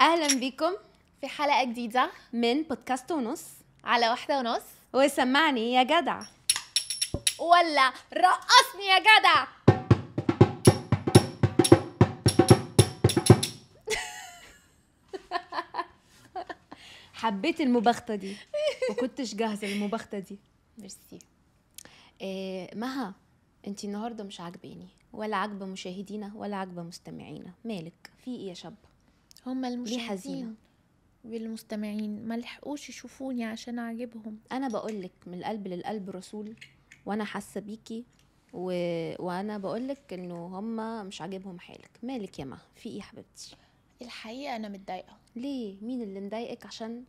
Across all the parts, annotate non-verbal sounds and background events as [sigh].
اهلا بيكم في حلقه جديده من بودكاست ونص على واحده ونص وسمعني يا جدع ولا رقصني يا جدع حبيت المبخته دي وكنتش جاهزه للمبخته دي ميرسي إيه مها انت النهارده مش عاجباني ولا عاجبه مشاهدينا ولا عاجبه مستمعينا مالك في ايه يا شاب هم المشاهدين والمستمعين ما لحقوش يشوفوني عشان اعجبهم انا بقول لك من القلب للقلب رسول وانا حاسه بيكي و... وانا بقول لك انه هم مش عاجبهم حالك مالك يا ما في ايه يا حبيبتي الحقيقه انا متضايقه ليه مين اللي مضايقك عشان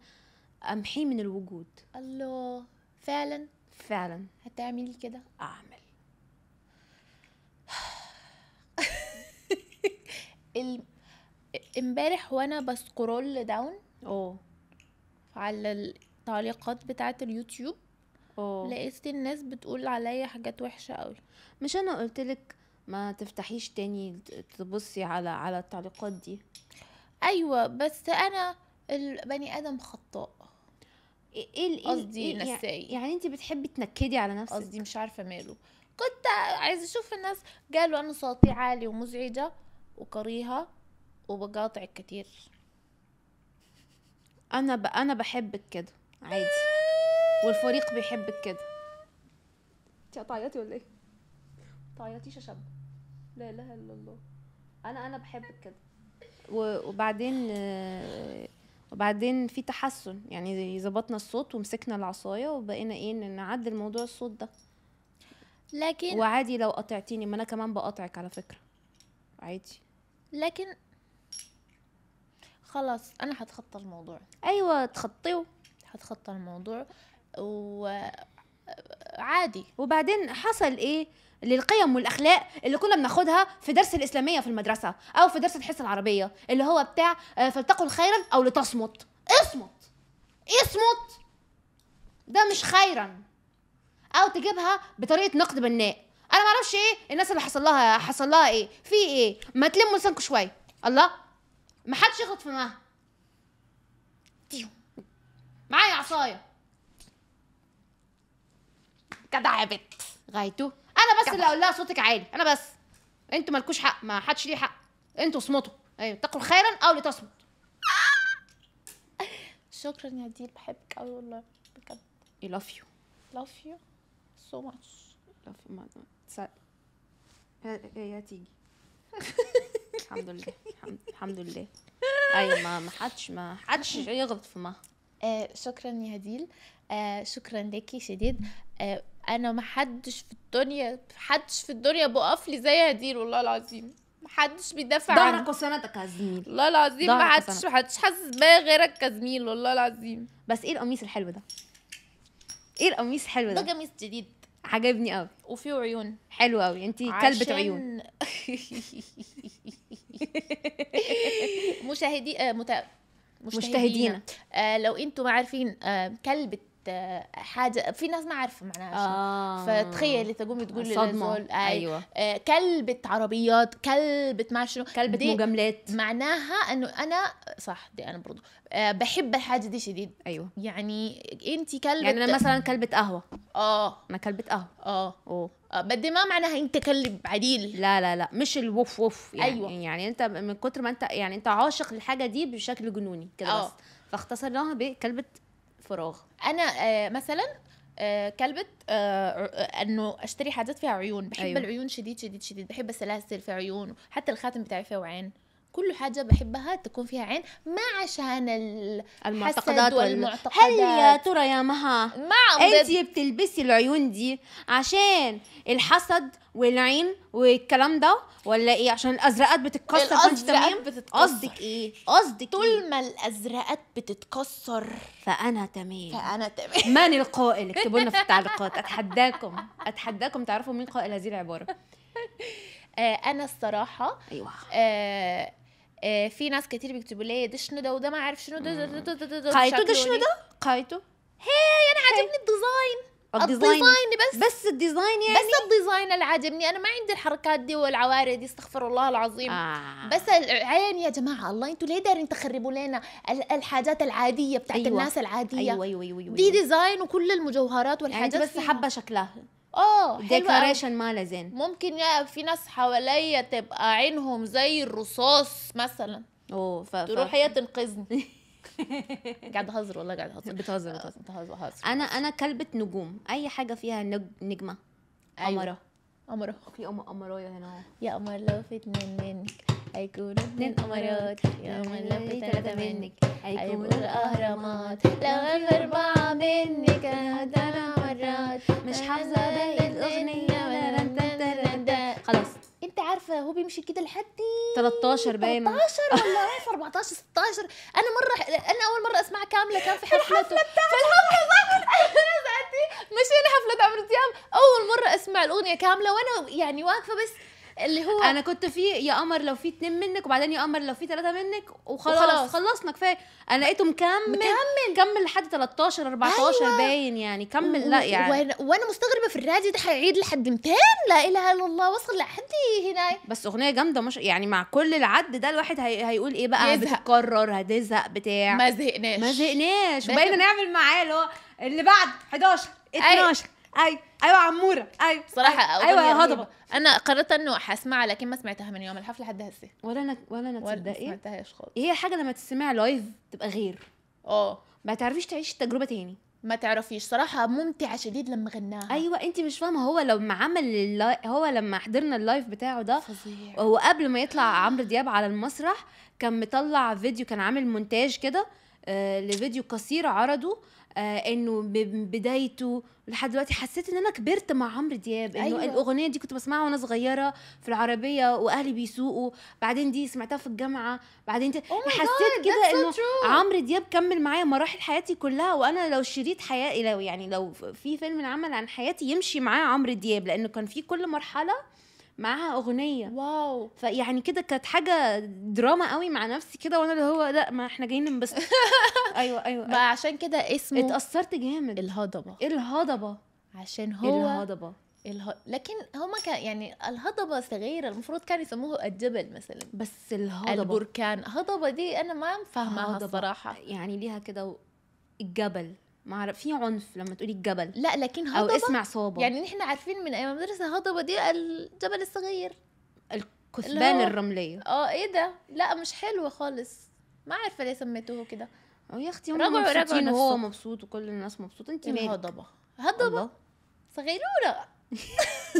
امحيه من الوجود الله فعلا فعلا هتعملي كده اعمل [laughs] امبارح وانا بسكرول داون اه على التعليقات بتاعه اليوتيوب اه لقيت الناس بتقول عليا حاجات وحشه قوي مش انا قلت لك ما تفتحيش تاني تبصي على على التعليقات دي ايوه بس انا البني ادم خطاء ايه ايه, إيه قصدي إيه نسائي يعني انت بتحبي تنكدي على نفسك قصدي مش عارفه ماله كنت عايزه اشوف الناس قالوا انا صوتي عالي ومزعجه وكريهه وبقاطعك كتير انا ب... انا بحبك كده عادي والفريق بيحبك كده انت هتعيطي ولا ايه تعيطيش يا شاب لا اله الا الله انا انا بحبك كده وبعدين وبعدين في تحسن يعني ظبطنا الصوت ومسكنا العصايه وبقينا ايه نعدل موضوع الصوت ده لكن وعادي لو قطعتيني ما انا كمان بقطعك على فكره عادي لكن خلاص انا هتخطى الموضوع ايوه تخطيه هتخطى الموضوع وعادي وبعدين حصل ايه للقيم والاخلاق اللي كنا بناخدها في درس الاسلاميه في المدرسه او في درس الحصه العربيه اللي هو بتاع آه، فلتقل خيرا او لتصمت اصمت اصمت ده مش خيرا او تجيبها بطريقه نقد بناء انا معرفش ايه الناس اللي حصل لها حصل لها ايه في ايه ما تلموا لسانكم شويه الله ما حدش يغلط في مها معايا عصايه جدع يا بت غايتو انا بس جدع. اللي اقول لها صوتك عالي انا بس انتوا مالكوش حق ما حدش ليه حق انتوا اصمتوا ايوه تقل خيرا او لتصمت شكرا يا ديل بحبك قوي والله بجد لاف يو لاف يو سو ماتش لاف يو you ما هي هتيجي [laughs] الحمد لله الحمد لله ايوه ما ما حدش ما حدش يغلط في مها آه شكرا يا هديل آه شكرا ليكي شديد آه انا ما حدش في الدنيا حدش في الدنيا بقف لي زي هديل والله العظيم ما حدش بيدافع عنك ظهرك وسنتك يا زميل والله العظيم ما حدش ما حدش حاسس بيا غيرك يا زميل والله العظيم بس ايه القميص الحلو ده ايه القميص الحلو ده ده قميص جديد عجبني قوي وفيه عيون حلو قوي انت كلبة عشان... عيون [laughs] [laughs] مشاهدي آه، مت... مشتهدينا آه لو انتم عارفين آه كلبة آه، حاجة في ناس ما عارفة معناها آه فتخيلي تقومي تقولي صدمة آه. أيوة آه كلبة عربيات كلبة ما شنو كلبة مجاملات معناها انه انا صح دي انا برضو آه بحب الحاجة دي شديد ايوه يعني انت كلبة يعني انا مثلا كلبة قهوة اه انا كلبة قهوة اه آه، بدي ما معناها انت كلب عديل لا لا لا مش الوف وف يعني أيوة. يعني انت من كتر ما انت يعني انت عاشق للحاجه دي بشكل جنوني كده آه. بس فاختصرناها بكلبه فراغ انا آه مثلا آه كلبة آه انه اشتري حاجات فيها عيون بحب أيوة. العيون شديد شديد شديد بحب السلاسل في عيون حتى الخاتم بتاعي فيه عين كل حاجة بحبها تكون فيها عين ما عشان المعتقدات والمعتقدات هل يا ترى يا مها ما انت بتلبسي العيون دي عشان الحسد والعين والكلام ده ولا ايه عشان الازرقات بتتكسر الازرقات بتتكسر قصدك ايه قصدك إيه؟ طول ما الازرقات بتتكسر فانا تمام فانا تمام [laughs] من القائل اكتبوا لنا في التعليقات اتحداكم اتحداكم تعرفوا مين قائل هذه العباره [laughs] آه، انا الصراحه ايوه آه في ناس كتير بيكتبوا لي ده شنو ده وده ما عارف شنو ده قايتو ده شنو ده قايتو هي انا عاجبني الديزاين الديزاين بس بس الديزاين يعني بس الديزاين اللي عاجبني انا ما عندي الحركات دي والعوارض دي استغفر الله العظيم آه. بس العين يا جماعه الله انتوا ليه دايرين تخربوا لنا الحاجات العاديه بتاعت أيوة. الناس العاديه أيوة, أيوة, أيوة, أيوة, أيوة. دي ديزاين وكل المجوهرات والحاجات يعني بس حابه شكلها اه الديكلاريشن ماله زين ممكن في ناس حواليا تبقى عينهم زي الرصاص مثلا اوه ف... تروح هي تنقذني [laughs] قاعد اهزر والله قاعد اهزر بتهزر بتهزر آه، بتهزر انا انا كلبه نجوم اي حاجه فيها نج... نجمه أيوة. قمره قمره في قمرايه هنا يا قمر لو فتنين منك هيكونوا اتنين قمرات يوم نلبي تلاتة منك هيكونوا الأهرامات لو غاب أربعة منك أنا تلات مرات مش حافظة باقي الأغنية خلاص انت عارفه هو بيمشي كده لحد 13 باين 13 ولا عارف 14 16 انا مره انا اول مره اسمعها كامله كان في حفلته في الحفله مش انا حفله عمرو دياب اول مره اسمع الاغنيه كامله وانا يعني واقفه بس اللي هو انا كنت في يا قمر لو في اتنين منك وبعدين يا قمر لو في ثلاثه منك وخلاص, وخلاص. خلصنا كفايه انا لقيته مكمل مكمل كمل لحد 13 14 أيوة. باين يعني كمل لا يعني وانا, وأنا مستغربه في الراديو ده هيعيد لحد 200 لا اله الا الله وصل لحد هنا بس اغنيه جامده مش يعني مع كل العد ده الواحد هي... هيقول ايه بقى يزهق. هتزهق بتاع ما زهقناش ما زهقناش وبقينا نعمل معاه اللي هو اللي بعد 11 12 أيوة. اي ايوه عموره ايوه صراحه ايوه يا هضبه انا قررت انه حاسمعها لكن ما سمعتها من يوم الحفله حد هسه ولا انا ولا انا تصدقي ما سمعتهاش خالص هي حاجه لما تسمع لايف تبقى غير اه ما تعرفيش تعيشي التجربه تاني ما تعرفيش صراحة ممتعة شديد لما غناها أيوة أنت مش فاهمة هو لما عمل اللاي... هو لما حضرنا اللايف بتاعه ده فظيع هو قبل ما يطلع عمرو دياب على المسرح كان مطلع فيديو كان عامل مونتاج كده آه لفيديو قصير عرضه آه، انه بدايته لحد دلوقتي حسيت ان انا كبرت مع عمرو دياب انه أيوة. الاغنيه دي كنت بسمعها وانا صغيره في العربيه واهلي بيسوقوا بعدين دي سمعتها في الجامعه بعدين دي... oh حسيت كده انه عمرو دياب كمل معايا مراحل حياتي كلها وانا لو شريط حياتي لو يعني لو في فيلم عمل عن حياتي يمشي معاه عمرو دياب لانه كان في كل مرحله معاها اغنيه واو فيعني كده كانت حاجه دراما قوي مع نفسي كده وانا اللي هو لا ما احنا جايين ننبسط [laughs] ايوه ايوه بقى عشان كده اسمه اتاثرت جامد الهضبه الهضبه عشان هو الهضبه اله... لكن هما كان يعني الهضبه صغيره المفروض كانوا يسموه الجبل مثلا بس الهضبه البركان هضبه دي انا ما فاهمها الصراحه يعني ليها كده الجبل ما اعرف في عنف لما تقولي الجبل لا لكن هضبه او اسمع صوبه يعني احنا عارفين من ايام المدرسه هضبه دي الجبل الصغير الكثبان الرمليه اه ايه ده لا مش حلو خالص ما عارفه ليه سميتوه كده يا اختي هم مبسوطين وهو مبسوط وكل الناس مبسوطه انت إيه مين هضبه هضبه صغيروله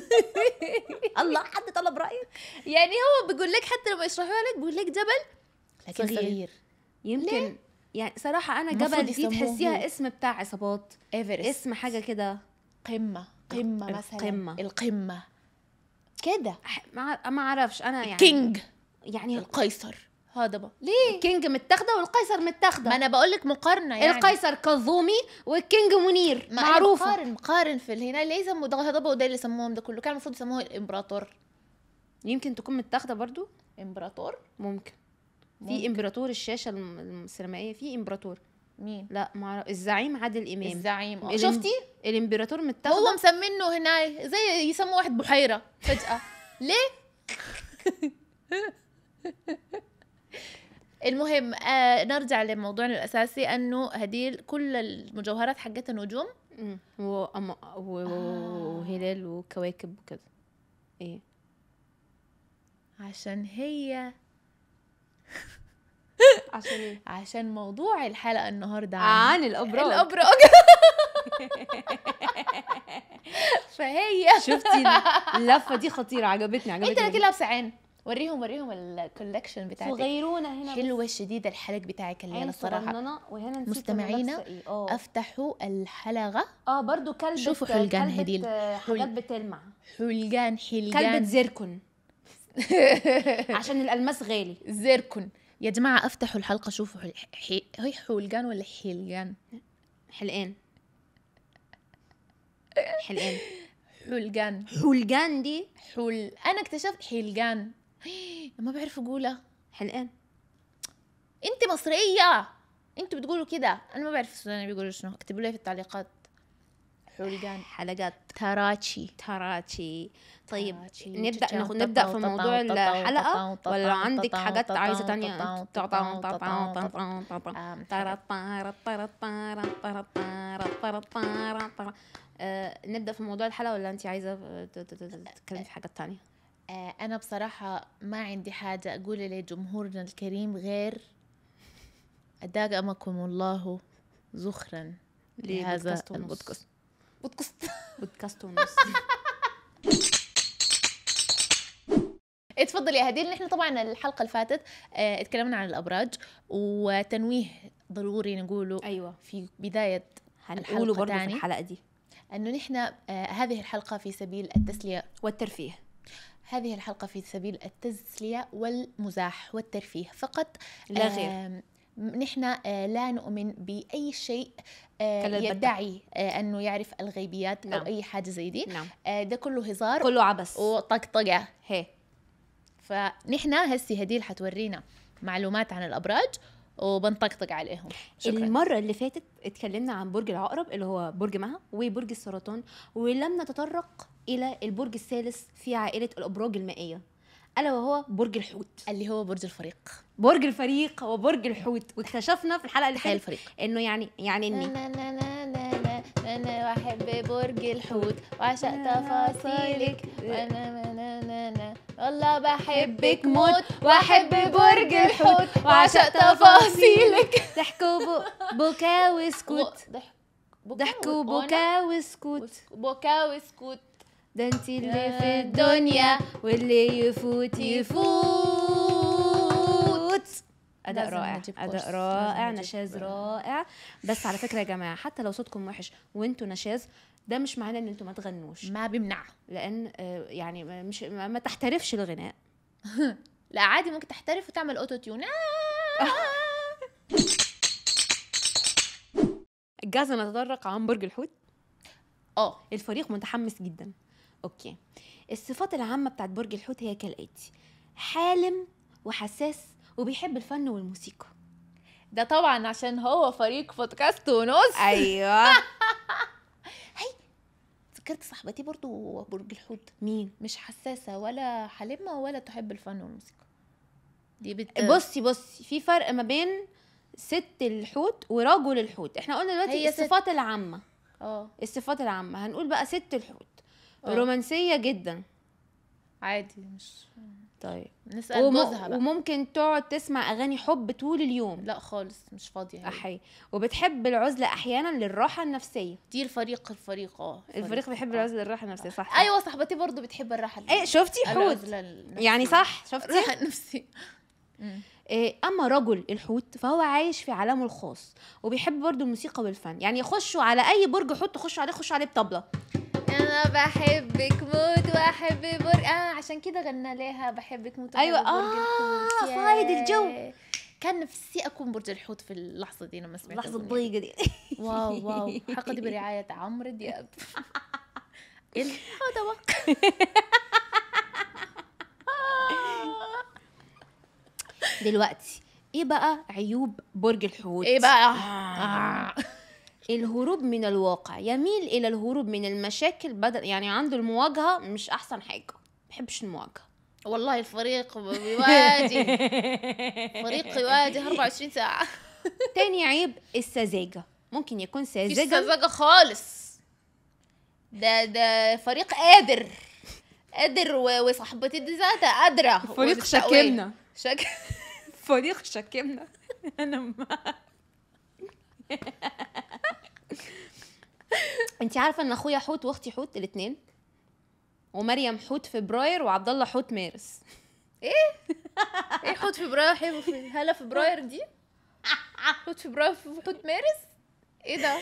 [laughs] الله حد طلب رايك يعني هو بيقول لك حتى لما يشرحوها لك بيقول لك جبل لكن صغير, صغير. يمكن ليه؟ يعني صراحه انا جبل دي تحسيها اسم بتاع عصابات ايفرست اسم حاجه كده قمه قمه مثلا القمه القمه كده ما اعرفش انا يعني كينج يعني القيصر هضبه ليه الكينج متاخده والقيصر متاخده ما انا بقول لك مقارنه يعني القيصر كظومي والكينج منير ما معروفه مقارن مقارن في هنا ليه يسموه ده هضبه وده اللي سموهم ده كله كان المفروض يسموه الامبراطور يمكن تكون متاخده برضو امبراطور ممكن في امبراطور الشاشه السينمائيه في امبراطور مين لا ما معرف... الزعيم عادل امام الزعيم اه شفتي الامبراطور متاخد هو مسمينه هنا زي يسموا واحد بحيره فجاه [laughs] ليه المهم آه نرجع لموضوعنا الاساسي انه هديل كل المجوهرات حقتها نجوم وأم... آه. وهلال وكواكب وكذا ايه عشان هي [laughs] عشان ايه؟ عشان موضوع الحلقه النهارده عن, عن الابراج الابراج [laughs] فهي شفتي اللفه دي خطيره عجبتني عجبتني انت اللي لابسه عين وريهم وريهم الكولكشن بتاعتك صغيرونه هنا حلوه شديده الحلق بتاعك اللي انا الصراحه وهنا مستمعينا إيه؟ آه. افتحوا الحلقه اه برضو كلبة شوفوا حلقان هديل آه، حاجات بتلمع حلقان حلقان كلبة زيركون [laughs] عشان الالماس غالي زيركن يا جماعه افتحوا الحلقه شوفوا حولقان ولا حيلقان حلقان حلقان حلقان حلقان دي حل انا اكتشفت حيلقان [gasps] ما بعرف اقولها حلقان انت مصريه انتوا بتقولوا كده انا ما بعرف السوداني بيقولوا شنو اكتبوا لي في التعليقات حولقان حلقات تراتشي تراتشي طيب نبدا نبدا في موضوع الحلقه ولا عندك حاجات عايزه تانية نبدا في موضوع الحلقه ولا انت عايزه آه، تتكلمي في حاجات تانية آه، انا بصراحه ما عندي حاجه اقولها لجمهورنا الكريم غير أداء أمكم الله زخرا لهذا البودكاست بودكاست بودكاست ونص اتفضل يا هديل نحن طبعا الحلقه اللي فاتت اه اتكلمنا عن الابراج وتنويه ضروري نقوله ايوه في بدايه هنقوله برضه في الحلقه دي انه نحن اه هذه الحلقه في سبيل التسليه والترفيه هذه الحلقه في سبيل التسليه والمزاح والترفيه فقط لا غير نحن آه، لا نؤمن بأي شيء آه، يدعي آه، انه يعرف الغيبيات نعم. او اي حاجه زي دي نعم. ده كله هزار كله عبس وطقطقه هي فنحن هسي هديل حتورينا معلومات عن الابراج وبنطقطق عليهم شكرا. المره اللي فاتت اتكلمنا عن برج العقرب اللي هو برج مها وبرج السرطان ولم نتطرق الى البرج الثالث في عائله الابراج المائيه الا وهو برج الحوت اللي هو برج الفريق برج الفريق وبرج الحوت واكتشفنا في الحلقه اللي فاتت انه يعني يعني اني انا انا انا انا انا انا بحب برج الحوت وعشق تفاصيلك انا انا انا انا والله بحبك موت واحب برج الحوت وعشق تفاصيلك ضحك بكا وسكوت ضحك وبكاء وسكوت بكا وسكوت ده انت اللي في الدنيا واللي يفوت يفوت اداء رائع اداء رائع نشاز رائع بس على فكره يا جماعه حتى لو صوتكم وحش وانتوا نشاز ده مش معناه ان انتوا ما تغنوش ما بيمنع لان آه، يعني مش ما تحترفش الغناء [laughs] لا عادي ممكن تحترف وتعمل اوتو تيون جاهزه نتطرق عن برج الحوت اه الفريق متحمس جدا اوكي الصفات العامه بتاعت برج الحوت هي كالاتي حالم وحساس وبيحب الفن والموسيقى ده طبعا عشان هو فريق بودكاست ونص ايوه [laughs] هاي فكرت صاحبتي برضو برج الحوت مين مش حساسه ولا حالمه ولا تحب الفن والموسيقى دي بت... بصي بصي في فرق ما بين ست الحوت ورجل الحوت احنا قلنا دلوقتي الصفات ست... العامه اه الصفات العامه هنقول بقى ست الحوت أوه. رومانسيه جدا عادي مش طيب نسال وم... بقى وممكن تقعد تسمع اغاني حب طول اليوم لا خالص مش فاضيه يعني. احي وبتحب العزله احيانا للراحه النفسيه دي الفريق الفريق اه الفريق بيحب اه. العزله للراحه النفسيه صح ايوه صاحبتي برضو بتحب الراحه النفسيه ايه شفتي حوت يعني صح شفتي الراحه النفسيه [laughs] إيه، اما رجل الحوت فهو عايش في عالمه الخاص وبيحب برضو الموسيقى والفن يعني يخشوا على اي برج حوت تخشوا عليه خشوا عليه بطبله انا بحبك موت واحب برج اه عشان كده غنى لها بحبك موت ايوه اه صايد الجو كان نفسي اكون برج الحوت في اللحظه دي لما سمعت اللحظه الضيقه دي [laughs] واو واو حلقه دي [laughs] برعايه عمرو دياب [laughs] إيه؟ وقت دلوقتي ايه بقى عيوب برج الحوت ايه بقى آه. آه. الهروب من الواقع يميل الى الهروب من المشاكل بدل يعني عنده المواجهه مش احسن حاجه بحبش المواجهه والله الفريق بيواجه [laughs] فريق يوادي 24 ساعه [laughs] تاني عيب السذاجه ممكن يكون ساذجا سذاجه خالص ده ده فريق قادر قادر وصاحبتي دي ذاتها قادره فريق شاكمنا شك... فريق شاكمنا [laughs] انا ما [laughs] انت عارفه ان اخويا حوت واختي حوت الاثنين ومريم حوت فبراير وعبد الله حوت مارس [laughs] ايه ايه حوت فبراير هلا فبراير دي [laughs] حوت فبراير حوت مارس ايه ده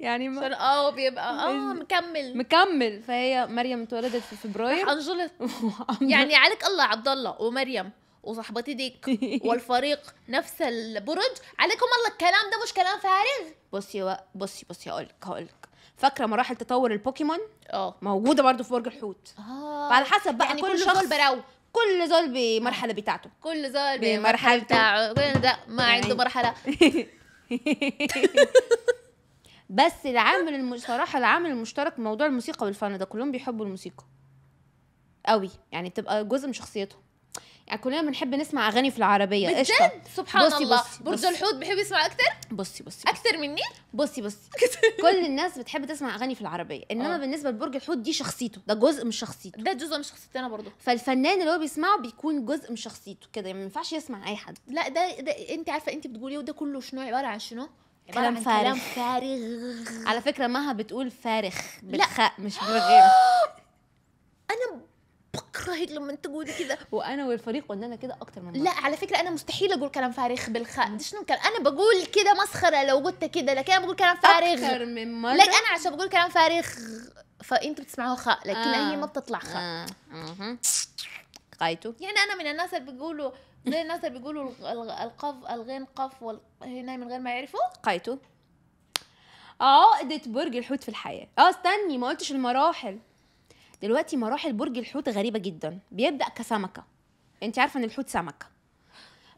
يعني ما اه بيبقى اه مكمل مكمل فهي مريم اتولدت في فبراير انجلت يعني عليك الله عبد الله ومريم وصاحبتي ديك [laughs] والفريق نفس البرج عليكم الله الكلام ده مش كلام فارغ بصي و... بصي بصي هقول لك هقول لك فاكره مراحل تطور البوكيمون اه موجوده برضو في برج الحوت اه على حسب بقى يعني كل شخص براو كل زول بمرحله آه. بتاعته كل زول بمرحله بتاعه كل ده ما يعني عنده مرحله [laughs] بس العامل الصراحه العامل المشترك موضوع الموسيقى والفن ده كلهم بيحبوا الموسيقى قوي يعني تبقى جزء من شخصيتهم يعني كلنا بنحب نسمع اغاني في العربيه قشطه سبحان بصي الله بصي برج الحوت بيحب يسمع اكتر بصي بصي اكتر مني بصي بصي [laughs] كل الناس بتحب تسمع اغاني في العربيه انما أوه. بالنسبه لبرج الحوت دي شخصيته ده جزء من شخصيته ده جزء من شخصيتي انا برضه فالفنان اللي هو بيسمعه بيكون جزء من شخصيته كده يعني ما ينفعش يسمع اي حد لا ده, ده انت عارفه انت بتقولي إيه، وده كله شنو عباره عن شنو كلام فارغ كلام فارغ على فكره مها بتقول فارغ بالخاء مش بالغير [gasps] انا بكرهك لما تقولي كده وانا والفريق قلنا كده اكتر من مرة. لا على فكره انا مستحيل اقول كلام فارغ بالخاء دي شنو كان انا بقول كده مسخره لو قلت كده لكن انا بقول كلام فارغ اكتر من مره لا انا عشان بقول كلام فارغ فانت بتسمعوها خاء لكن آه. هي ما آه. بتطلع خاء آه. آه. يعني انا من الناس اللي بيقولوا زي الناس اللي بيقولوا القف الغين قف هنا من غير ما يعرفوا قايتو عقدة برج الحوت في الحياة اه استني ما قلتش المراحل دلوقتي مراحل برج الحوت غريبه جدا بيبدا كسمكه انت عارفه ان الحوت سمكه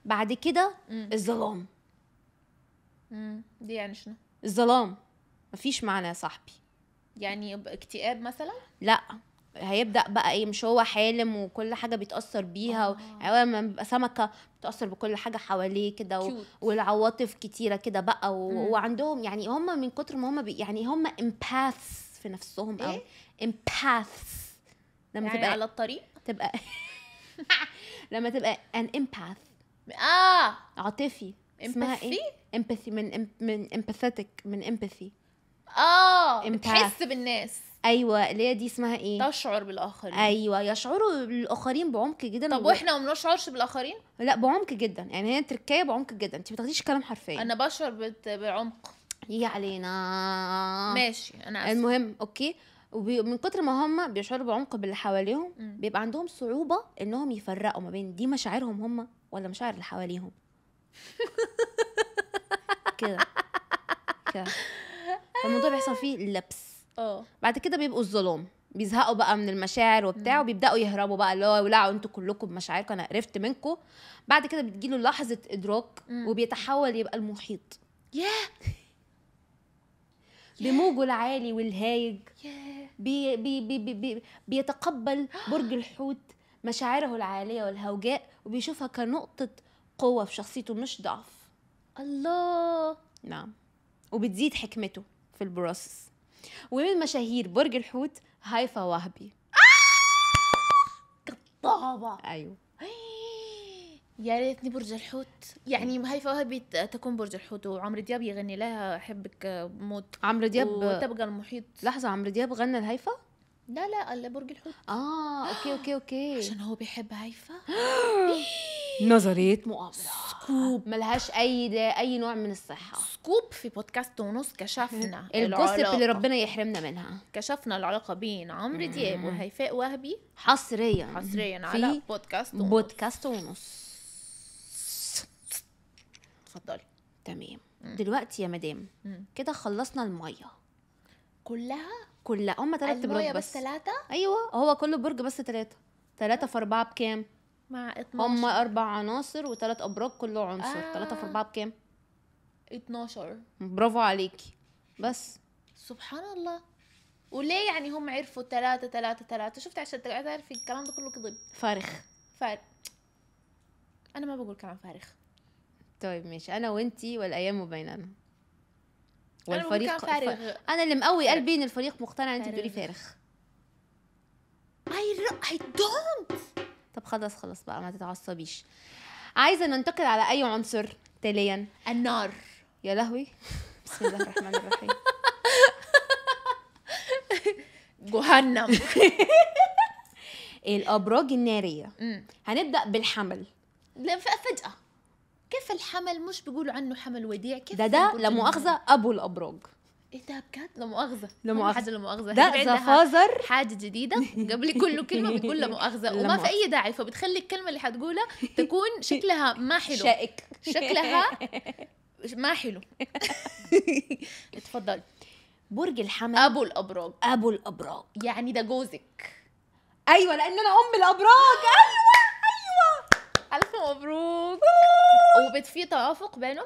بعد كده الظلام دي يعني شنو الظلام مفيش معنى يا صاحبي يعني اكتئاب مثلا لا هيبدا بقى ايه مش هو حالم وكل حاجه بيتاثر بيها آه. اول ما بيبقى سمكه بتاثر بكل حاجه حواليه كده و... والعواطف كتيره كده بقى و... وعندهم يعني هم من كتر ما هم بي... يعني هم امباث في نفسهم قوي امباث لما يعني تبقى على الطريق تبقى [laughs] لما تبقى an empath اه عاطفي اسمها ايه؟ empathy من من empathetic من empathy اه بتحس بالناس ايوه اللي هي دي اسمها ايه؟ تشعر بالاخرين ايوه يشعروا بالاخرين بعمق جدا طب واحنا ما بنشعرش بالاخرين؟ لا بعمق جدا يعني هي تركية بعمق جدا انت ما بتاخديش كلام حرفيا انا بشعر بعمق يجي علينا ماشي انا أسف. المهم اوكي ومن كتر ما هم بيشعروا بعمق باللي حواليهم بيبقى عندهم صعوبه انهم يفرقوا ما بين دي مشاعرهم هم ولا مشاعر اللي حواليهم [laughs] كده كده فالموضوع بيحصل فيه لبس اه بعد كده بيبقوا الظلام بيزهقوا بقى من المشاعر وبتاع وبيبداوا يهربوا بقى اللي هو ولعوا انتوا كلكم بمشاعركم انا قرفت منكم بعد كده بتجيله لحظه ادراك وبيتحول يبقى المحيط ياه بموجه العالي والهايج ياه بي بي بي بي بي بيتقبل برج الحوت مشاعره العالية والهوجاء وبيشوفها كنقطة قوة في شخصيته مش ضعف الله نعم وبتزيد حكمته في البروسس ومن مشاهير برج الحوت هايفا وهبي آه! كطابة ايوه إيه! يا ريتني برج الحوت يعني هيفاء وهبي تكون برج الحوت وعمرو دياب يغني لها احبك موت عمرو دياب وتبقى المحيط لحظه عمرو دياب غنى لهيفاء لا لا الا برج الحوت اه اوكي اوكي اوكي عشان هو بيحب هيفا [gasps] نظريه مؤامره سكوب ملهاش اي ده اي نوع من الصحه سكوب في بودكاست ونص كشفنا [laughs] الجوسب اللي ربنا يحرمنا منها كشفنا العلاقه بين عمرو دياب وهيفاء وهبي حصريا حصريا على بودكاست ونص بودكاست ونص اتفضلي تمام دلوقتي يا مدام كده خلصنا الميه كلها كلها هم ثلاث برج بس ثلاثه ايوه هو كله برج بس ثلاثه ثلاثه في اربعه بكام مع 12 هم اربع عناصر وثلاث ابراج كل عنصر آه. ثلاثه في اربعه بكام 12 برافو عليكي بس سبحان الله وليه يعني هم عرفوا ثلاثة ثلاثة ثلاثة شفت عشان تعرفي الكلام ده كله كذب فارغ فارغ أنا ما بقول كلام فارغ طيب ماشي انا وانتي والايام بيننا والفريق أنا, فارغ. الف... انا اللي مقوي قلبي ان الفريق مقتنع ان انت بتقولي فارغ اي اي دونت طب خلاص خلاص بقى ما تتعصبيش عايزه ننتقل على اي عنصر تاليا النار يا لهوي بسم الله الرحمن الرحيم [laughs] جهنم [laughs] الابراج الناريه هنبدا بالحمل فجاه كيف الحمل مش بيقولوا عنه حمل وديع كيف ده ده لا مؤاخذه ابو الابراج ايه ده بجد لا مؤاخذه لا مؤاخذه حاجه لا ده حاجه جديده قبل [laughs] كل كلمه بتقول لمؤاخذة مؤاخذه وما في اي داعي فبتخلي الكلمه اللي حتقولها تكون [laughs] شكلها ما حلو شائك شكلها [laughs] ما حلو اتفضل برج الحمل ابو الابراج ابو الابراج يعني ده جوزك ايوه لان انا ام الابراج ايوه الف مبروك [laughs] وبتفي توافق بينهم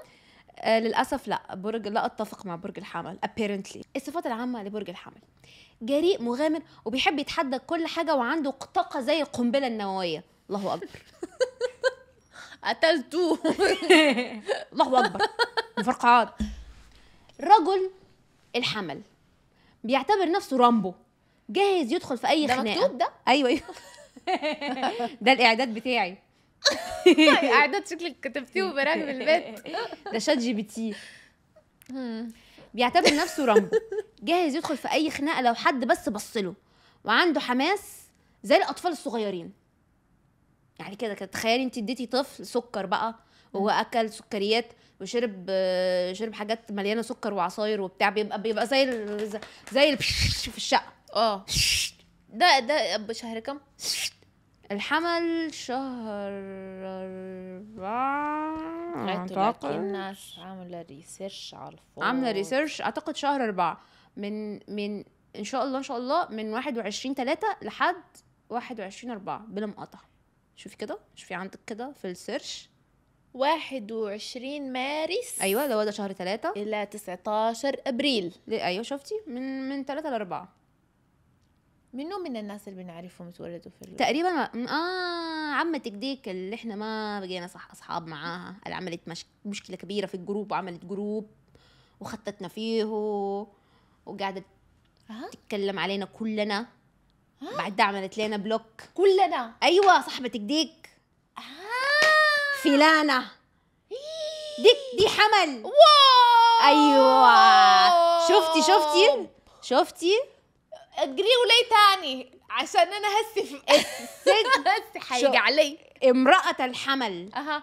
آه للاسف لا برج لا اتفق مع برج الحمل ابيرنتلي الصفات العامه لبرج الحمل جريء مغامر وبيحب يتحدى كل حاجه وعنده طاقه زي القنبله النوويه الله اكبر [laughs] قتلتوه [laughs] الله اكبر مفرقعات رجل الحمل بيعتبر نفسه رامبو جاهز يدخل في اي ده خناقه ده مكتوب ده ايوه ايوه ده الاعداد بتاعي قاعدات شكلك كتبتيه في البيت [laughs] ده شات جي بي تي بيعتبر نفسه رامبو جاهز يدخل في اي خناقه لو حد بس بص له وعنده حماس زي الاطفال الصغيرين يعني كده تخيلي انت اديتي طفل سكر بقى وهو اكل سكريات وشرب شرب حاجات مليانه سكر وعصاير وبتاع بيبقى بيبقى زي زي في الشقه اه ده ده شهر كام الحمل شهر أربعة أعتقد الناس عاملة ريسيرش على الفور عاملة ريسيرش أعتقد شهر أربعة من من إن شاء الله إن شاء الله من واحد وعشرين تلاتة لحد واحد وعشرين أربعة بلا مقاطعة شوفي كده شوفي عندك كده في السيرش واحد وعشرين مارس أيوة اللي هو ده شهر تلاتة إلى تسعتاشر أبريل أيوة شفتي من من تلاتة لأربعة منو من الناس اللي بنعرفهم تولدوا في اللي. تقريبا اه عمتك ديك اللي احنا ما بقينا صح اصحاب معاها اللي عملت مش... مشكله كبيره في الجروب وعملت جروب وخطتنا فيه وقعدت أه؟ تتكلم علينا كلنا أه؟ بعد ده عملت لنا بلوك كلنا ايوه صاحبتك ديك آه. فلانة إيه. ديك دي حمل واو ايوه شفتي شفتي شفتي اجريوا ولي تاني عشان انا هسي في [laughs] هسي حيجي علي امرأة الحمل أها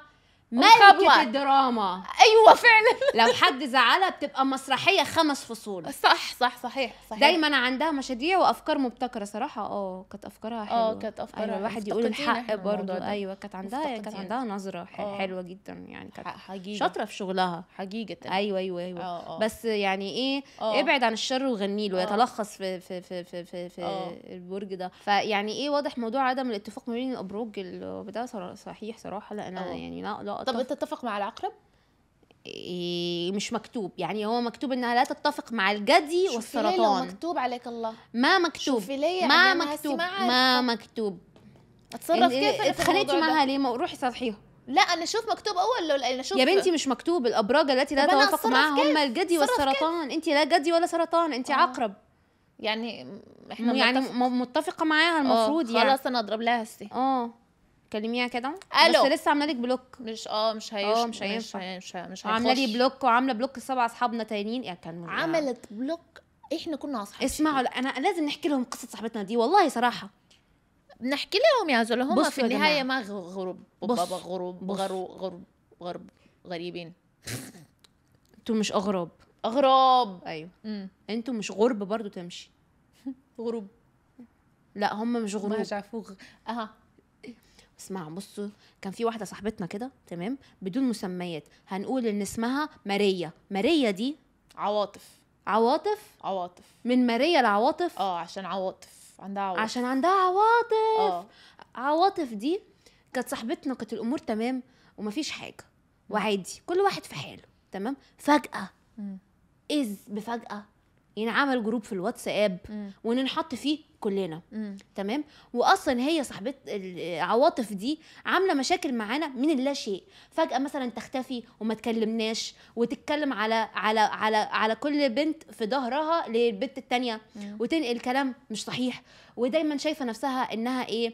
ملكة الدراما ايوه فعلا لو حد زعلها بتبقى مسرحية خمس فصول صح صح صحيح صحيح دايما عندها مشاريع وافكار مبتكرة صراحة اه كانت افكارها آه، حلوة اه كانت افكارها أيوة الواحد يقول الحق برضه ايوه كانت عندها كانت عندها نظرة آه. حلوة جدا يعني كانت حقيقة شاطرة في شغلها حقيقة ايوه ايوه ايوه أوه. آه. بس يعني ايه أوه. ابعد عن الشر وغني له يتلخص في في في في في, في البرج ده فيعني ايه واضح موضوع عدم الاتفاق ما بين الابراج بتاع صحيح صراحة لا انا يعني لا لا طب انت تتفق مع العقرب إيه مش مكتوب يعني هو مكتوب انها لا تتفق مع الجدي والسرطان شوفي مكتوب عليك الله ما مكتوب شوفي ليه ما مكتوب ما مكتوب اتصرف كيف اتخانقتي معاها ليه ما روحي صالحيها لا انا شوف مكتوب اول لو انا شوف يا بنتي مش مكتوب الابراج التي لا تتفق معها هم الجدي والسرطان انت لا جدي ولا سرطان انت آه. عقرب يعني احنا يعني متفقه معاها المفروض آه، يعني خلاص انا اضرب لها هسه اه كلميها كده الو بس لسه عامله لك بلوك مش اه مش هيش اه مش هينفع مش مش عامله لي بلوك وعامله بلوك سبع اصحابنا تانيين يعني كان عملت بلوك احنا كنا اصحاب اسمعوا انا لازم نحكي لهم قصه صاحبتنا دي والله صراحه بنحكي لهم يا زول هم في النهايه ما غروب بابا غروب غروب غروب غرب غريبين انتوا مش اغراب اغراب ايوه انتوا مش غرب برضو تمشي [laughs] غروب لا هم مش غروب مش عارفه اها اسمع بصوا كان في واحده صاحبتنا كده تمام بدون مسميات هنقول ان اسمها ماريا ماريا دي عواطف عواطف عواطف من ماريا لعواطف اه عشان عواطف عندها عواطف عشان عندها عواطف اه عواطف دي كانت صاحبتنا كانت الامور تمام ومفيش حاجه وعادي كل واحد في حاله تمام فجاه اذ بفجاه ينعمل يعني جروب في الواتساب وننحط فيه كلنا مم. تمام واصلا هي صاحبه العواطف دي عامله مشاكل معانا من اللا شيء فجاه مثلا تختفي وما تكلمناش وتتكلم على على على على كل بنت في ظهرها للبنت التانية وتنقل كلام مش صحيح ودايما شايفه نفسها انها ايه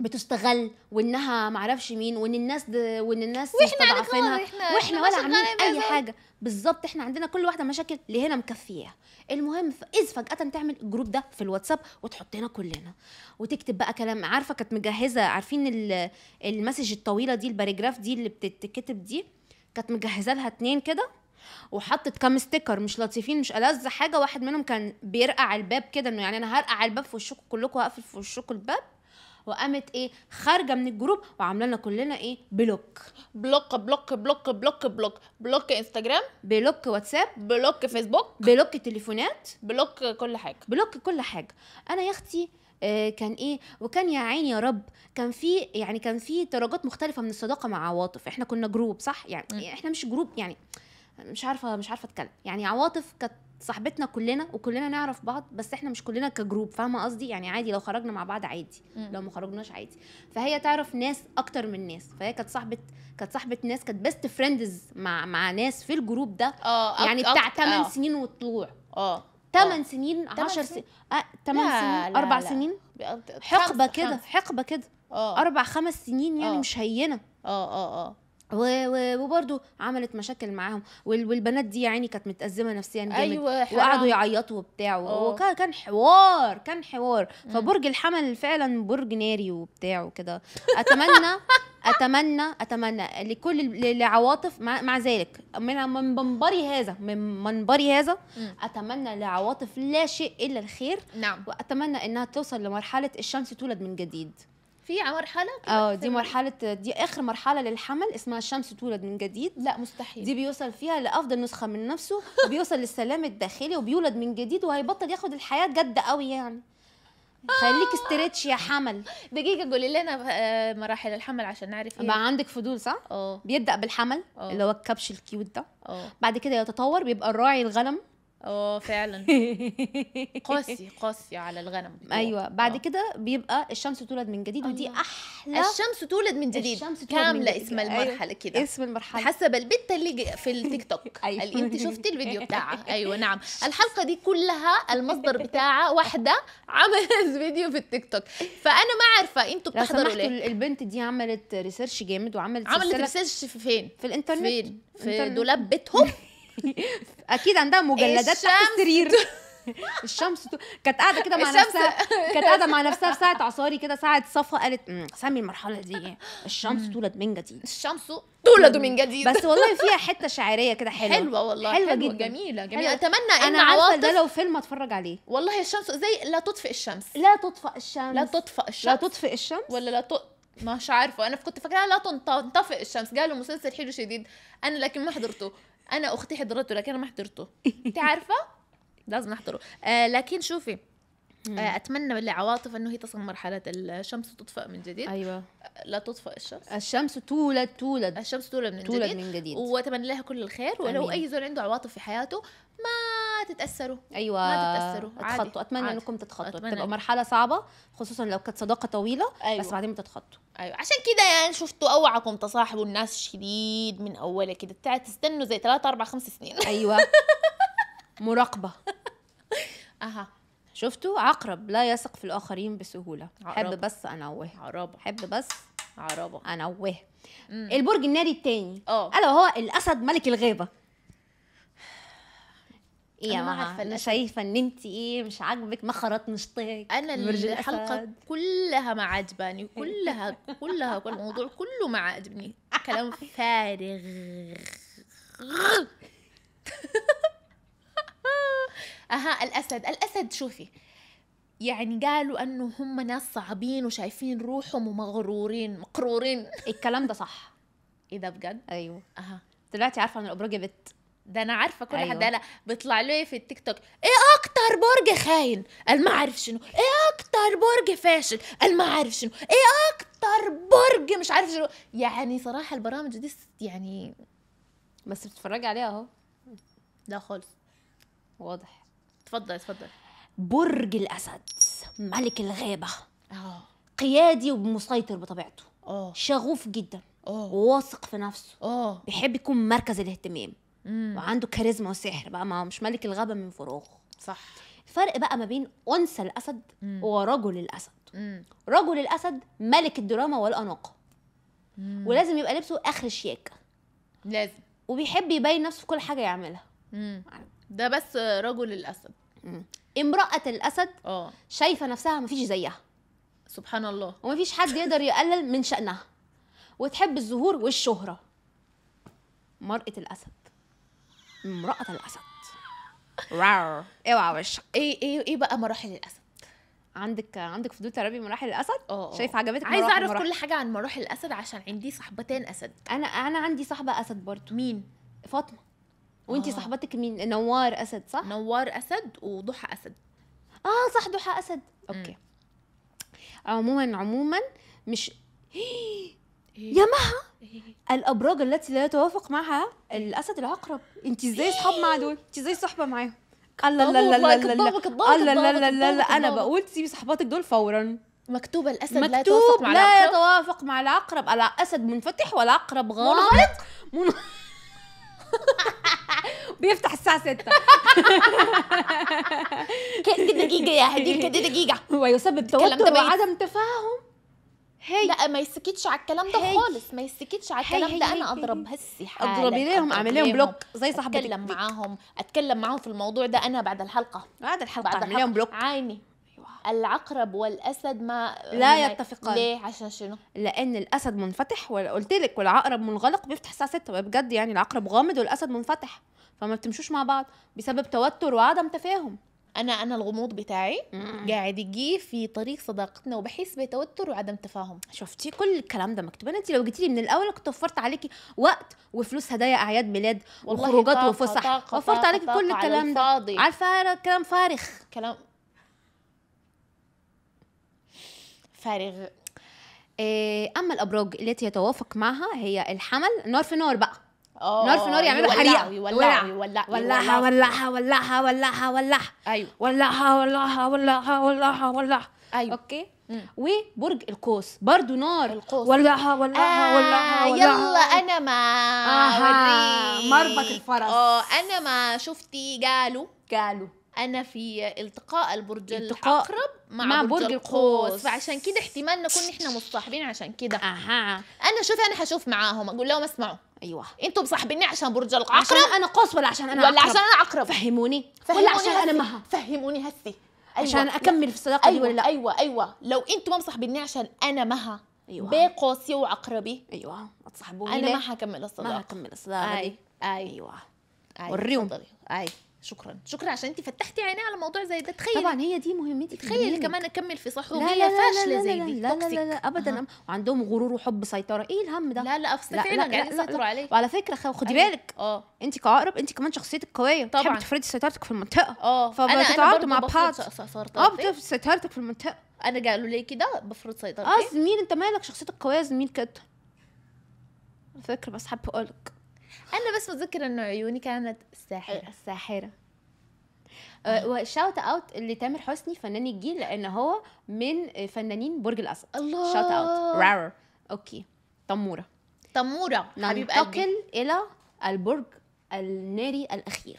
بتستغل وانها معرفش مين وان الناس وان الناس مستضعفينها واحنا, واحنا ولا عاملين اي حاجه بالظبط احنا عندنا كل واحده مشاكل اللي هنا مكفياها المهم اذ فجاه تعمل الجروب ده في الواتساب وتحطنا كلنا وتكتب بقى كلام عارفه كانت مجهزه عارفين المسج الطويله دي الباريجراف دي اللي بتتكتب دي كانت مجهزه لها اتنين كده وحطت كام ستيكر مش لطيفين مش ألذ حاجه واحد منهم كان بيرقع الباب كده انه يعني انا هرقع الباب في وشكم كلكم هقفل في وشكم الباب وقامت ايه خارجه من الجروب وعامله لنا كلنا ايه بلوك بلوك بلوك بلوك بلوك بلوك بلوك انستجرام بلوك واتساب بلوك فيسبوك بلوك تليفونات بلوك كل حاجه بلوك كل حاجه انا يا اختي آه، كان ايه وكان يا عيني يا رب كان في يعني كان في درجات مختلفه من الصداقه مع عواطف احنا كنا جروب صح يعني احنا مش جروب يعني مش عارفه مش عارفه اتكلم يعني عواطف كانت صاحبتنا كلنا وكلنا نعرف بعض بس احنا مش كلنا كجروب فاهمه قصدي يعني عادي لو خرجنا مع بعض عادي م. لو ما خرجناش عادي فهي تعرف ناس اكتر من ناس فهي كانت صاحبه كانت صاحبه ناس كانت بيست فريندز مع مع ناس في الجروب ده أوه. يعني بتاع 8 آه. سنين وطلوع اه 8 سنين 10 آه. سنين 8 آه، سنين 4 سنين حقبه كده حقبه كده اربع خمس سنين يعني أوه. مش هينه اه اه اه وبرضو عملت مشاكل معاهم والبنات دي يعني كانت متأزمة نفسيا جامد أيوة وقعدوا يعيطوا وبتاع وكان آه. حوار كان حوار فبرج الحمل فعلا برج ناري وبتاع وكده اتمنى [laughs] اتمنى اتمنى لكل لعواطف مع, مع ذلك من منبري هذا من منبري هذا اتمنى لعواطف لا شيء الا الخير نعم واتمنى انها توصل لمرحله الشمس تولد من جديد في على مرحله اه دي مرحله دي اخر مرحله للحمل اسمها الشمس تولد من جديد لا مستحيل دي بيوصل فيها لافضل نسخه من نفسه وبيوصل للسلام الداخلي وبيولد من جديد وهيبطل ياخد الحياه جد قوي يعني خليك استريتش يا حمل دقيقه قولي لنا آه، مراحل الحمل عشان نعرف ايه بقى عندك فضول صح اه بيبدا بالحمل أوه. اللي هو الكبش الكيوت ده أوه. بعد كده يتطور بيبقى الراعي الغنم اه فعلا [laughs] قاسي قاسي على الغنم ايوه بعد آه. كده بيبقى الشمس تولد من جديد ودي احلى الشمس تولد من جديد الشمس تولد كامله اسم أيوة. المرحله كده اسم المرحله حسب البت اللي في التيك توك [laughs] أيوة. انت شفتي الفيديو بتاعها [laughs] ايوه نعم الحلقه دي كلها المصدر بتاعها واحده عملت فيديو في التيك توك فانا ما عارفه انتوا بتحضروا ليه البنت دي عملت ريسيرش جامد وعملت عملت ريسيرش في فين في الانترنت فين في دولاب بيتهم [laughs] اكيد عندها مجلدات تحت السرير [laughs] الشمس تو... كانت قاعده كده مع نفسها كانت قاعده مع نفسها في ساعه عصاري كده ساعه صفا قالت سامي المرحله دي ايه الشمس تولد من جديد الشمس تولد من جديد بس والله [laughs] فيها حته شعريه كده حلوه حلوه والله حلوه, حلوة جدا جميله جميله حلوة. اتمنى ان انا عارفه ده لو فيلم اتفرج عليه والله الشمس زي لا تطفئ الشمس لا تطفئ الشمس لا تطفئ الشمس لا تطفئ الشمس ولا لا تطفئ مش عارفه انا كنت فاكرها لا تنطفئ الشمس جاله مسلسل حلو شديد انا لكن ما حضرته انا اختي حضرته لكن انا ما حضرته انت عارفه [laughs] لازم نحضره آه لكن شوفي آه، اتمنى بالعواطف انه هي تصل مرحله الشمس وتطفئ من جديد ايوه لا تطفئ الشمس الشمس تولد تولد الشمس تولد من تولد جديد من جديد واتمنى لها كل الخير ولو اي زول عنده عواطف في حياته ما تتاثروا ايوه ما تتاثروا اتخطوا اتمنى عادي. انكم تتخطوا تبقى مرحله صعبه خصوصا لو كانت صداقه طويله أيوة. بس بعدين بتتخطوا ايوه عشان كده يعني شفتوا اوعكم تصاحبوا الناس شديد من اولها كده تستنوا زي 3 4 5 سنين ايوه [laughs] مراقبه اها شفتوا عقرب لا يثق في الآخرين بسهولة عقرب. حب بس أنوه عرابة حب بس عرابة أنوه مم. البرج الناري الثاني اه ألا هو الأسد ملك الغابة ايه يا عارفه انا شايفه ان انت ايه مش عاجبك ما خرطنش طيك انا الحلقه كلها ما عجباني كلها كلها الموضوع كله ما عجبني كلام فارغ اها الاسد الاسد شوفي يعني قالوا انه هم ناس صعبين وشايفين روحهم ومغرورين مقرورين [laughs] الكلام ده صح ايه ده بجد ايوه اها دلوقتي عارفه ان الابراج بت ده انا عارفه كل أيوة. حد انا بيطلع له في التيك توك ايه اكتر برج خاين ما عارف شنو ايه اكتر برج فاشل ما عارف شنو ايه اكتر برج مش عارف شنو يعني صراحه البرامج دي يعني بس بتتفرجي عليها اهو لا خالص واضح تفضل تفضل برج الاسد ملك الغابه اه قيادي ومسيطر بطبيعته اه شغوف جدا اه واثق في نفسه اه بيحب يكون مركز الاهتمام مم. وعنده كاريزما وسحر بقى ما هو مش ملك الغابه من فراغ صح الفرق بقى ما بين انثى الاسد مم. ورجل الاسد مم. رجل الاسد ملك الدراما والاناقه ولازم يبقى لبسه اخر شياك لازم وبيحب يبين نفسه في كل حاجه يعملها مم. ده بس رجل الاسد امراه الاسد اه شايفه نفسها ما فيش زيها سبحان الله وما فيش حد يقدر يقلل من شانها وتحب الظهور والشهره مرأة الأسد امرأة الأسد راو اوعى وشك ايه ايه ايه بقى مراحل الأسد عندك عندك فضول تربي مراحل الأسد؟ آه،, اه شايف عجبتك عايزة أعرف مراحل. كل حاجة عن مراحل الأسد عشان عندي صاحبتين أسد أنا أنا عندي صاحبة أسد برضه مين؟ فاطمة وانت آه. صاحبتك مين نوار اسد صح نوار اسد وضحى اسد اه صح ضحى اسد اوكي م. عموما عموما مش [gasps] إيه. يا مها إيه. الابراج التي لا يتوافق معها الاسد العقرب انت ازاي إيه. صحاب مع دول انت ازاي صحبه معاهم الله لا لا لا لا لا لا لا لا لا انا بقول سيبي صحباتك دول فورا مكتوب الأسد مكتوب لا يتوافق مع لا العقرب لا يتوافق مع العقرب الأسد منفتح والعقرب غامض [laughs] منغلق بيفتح الساعه 6 [laughs] كده دقيقه يا هديل كده دقيقه ويسبب توتر وعدم تفاهم هي لا ما يسكتش على الكلام ده هي. خالص ما يسكتش على الكلام ده انا اضرب هسي حالك اضربي لهم اعمل لهم بلوك زي صاحبتك اتكلم معاهم اتكلم معاهم في الموضوع ده انا بعد الحلقه بعد الحلقه اعمل لهم بلوك عيني العقرب والاسد ما لا يتفقان ليه عشان شنو لان الاسد منفتح وقلت لك والعقرب منغلق بيفتح الساعه 6 بجد يعني العقرب غامض والاسد منفتح فما بتمشوش مع بعض بسبب توتر وعدم تفاهم انا انا الغموض بتاعي قاعد يجي في طريق صداقتنا وبحس بتوتر وعدم تفاهم شفتي كل الكلام ده مكتوب انا انت لو جيتي لي من الاول كنت وفرت عليكي وقت وفلوس هدايا اعياد ميلاد وخروجات وفسح وفرت عليكي كل الكلام ده عارفه كلام فارغ كلام فارغ آه، اما الابراج التي يتوافق معها هي الحمل نار في نار بقى آه، نار في نار يعملوا حريقه يولعها ولعها ولعها ولعها ولعها ولعها ايوه ولعها ولعها ولعها ولعها ولعها ايوه اوكي وبرج القوس برضو نار القوس ولعها ولعها آه ولعها يلا انا ما آه مربط الفرس اه انا ما شفتي قالوا قالوا انا في التقاء البرج التقاء العقرب مع, مع برج, برج القوس. فعشان كده احتمال نكون احنا مصاحبين عشان كده اها انا شوفي انا حشوف معاهم اقول لهم اسمعوا ايوه انتوا مصاحبيني عشان برج العقرب عشان انا قوس ولا عشان انا ولا عقرب. عشان انا عقرب فهموني فهموني ولا عشان انا مها فهموني هسي أيوة. عشان اكمل في الصداقه أيوة. دي ولا أيوة، لا ايوه ايوه لو انتوا ما مصاحبيني عشان انا مها ايوه بقوسي وعقربي ايوه ما تصاحبوني انا ما حكمل الصداقه ما حكمل الصداقه اي اي ايوه اي وريهم اي شكرا شكرا عشان انت فتحتي عيني على موضوع زي ده تخيل طبعا هي دي مهمتي تخيلي كمان اكمل في صح وهي فاشله زي دي لا لا, لا, لا ابدا أه. وعندهم غرور وحب سيطره ايه الهم ده لا لا افصل فعلا قاعدين يسيطروا يعني عليك وعلى فكره خدي أيه. بالك اه انت كعقرب انت كمان شخصيتك قويه طبعا بتحبي تفرضي سيطرتك في المنطقه اه فبتتعاطوا مع بعض اه بتفرضي سيطرتك في المنطقه انا قالوا لي كده بفرض سيطرتي اه زميل انت مالك شخصيتك قويه زميل كده فكره بس حابه اقولك انا بس بتذكر انه عيوني كانت ساحره ساحره وشاوت آه. اوت أه، لتامر حسني فنان الجيل لان هو من فنانين برج الاسد الله شاوت اوت رار اوكي تموره تموره حبيب ننتقل الى البرج الناري الاخير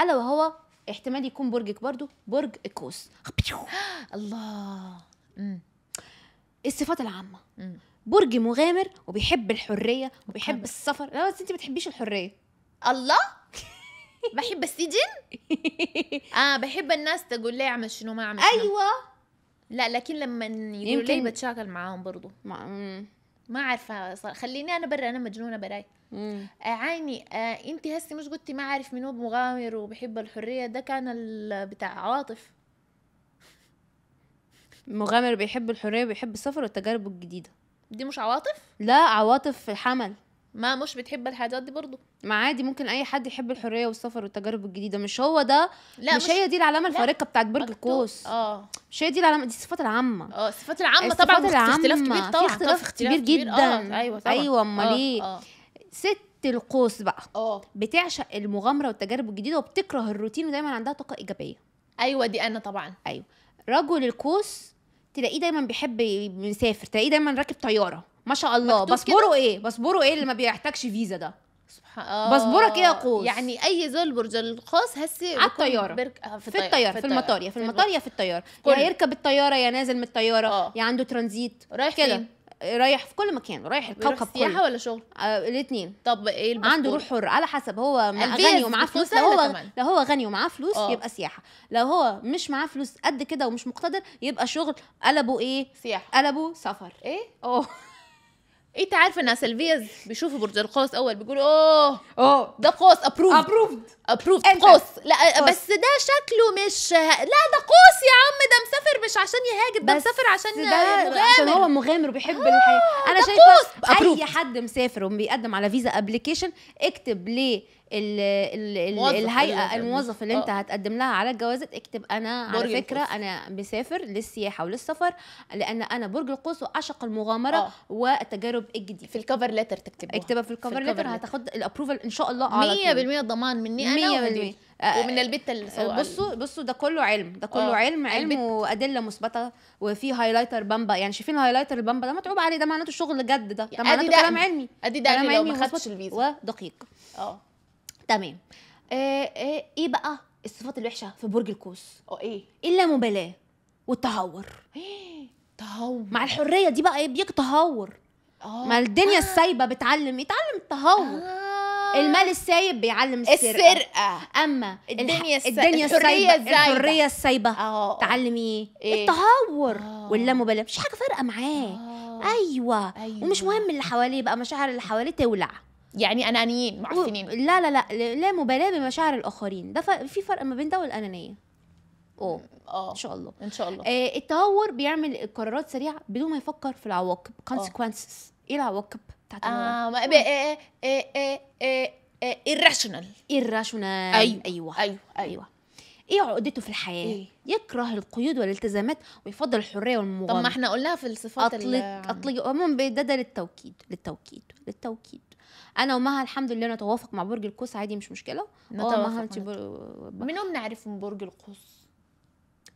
الا وهو احتمال يكون برجك برضو برج الكوس [gasps] الله الصفات العامه برج مغامر وبيحب الحريه وبيحب السفر لا بس انت ما بتحبيش الحريه الله بحب السجن [laughs] اه بحب الناس تقول لي اعمل شنو ما اعمل شنو. ايوه لا لكن لما يقول لي بتشاغل معاهم برضو ما ما عارفه صار خليني انا برا انا مجنونه براي آه عيني آه انت هسي مش قلتي ما عارف منو مغامر وبحب الحريه ده كان بتاع عواطف مغامر بيحب الحريه وبيحب السفر والتجارب الجديده دي مش عواطف لا عواطف حمل ما مش بتحب الحاجات دي برضه ما عادي ممكن اي حد يحب الحريه والسفر والتجارب الجديده مش هو ده لا مش, مش هي دي العلامه الفارقه بتاعت برج القوس اه مش هي دي العلامه دي الصفات العامه اه الصفات العامه طبعا العامة. اختلاف كبير طبعا في اختلاف, اختلاف كبير, كبير آه، جدا آه. ايوه طبعا ايوه امال آه، ايه آه. ست القوس بقى اه بتعشق المغامره والتجارب الجديده وبتكره الروتين ودايما عندها طاقه ايجابيه ايوه دي انا طبعا ايوه رجل القوس تلاقيه دايما بيحب يسافر تلاقيه دايما راكب طياره ما شاء الله باسبوره ايه باسبوره ايه اللي ما بيحتاجش فيزا ده سبحان باسبورك ايه يا قوس يعني اي زول برج القوس هسي على الطياره برك... آه، في, في الطياره في المطار في المطار في الطياره يا هيركب الطياره يا نازل من الطياره آه. يا عنده ترانزيت رايح كده رايح في كل مكان رايح الكوكب سياحه ولا شغل آه الاثنين طب ايه الباسبور عنده روح حر على حسب هو غني ومعاه فلوس لو هو كمان. لو هو غني ومعاه فلوس أوه. يبقى سياحه لو هو مش معاه فلوس قد كده ومش مقتدر يبقى شغل قلبه ايه سياحه قلبه سفر ايه اه [laughs] إيه، انت عارفه ان اسلفيز بيشوفوا برج القوس اول بيقولوا اوه اوه ده قوس ابروفد ابروفد ابروفد قوس لا قوس. بس ده شكله مش لا ده قوس يا عم ده مسافر مش عشان يهاجم ده مسافر عشان ده مغامر عشان هو مغامر وبيحب آه الحياه انا شايفه اي حد مسافر وبيقدم على فيزا ابلكيشن اكتب ليه ال ال ال الهيئه الموظف اللي انت آه. هتقدم لها على جوازك اكتب انا على فكره القوس. انا مسافر للسياحه وللسفر لان انا برج القوس وعشق المغامره آه. والتجارب الجديده في الكفر لتر تكتبها اكتبها في الكفر لتر هتاخد الابروفال ان شاء الله على 100% ضمان مني انا 100% آه، ومن البت اللي بصوا بصوا ده كله علم ده كله أوه. علم علم البت. وادله مثبته وفي هايلايتر بامبا يعني شايفين هايلايتر البامبا ده متعوب عليه ده معناته شغل جد ده يعني ده معناته كلام علمي ادي ده كلام علمي ما خدتش الفيزا ودقيق اه تمام ايه ايه بقى الصفات الوحشه في برج القوس اه ايه اللامبالاه والتهور ايه [gasps] تهور مع الحريه دي بقى ايه بيجي تهور اه ما الدنيا آه. السايبه بتعلم يتعلم التهور آه. المال السايب بيعلم السرقه السرقه اما الدنيا الح... الدنيا السايبه الحريه السايبه اه, آه. تعلم إيه؟, ايه التهور آه. واللامبالاه مفيش حاجه فارقه معاه آه. أيوة. ايوه ومش مهم اللي حواليه بقى مشاعر اللي حواليه تولع يعني انانيين معفنين لا لا لا لا مبالاه بمشاعر الاخرين ده في فرق ما بين ده والانانيه اه ان شاء الله ان شاء الله آه التهور بيعمل قرارات سريعه بدون ما يفكر في العواقب آه. consequences ايه العواقب بتاعت آه،, آه،, اه irrational irrational أيوة. ايوه ايوه ايوه, أيوة. ايه عقدته في الحياه إيه؟ يكره القيود والالتزامات ويفضل الحريه والمغامره طب ما احنا قلناها في الصفات اطلق اطلق ده للتوكيد للتوكيد للتوكيد انا ومها الحمد لله نتوافق مع برج القوس عادي مش مشكله اه مها انت بر... منهم نعرف من برج القوس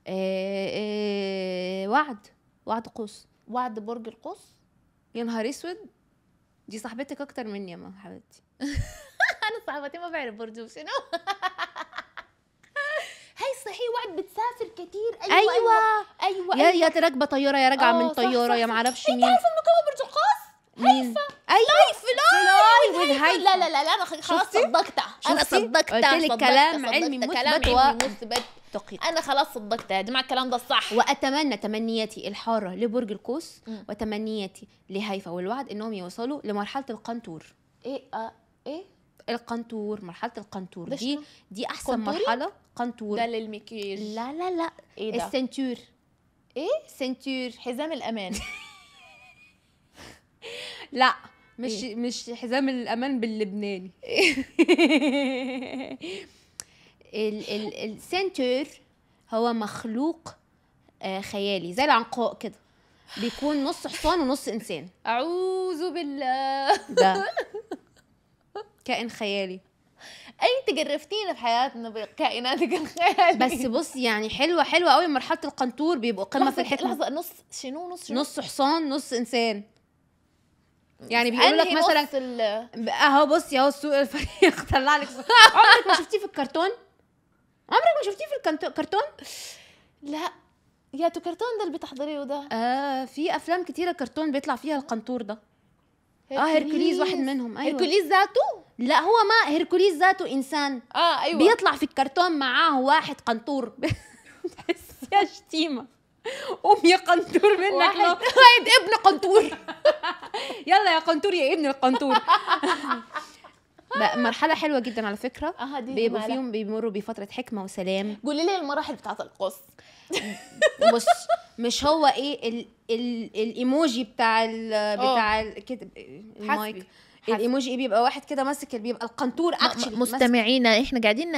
آه،, آه وعد وعد قوس وعد برج القوس يا نهار اسود دي صاحبتك اكتر مني يا حبيبتي [laughs] انا صاحبتي ما بعرف برضه شنو [laughs] هي صحيح وعد بتسافر كتير ايوه ايوه ايوه, أيوة. يا يا أيوة. راكبه طياره يا راجعه من آه، طياره يا معرفش مين انت عارفه من كم برج هيفا لايف لايف لايف لا لا لا لا انا طيب، خلاص صدقتها انا صدقتها قلت لك كلام علمي مثبت ومثبت دقيق انا خلاص صدقت يا جماعه الكلام ده الصح واتمنى تمنياتي الحاره لبرج القوس وتمنياتي لهيفا والوعد انهم يوصلوا لمرحله القنطور ايه آه، ايه القنطور مرحله القنطور دي دي احسن قنطوري؟ مرحله قنطور ده للمكياج لا لا لا إيه ده؟ السنتور ايه سنتور حزام الامان [laughs] لا مش إيه؟ مش حزام الامان باللبناني [laughs] ال ال السنتر هو مخلوق آه، خيالي زي العنقاء كده بيكون نص حصان ونص انسان اعوذ بالله ده [laughs] كائن خيالي اي تجرفتينا في حياتنا بكائناتك الخيالية بس بص يعني حلوه حلوه قوي مرحله القنطور بيبقوا قمه في الحكمه لحظه نص شنو نص شنو؟ نص حصان نص انسان يعني بيقول لك مثلا اهو بصي اهو السوق الفريق طلع [laughs] لك عمرك ما شفتيه في الكرتون عمرك ما شفتيه في الكرتون لا يا تو كرتون ده اللي بتحضريه ده اه في افلام كتيره كرتون بيطلع فيها القنطور ده آه، هيركوليز. اه هيركوليز واحد منهم ايوه هيركوليز ذاته لا هو ما هيركوليز ذاته انسان اه ايوه بيطلع في الكرتون معاه واحد قنطور [laughs] يا شتيمه [laughs] قوم يا قنطور منك واحد, [laughs] طيب، ابن قنطور [laughs] يلا يا قنطور يا ابن القنطور مرحلة حلوة جدا على فكرة اه دي بيبقوا فيهم بيمروا بفترة حكمة وسلام قولي لي المراحل بتاعة القص بص مش هو ايه الايموجي بتاع الـ آه. بتاع كده المايك الايموجي ايه بيبقى واحد كده ماسك بيبقى القنطور اكشلي مستمعينا احنا قاعدين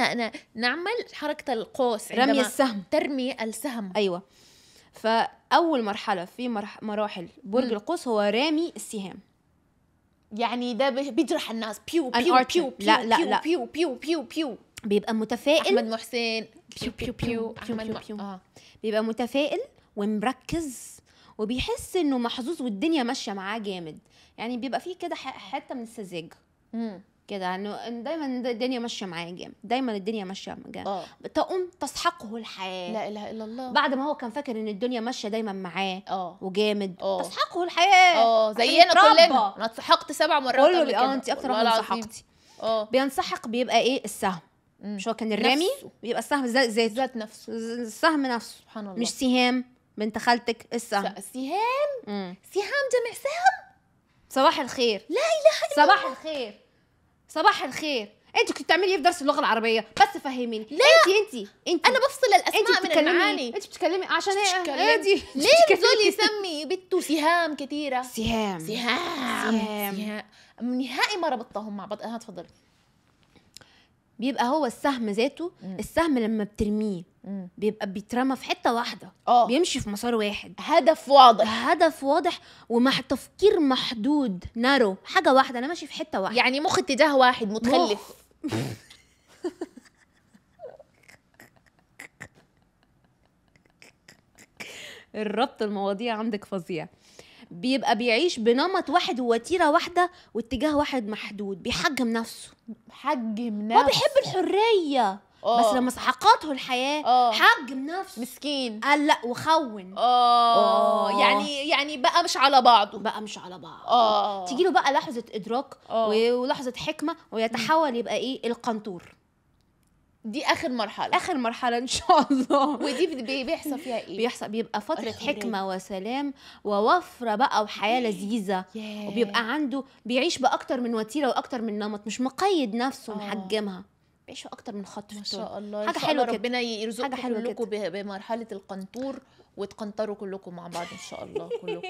نعمل حركه القوس رمي السهم ترمي السهم ايوه فاول مرحله في مرح... مراحل برج القوس هو رامي السهام يعني ده بيجرح الناس بيو بيو بيو, بيو, بيو, لا لا بيو, لا. بيو بيو بيو بيو بيبقى متفائل احمد محسن بيو بيو بيو, بيو, آه. بيبقى متفائل ومركز وبيحس انه محظوظ والدنيا ماشيه معاه جامد يعني بيبقى فيه كده حته من السذاجه كده انه دايما الدنيا ماشيه معايا جامد دايما الدنيا ماشيه معاه تقوم تسحقه الحياه لا اله الا الله بعد ما هو كان فاكر ان الدنيا ماشيه دايما معاه اه وجامد آه. تسحقه الحياه اه زينا كلنا انا اتسحقت سبع مرات قبل كده اه انت اكتر واحد اتسحقتي اه بينسحق بيبقى ايه السهم مش هو كان الرامي نفسه. بيبقى السهم ذات زي ذات نفسه السهم نفسه سبحان الله مش سهام بنت خالتك السهم سهام سهام جمع سهم صباح الخير لا اله الا الله صباح الخير صباح الخير انت كنت تعملي إيه في درس اللغه العربيه بس فهميني لا انت انت انت انا بفصل الاسماء من المعاني انت بتتكلمي عشان ايه دي ليه بتقولي يسمي بنته سهام كثيره سهام سهام سهام نهائي ما ربطتهم مع بعض ها تفضلي بيبقى هو السهم ذاته السهم لما بترميه بيبقى بيترمى في حته واحده أوه. بيمشي في مسار واحد هدف واضح هدف واضح ومع تفكير محدود نارو حاجه واحده انا ماشي في حته واحده يعني مخ اتجاه واحد متخلف [laughs] الربط المواضيع عندك فظيع بيبقى بيعيش بنمط واحد ووتيره واحده واتجاه واحد محدود بيحجم نفسه حجم نفسه هو بيحب الحريه أوه. بس آه. لما سحقته الحياه أوه. حجم نفسه مسكين قال لا وخون آه. اه يعني يعني بقى مش على بعضه بقى مش على بعضه اه تيجي له بقى لحظه ادراك أوه. ولحظه حكمه ويتحول يبقى ايه القنطور دي اخر مرحله اخر مرحله ان شاء الله ودي بيحصل فيها ايه بيحصل بيبقى فتره حكمه وسلام ووفره بقى وحياه لذيذه وبيبقى عنده بيعيش باكتر من وتيره واكتر من نمط مش مقيد نفسه آه. محجمها بعيشوا اكتر من خط ما شاء الله حاجه حلوه كده ربنا يرزقكم كلكم بمرحله القنطور وتقنطروا كلكم مع بعض ان شاء الله [laughs] كلكم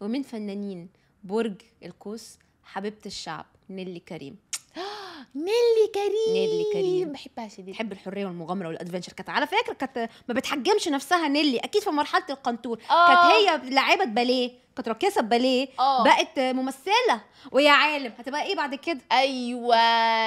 ومن فنانين برج القوس حبيبه الشعب نيلي كريم [gasps] نيلي كريم نيلي كريم بحبها شديد بحب الحريه والمغامره والادفنشر كانت على فكره كانت ما بتحجمش نفسها نيلي اكيد في مرحله القنطور آه. كانت هي لعيبه باليه كانت راكسه باليه آه. بقت ممثله ويا عالم هتبقى ايه بعد كده ايوه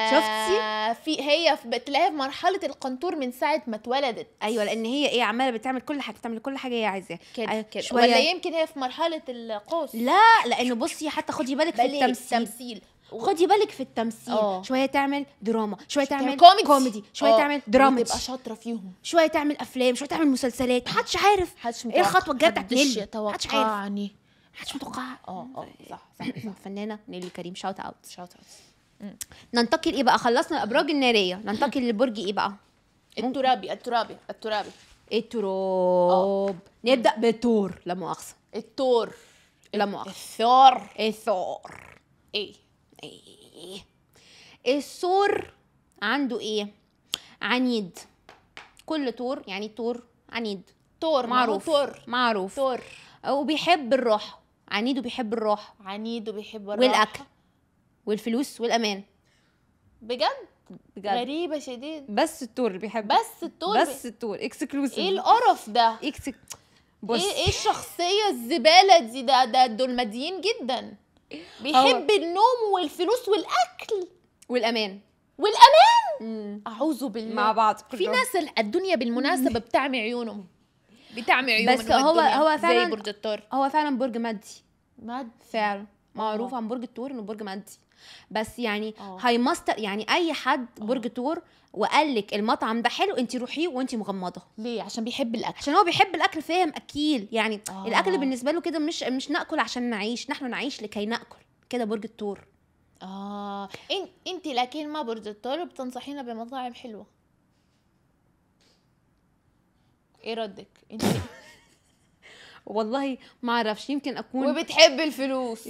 شفتي في هي بتلاقيها في مرحله القنطور من ساعه ما اتولدت ايوه لان هي ايه عماله بتعمل كل حاجه بتعمل كل حاجه هي عايزاها كده آه، كده شوية. ولا يمكن هي في مرحله القوس لا لانه بصي حتى خدي بالك في التمثيل, التمثيل خدي بالك في التمثيل أوه. شويه تعمل دراما شويه تعمل كوميدي, كوميدي. شويه أوه. تعمل دراما تبقى شاطره فيهم شويه تعمل افلام شويه تعمل مسلسلات محدش عارف محدش ايه الخطوه الجايه بتاعت نيلي محدش عارف محدش متوقع اه اه صح صح, [clears throat] فنانه نيلي كريم شوت اوت شوت اوت ننتقل ايه بقى خلصنا الابراج الناريه ننتقل لبرج ايه بقى الترابي الترابي الترابي التراب آه. نبدا بالتور لا مؤاخذه التور لا مؤاخذه الثور الثور ايه ايه الثور عنده ايه عنيد كل تور يعني تور عنيد تور معروف تور معروف تور وبيحب الراحه عنيد وبيحب الراحه عنيد وبيحب الراحه والاكل والفلوس والامان بجد بجد غريبه شديد بس التور اللي بيحب بس التور بس التور اكسكلوسيف ايه القرف ده اكسك إيه- بص ايه ايه الشخصيه الزباله دي ده ده دول ماديين جدا بيحب النوم والفلوس والاكل والامان والامان مم. اعوذ بالله مع بعض في ناس الدنيا بالمناسبه بتعمي عيونهم بتعمي عيونهم بس هو هو فعلا زي برج التور هو فعلا برج مادي مادي فعلا معروف آه. عن برج التور انه برج مادي بس يعني هيمستر آه. يعني اي حد آه. برج تور وقال لك المطعم ده حلو انت روحيه وانت مغمضه ليه عشان بيحب الاكل عشان هو بيحب الاكل فاهم اكيل يعني أوه. الاكل آه. بالنسبه له كده مش مش ناكل عشان نعيش نحن نعيش لكي ناكل كده برج الثور اه إن... انت لكن ما برج الثور بتنصحينا بمطاعم حلوه ايه ردك انت [laughs] والله ما اعرفش يمكن اكون وبتحب الفلوس [laughs]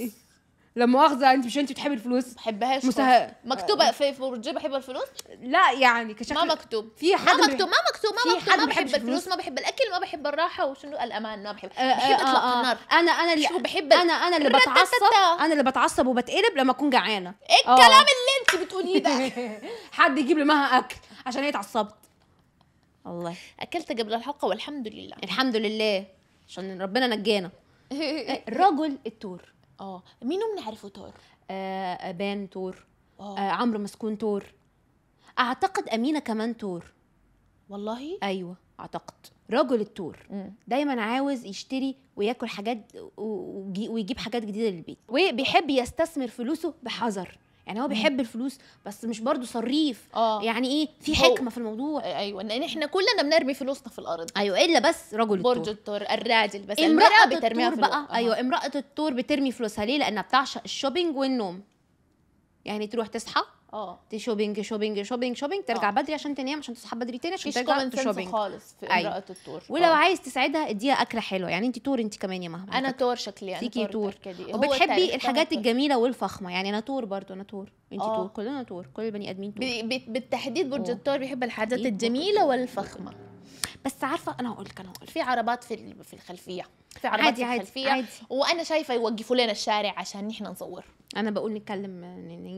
لا مؤاخذه انت مش انت بتحبي الفلوس بحبهاش مسه... مكتوبه آه. في فورجي بحب الفلوس لا يعني كشكل ما مكتوب في حد ما مكتوب ما مكتوب ما مكتوب ما بحب الفلوس ما بحب الاكل ما بحب الراحه وشنو الامان ما بحب آه، بحب آه، اطلق النار انا انا اللي شو بحب انا انا اللي بتعصب انا اللي بتعصب وبتقلب لما اكون جعانه ايه الكلام اللي انت بتقوليه ده [laughs] حد يجيب لي مها اكل عشان هي اتعصبت الله اكلت قبل الحلقه والحمد لله الحمد لله عشان ربنا نجانا [laughs] رجل التور اه مين بنعرفه تور آه ابان تور آه. آه عمرو مسكون تور اعتقد امينه كمان تور والله ايوه اعتقد رجل التور دايما عاوز يشتري وياكل حاجات ويجيب حاجات جديده للبيت وبيحب يستثمر فلوسه بحذر يعني هو بيحب الفلوس بس مش برضه صريف اه يعني ايه في حكمه هو. في الموضوع ايوه لان احنا كلنا بنرمي فلوسنا في الارض ايوه الا بس رجل برج الثور الراجل بس امراه بترمي في بقى أه. ايوه امراه التور بترمي فلوسها ليه لانها بتعشق الشوبينج والنوم يعني تروح تصحى اه دي شوبينج شوبينج شوبينج شوبينج ترجع أوه. بدري عشان تنام عشان تصحى بدري تاني عشان ترجع شوبينج خالص في امرأة التور ولو أوه. عايز تساعدها اديها اكله حلوه يعني انت تور انت كمان يا مهما انا تور شكلي انا تور, تور. وبتحبي الحاجات الجميله والفخمه يعني انا تور برضو انا تور انت آه. تور كلنا تور كل البني ادمين تور بالتحديد برج آه. التور بيحب الحاجات الجميله والفخمه بس عارفه انا هقول لك انا هقول في عربات في في الخلفيه في عربات عادي في الخلفيه عادي. وانا شايفه يوقفوا لنا الشارع عشان نحن نصور انا بقول نتكلم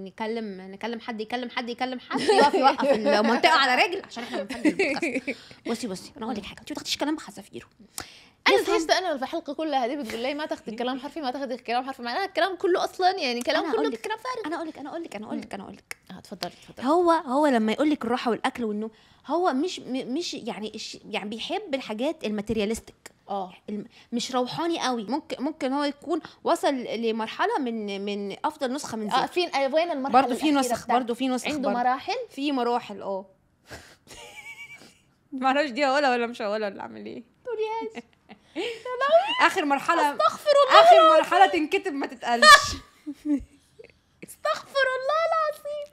نتكلم نكلم حد يكلم حد يكلم حد يقف يوقف [laughs] المنطقه على راجل عشان احنا بنسجل [laughs] بصي بصي انا اقول لك حاجه انت ما تاخديش كلام بحذافيره انا تحس انا في الحلقه كلها بتقول بالله ما تاخدي الكلام حرفي ما تاخدي الكلام حرفي معناها الكلام كله اصلا يعني كلام كله كلام فارغ انا اقول لك انا اقول لك انا اقول لك انا اقول لك اه اتفضلي اتفضلي هو هو لما يقول لك الراحه والاكل والنوم هو مش مش يعني يعني بيحب الحاجات الماتيرياليستيك اه يعني مش روحاني قوي ممكن ممكن هو يكون وصل لمرحله من من افضل نسخه من ذاته اه فين أيوة، وين المرحله برضه في نسخ برضه في نسخ عنده برضو. مراحل في مراحل اه [laughs] معرفش دي هقولها ولا مش هقولها ولا اعمل ايه [laughs] اخر مرحله استغفر الله اخر مرحله تنكتب ما تتقالش [laughs] استغفر الله العظيم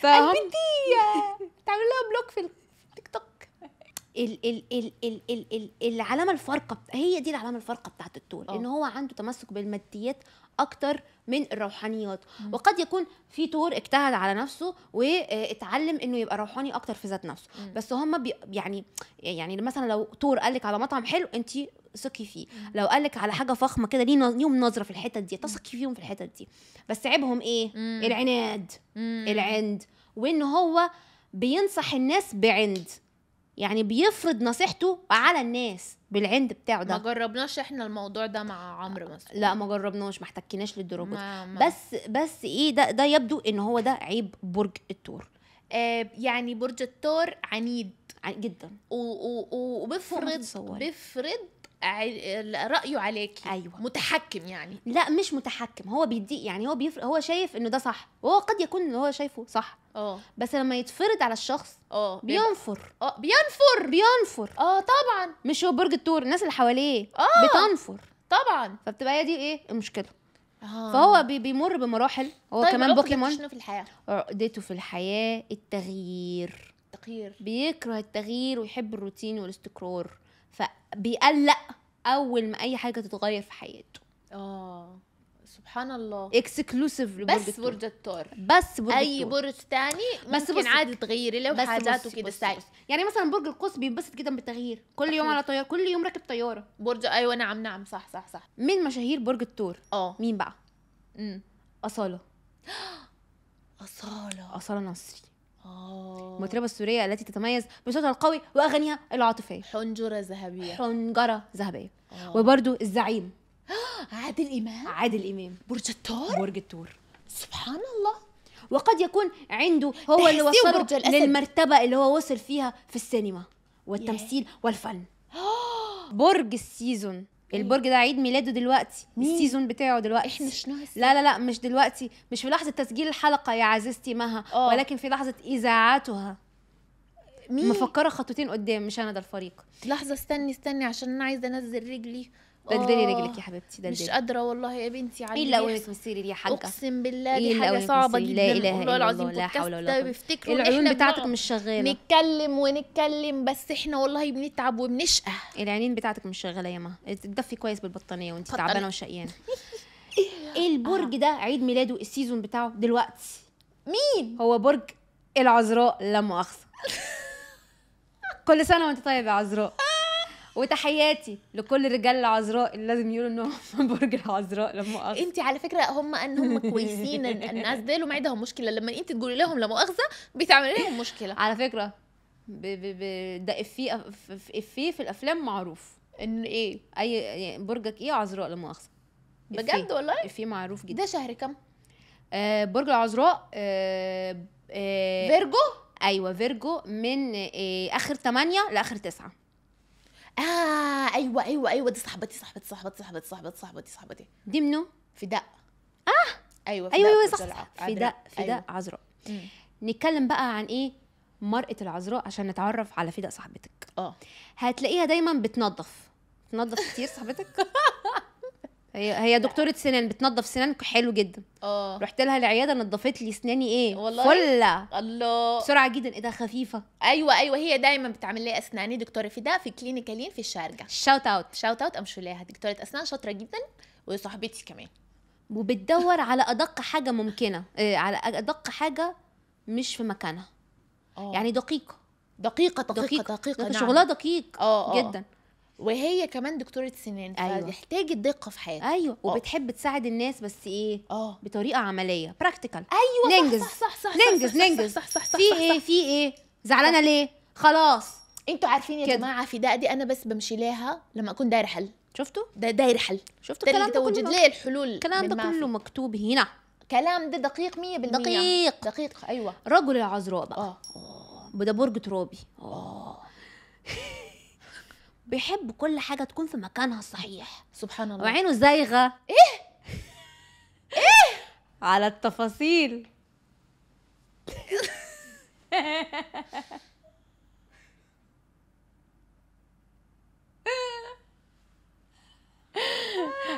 فهم دي تعمل لها بلوك في ال ال ال ال ال ال العلامه الفارقه هي دي العلامه الفارقه بتاعت التون أوه. ان هو عنده تمسك بالماديات اكتر من الروحانيات مم. وقد يكون في تور اجتهد على نفسه واتعلم آه، انه يبقى روحاني اكتر في ذات نفسه مم. بس هم يعني يعني مثلا لو تور قال لك على مطعم حلو انت ثقي فيه مم. لو قال لك على حاجه فخمه كده ليه ليهم نظره في الحتت دي تثقي فيهم في الحتت دي بس عيبهم ايه مم. العناد مم. العند وان هو بينصح الناس بعند يعني بيفرض نصيحته على الناس بالعند بتاعه ده ما جربناش احنا الموضوع ده مع عمرو مثلا لا ما جربناش ما احتكناش للدرجه ما ما. بس بس ايه ده ده يبدو ان هو ده عيب برج الثور آه يعني برج الثور عنيد جدا وبيفرض بيفرض رايه عليكي ايوه متحكم يعني لا مش متحكم هو بيدي يعني هو بيفرق هو شايف انه ده صح وهو قد يكون ان هو شايفه صح اه بس لما يتفرض على الشخص اه بينفر اه بينفر بينفر اه طبعا مش هو برج التور الناس اللي حواليه اه بتنفر طبعا فبتبقى هي دي ايه المشكله آه. فهو بي بيمر بمراحل هو طيب كمان بوكيمون في الحياه عقدته في الحياه التغيير التغيير بيكره التغيير ويحب الروتين والاستقرار فبيقلق اول ما اي حاجه تتغير في حياته اه سبحان الله اكسكلوسيف بس برج الثور بس برج اي برج ثاني بس ممكن عادي تغيري له حاجات وكده سايس يعني مثلا برج القوس بينبسط جدا بالتغيير كل يوم على طياره كل يوم راكب طياره برج ايوه نعم نعم صح صح صح من مشاهير برج الثور اه مين بقى امم اصاله [gasps] اصاله اصاله نصري آه. المطربة السورية التي تتميز بصوتها القوي وأغانيها العاطفية حنجرة ذهبية حنجرة ذهبية آه. وبرده الزعيم [gasps] عادل امام عادل امام برج الثور برج الثور سبحان الله وقد يكون عنده هو اللي وصله للمرتبه اللي هو وصل فيها في السينما والتمثيل yeah. والفن [gasps] برج السيزون إيه. البرج ده عيد ميلاده دلوقتي مين؟ السيزون بتاعه دلوقتي احنا مش ناقص لا لا لا مش دلوقتي مش في لحظه تسجيل الحلقه يا عزيزتي مها أوه. ولكن في لحظه اذاعتها مين؟ مفكره خطوتين قدام مش انا ده الفريق لحظه استني استني عشان انا عايزه انزل رجلي دلدلي رجلك آه، يا حبيبتي دلدلي مش قادره والله يا بنتي على إيه الا وينك من يا حلقه اقسم بالله دي إيه حاجه صعبه جدا لا اله الا العظيم لا حول ولا قوه العيون بتاعتك مش شغاله نتكلم ونتكلم بس احنا والله بنتعب وبنشقى العينين بتاعتك مش شغاله يا ما تدفي كويس بالبطانيه وانت تعبانه وشقيانه [laughs] إيه. البرج آه. ده عيد ميلاده السيزون بتاعه دلوقتي مين هو برج العذراء لا مؤاخذه [laughs] كل سنه وانت طيب يا عذراء وتحياتي لكل الرجال العذراء اللي لازم يقولوا ان هم [laughs] برج العذراء لما أخذ. انت على فكره هم ان هم كويسين الناس دي ما عندهم مشكله لما انت تقولي لهم لا مؤاخذه بتعملي لهم مشكله على فكره ب ب ب ده افيه افيه في, في الافلام معروف ان ايه اي يعني برجك ايه عذراء لا مؤاخذه بجد والله افيه معروف جدا ده شهر كام آه برج العذراء آه آه فيرجو ايوه فيرجو من آه اخر 8 لاخر 9 اه ايوه ايوه ايوه دي صاحبتي صاحبتي صاحبتي صاحبتي صاحبتي صاحبتي صاحبتي دي منو؟ فداء اه ايوه, أيوة،, أيوة، فداء ايوه ايوه صح فداء فداء عذراء نتكلم بقى عن ايه مرأة العذراء عشان نتعرف على فداء صاحبتك اه هتلاقيها دايما بتنظف تنظف كتير صاحبتك [laughs] هي هي دكتوره سنان بتنظف سنان حلو جدا اه رحت لها العياده نظفت لي اسناني ايه والله فله الله بسرعه جدا ايه ده خفيفه ايوه ايوه هي دايما بتعمل لي اسناني دكتوره فداء في كلينيكالين في الشارقة شاوت اوت شاوت اوت امشوا ليها دكتوره اسنان شاطره جدا وصاحبتي كمان وبتدور على ادق حاجه ممكنه إيه على ادق حاجه مش في مكانها أوه. يعني دقيقه دقيقه دقيقه دقيقه, دقيقة, دقيقة نعم. شغلها دقيق أوه. آه. جدا وهي كمان دكتوره سنان أيوة. فبتحتاج الدقه في حياتها ايوه أوه. وبتحب تساعد الناس بس ايه اه بطريقه عمليه براكتيكال ايوه ننجز صح صح صح ننجز ننجز صح صح صح في ايه في ايه زعلانه ليه خلاص انتوا عارفين يا كده. جماعه فداء دي انا بس بمشي لها لما اكون دايره حل شفتوا ده داير حل شفتوا الكلام ده كله ليه الحلول الكلام ده كله مكتوب هنا كلام ده دقيق 100% دقيق دقيق ايوه رجل العذراء بقى اه ده برج ترابي اه [laughs] بيحب كل حاجه تكون في مكانها الصحيح سبحان الله وعينه زايغه ايه ايه على التفاصيل [laughs]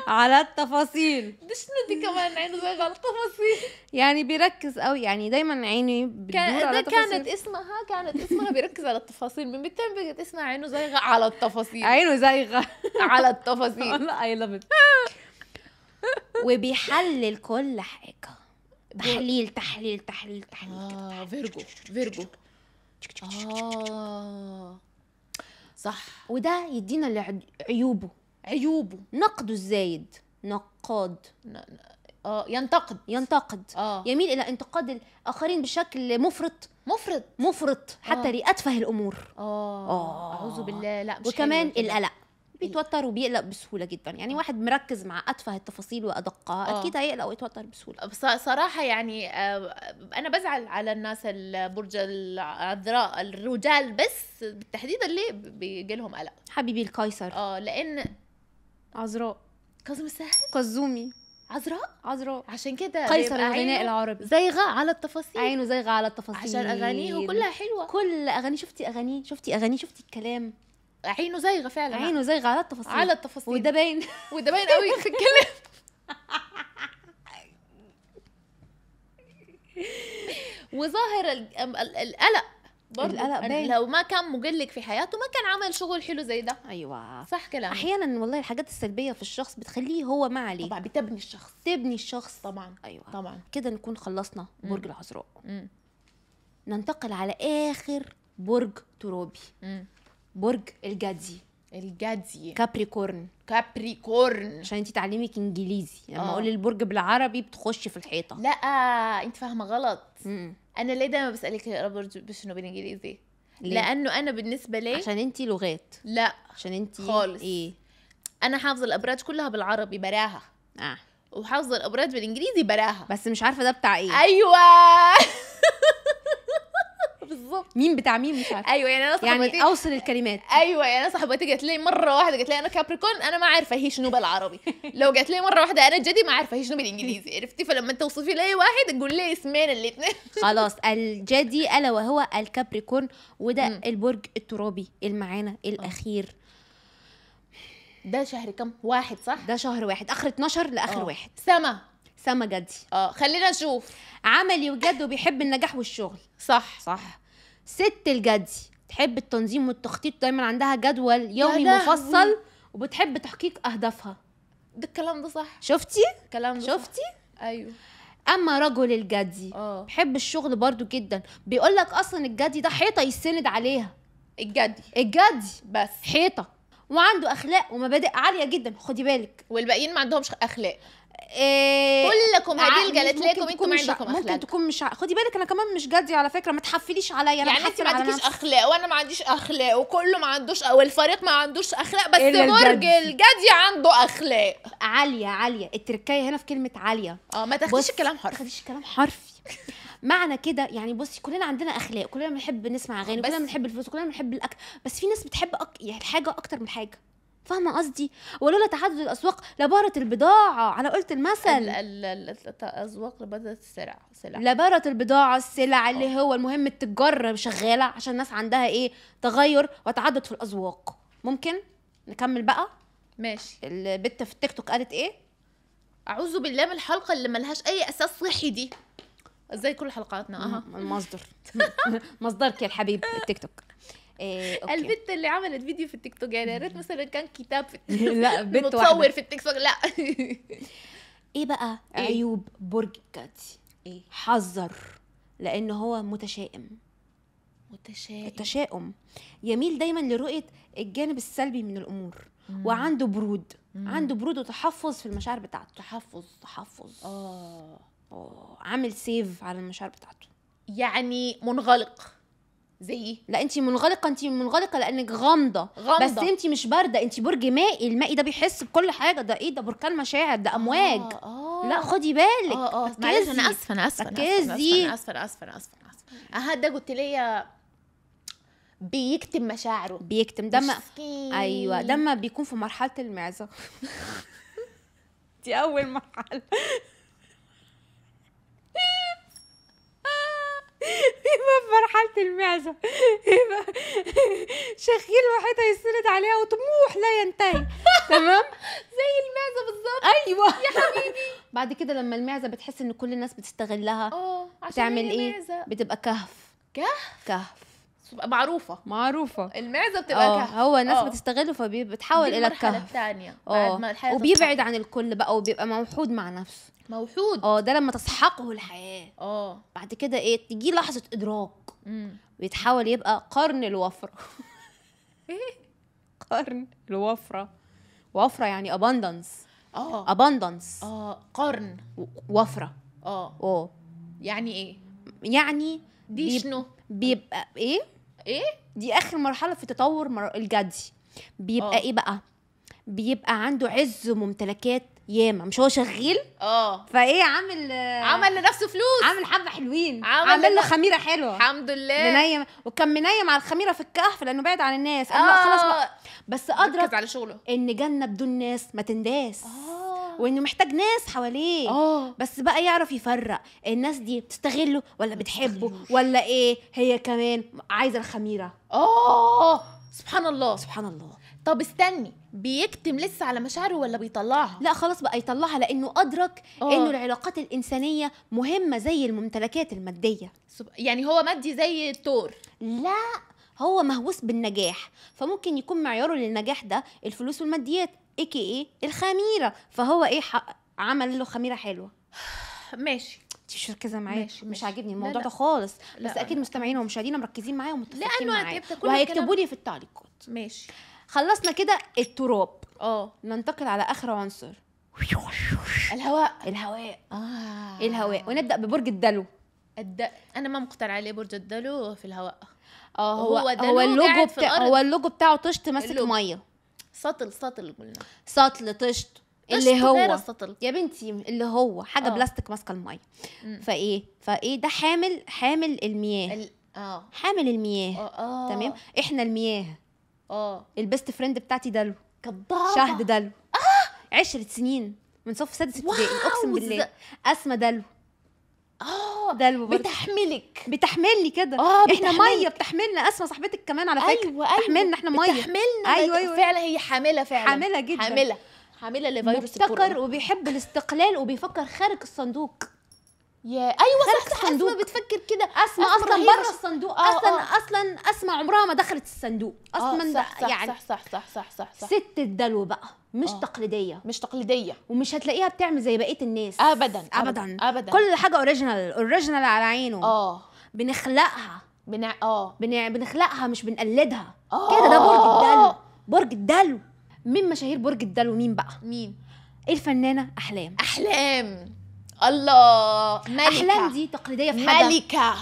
على التفاصيل مش ندي كمان عينه زي على التفاصيل يعني بيركز قوي يعني دايما عيني بتدور على ده كانت اسمها كانت اسمها بيركز على التفاصيل من بالتالي بقت اسمها عينه زيغه على التفاصيل عينه زيغه على التفاصيل [laughs] اي لاف وبيحلل كل حاجه تحليل تحليل تحليل تحليل اه فيرجو فيرجو اه صح وده يدينا لعيوبه عيوبه نقده الزايد نقاد اه ينتقد ينتقد آه. يميل الى انتقاد الاخرين بشكل مفرط مفرط مفرط حتى آه. لاتفه الامور اه, آه. اعوذ بالله لا مش وكمان القلق إيه. بيتوتر وبيقلق بسهوله جدا يعني واحد مركز مع اتفه التفاصيل وادقها آه. اكيد هيقلق ويتوتر بسهوله صراحه يعني آه، انا بزعل على الناس البرج العذراء الرجال بس بالتحديد اللي بيجي لهم قلق حبيبي القيصر اه لان عذراء كاظم الساهر كزومي عذراء عذراء عشان كده قيصر الغناء العربي زيغه على التفاصيل عينه زيغه على التفاصيل عشان اغانيه كلها حلوه كل اغانيه شفتي اغانيه شفتي اغانيه شفتي الكلام عينه زيغه فعلا عينه زيغه على التفاصيل على التفاصيل وده باين [laughs] وده باين قوي في الكلام [laughs] وظاهر القلق برضه القلق باين لو ما كان مقلق في حياته ما كان عمل شغل حلو زي ده ايوه صح كلامك احيانا والله الحاجات السلبيه في الشخص بتخليه هو ما عليه طبعا بتبني الشخص تبني الشخص طبعا ايوه طبعا كده نكون خلصنا برج العذراء ننتقل على اخر برج تروبي مم. برج الجدي الجدي كابريكورن كابريكورن عشان انت تعليمك انجليزي لما يعني آه. اقول البرج بالعربي بتخش في الحيطه لا انت فاهمه غلط مم. انا ليه دايما بسالك يا رب بشنو بالانجليزي لانه انا بالنسبه لي عشان انت لغات لا عشان انت خالص ايه انا حافظه الابراج كلها بالعربي براها اه وحافظه الابراج بالانجليزي براها بس مش عارفه ده بتاع ايه ايوه [laughs] بالظبط مين بتاع مين مش عارفه ايوه يعني انا صاحبتي يعني اوصل الكلمات ايوه يعني انا صاحبتي جات لي مره واحده جات لي انا كابريكون انا ما عارفه هي شنو بالعربي [laughs] لو جات لي مره واحده انا جدي ما عارفه هي شنو بالانجليزي عرفتي فلما توصفي لي واحد تقول لي اسمين الاثنين [laughs] خلاص الجدي الا وهو الكابريكون وده م. البرج الترابي المعانا الاخير ده شهر كم؟ واحد صح؟ ده شهر واحد اخر 12 لاخر أوه. واحد سما سما جدي اه خلينا نشوف عملي وجد وبيحب النجاح والشغل صح صح ست الجدي تحب التنظيم والتخطيط دايما عندها جدول يومي مفصل وبتحب تحقيق اهدافها ده الكلام ده صح شفتي الكلام ده شفتي صح. ايوه اما رجل الجدي اه بحب الشغل برضو جدا بيقول لك اصلا الجدي ده حيطه يسند عليها الجدي الجدي بس حيطه وعنده اخلاق ومبادئ عاليه جدا خدي بالك والباقيين ما عندهمش اخلاق إيه كلكم هديل قالت لكم انتم ما عندكم اخلاق ممكن تكون مش ع... خدي بالك انا كمان مش جدي على فكره ما تحفليش عليا انا يعني انت ما عندكيش اخلاق وانا ما عنديش اخلاق وكله ما عندوش والفريق ما عندوش اخلاق بس إيه برج الجدي عنده اخلاق عاليه عاليه التركايه هنا في كلمه عاليه اه ما تاخديش الكلام حرفي ما تاخديش الكلام حرفي معنى كده يعني بصي كلنا عندنا اخلاق كلنا بنحب نسمع اغاني كلنا بنحب الفلوس كلنا بنحب الاكل بس في ناس بتحب أك... يعني حاجه اكتر من حاجه فاهمه قصدي ولولا تعدد الاسواق لبارت البضاعه انا قلت المثل الاسواق لبارت السلع السلع لبارت البضاعه السلع آه. اللي هو المهم التجارة شغاله عشان الناس عندها ايه تغير وتعدد في الاسواق ممكن نكمل بقى ماشي البت في التيك توك قالت ايه اعوذ بالله من الحلقه اللي ملهاش اي اساس صحي دي زي كل حلقاتنا اها المصدر [laughs] مصدرك يا الحبيب التيك توك إيه أوكي. البت اللي عملت فيديو في التيك توك يعني يا ريت مثلا كان كتاب في [laughs] التيك توك لا بنت متصور في التيك توك لا [laughs] ايه بقى إيه؟ عيوب برج الكاتي ايه حذر لان هو متشائم متشائم التشاؤم يميل دايما لرؤيه الجانب السلبي من الامور مم. وعنده برود مم. عنده برود وتحفظ في المشاعر بتاعته تحفظ تحفظ اه عامل سيف على المشاعر بتاعته يعني منغلق زي إيه؟ لا انت منغلقه انت منغلقه لانك غامضه غامضه بس انت مش بارده انت برج مائي المائي ده بيحس بكل حاجه ده ايه ده بركان مشاعر ده امواج آه آه لا خدي بالك اه اه معلش انا اسفه انا اسفه ركزي انا اسفه انا اسفه انا اسفه اها ده قلت لي بيكتم مشاعره بيكتم ده ايوه ده ما بيكون في مرحله المعزه [laughs] دي اول مرحله هبه مرحلة المعزه هبه شخيل وحيطه يسند عليها وطموح لا ينتهي تمام [laughs] زي المعزه بالظبط ايوه يا حبيبي [laughs] بعد كده لما المعزه بتحس ان كل الناس بتستغلها اه بتعمل ايه بتبقى كهف كهف كهف معروفه معروفه المعزه بتبقى أوه. كهف هو الناس أوه. بتستغله فبتحول الى الكهف الثانيه آه. وبيبعد عن الكل بقى وبيبقى موحود مع نفسه موحود اه ده لما تسحقه الحياه اه بعد كده ايه تجي لحظه ادراك ويتحول بيتحول يبقى قرن الوفره [laughs] ايه قرن الوفره وفره يعني اباندنس اه اباندنس اه قرن وفره اه اه يعني ايه يعني دي شنو بيبقى ايه ايه دي اخر مرحله في تطور مر... الجدي بيبقى أوه. ايه بقى بيبقى عنده عز وممتلكات ياما مش هو شغيل اه فايه عامل عمل لنفسه فلوس عامل حبه حلوين عامل, عامل له خميره حلوه الحمد لله منيم وكان منيم على الخميره في الكهف لانه بعد عن الناس قال آه. خلاص بقى بس ادرك على شغله ان جنه بدون ناس ما تنداس آه. آه. وانه محتاج ناس حواليه اه بس بقى يعرف يفرق الناس دي بتستغله ولا بتحبه ولا ايه هي كمان عايزه الخميره اه سبحان الله سبحان الله طب استني بيكتم لسه على مشاعره ولا بيطلعها لا خلاص بقى يطلعها لانه ادرك أوه. انه العلاقات الانسانيه مهمه زي الممتلكات الماديه يعني هو مادي زي التور لا هو مهووس بالنجاح فممكن يكون معياره للنجاح ده الفلوس والماديات اي كي ايه الخميره فهو ايه عمل له خميره حلوه [sighs] ماشي انت مش مركزه معايا مش عاجبني الموضوع ده خالص لا بس لا اكيد مستمعين ومشاهدين مركزين معايا ومتفقين معايا وهيكتبوا لي في التعليقات ماشي خلصنا كده التراب اه ننتقل على اخر عنصر الهواء الهواء اه الهواء ونبدا ببرج الدلو الد... انا ما مقتنعه ليه برج الدلو في الهواء اه هو هو, هو اللوجو بتاعه هو اللوجو بتاعه طشت ماسك ميه سطل سطل قلنا سطل طشت اللي هو غير السطل يا بنتي اللي هو حاجه أوه. بلاستيك ماسكه الميه فايه فايه ده حامل حامل المياه ال... اه حامل المياه أوه. آه. تمام احنا المياه اه البيست فريند بتاعتي دلو كدابه شهد دلو اه عشرة سنين من صف سادس ابتدائي اقسم بالله اسمى دلو اه ده الببرد. بتحملك بتحملني كده اه احنا ميه بتحملنا اسمه صاحبتك كمان على فكره أيوة أيوة. بتحملنا احنا ميه بتحملنا أيوة،, ايوه ايوه فعلا هي حامله فعلا حامله جدا حامله حامله لفيروس الكورونا مبتكر وبيحب الاستقلال وبيفكر خارج الصندوق يا ايوه صح صح اسمع بتفكر كده اسمع اصلا بره الصندوق آه اصلا آه. اصلا اسمع عمرها ما دخلت الصندوق آه، اصلا آه صح صح يعني صح صح صح صح صح, صح. ست الدلو بقى مش آه. تقليديه مش تقليديه ومش هتلاقيها بتعمل زي بقيه الناس ابدا ابدا ابدا كل حاجه اوريجينال اوريجينال على عينه اه بنخلقها بنع... اه بنع... بنخلقها مش بنقلدها آه. كده ده برج الدلو برج الدلو مين مشاهير برج الدلو مين بقى مين الفنانه احلام احلام الله ملكة أحلام دي تقليدية في حاجة ملكة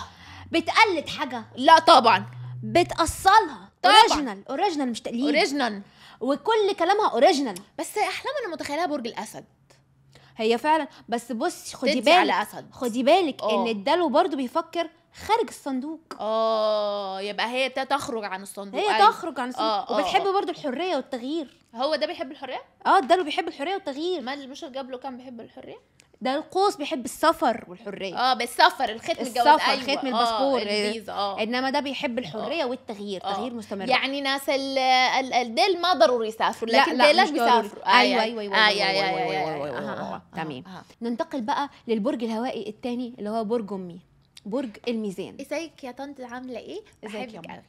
بتقلد حاجة لا طبعا بتأصلها اوريجينال اوريجينال مش تقليد اوريجينال وكل كلامها اوريجينال بس احلام انا متخيلها برج الاسد هي فعلا بس بص خدي بالك على اسد خدي بالك أوه. ان الدلو برضو بيفكر خارج الصندوق اه يبقى هي تخرج عن الصندوق هي أيوه. تخرج عن الصندوق آه, آه، وبتحب آه. برضو الحريه والتغيير هو ده بيحب الحريه اه الدلو بيحب الحريه والتغيير مال البشر جاب له كان بيحب الحريه ده القوس بيحب السفر والحريه اه بالسفر الختم الجواز السفر أيوة. ختم آه، الباسبور آه انما ده بيحب الحريه أوه. والتغيير آه. تغيير مستمر يعني ناس الديل ما ضروري يسافروا لكن لا لا مش بيسافروا آه، أيوة،, يعني. ايوه ايوه ايوه تمام ننتقل بقى للبرج الهوائي الثاني اللي هو برج امي برج الميزان ازيك يا طنط عامله ايه ازيك يا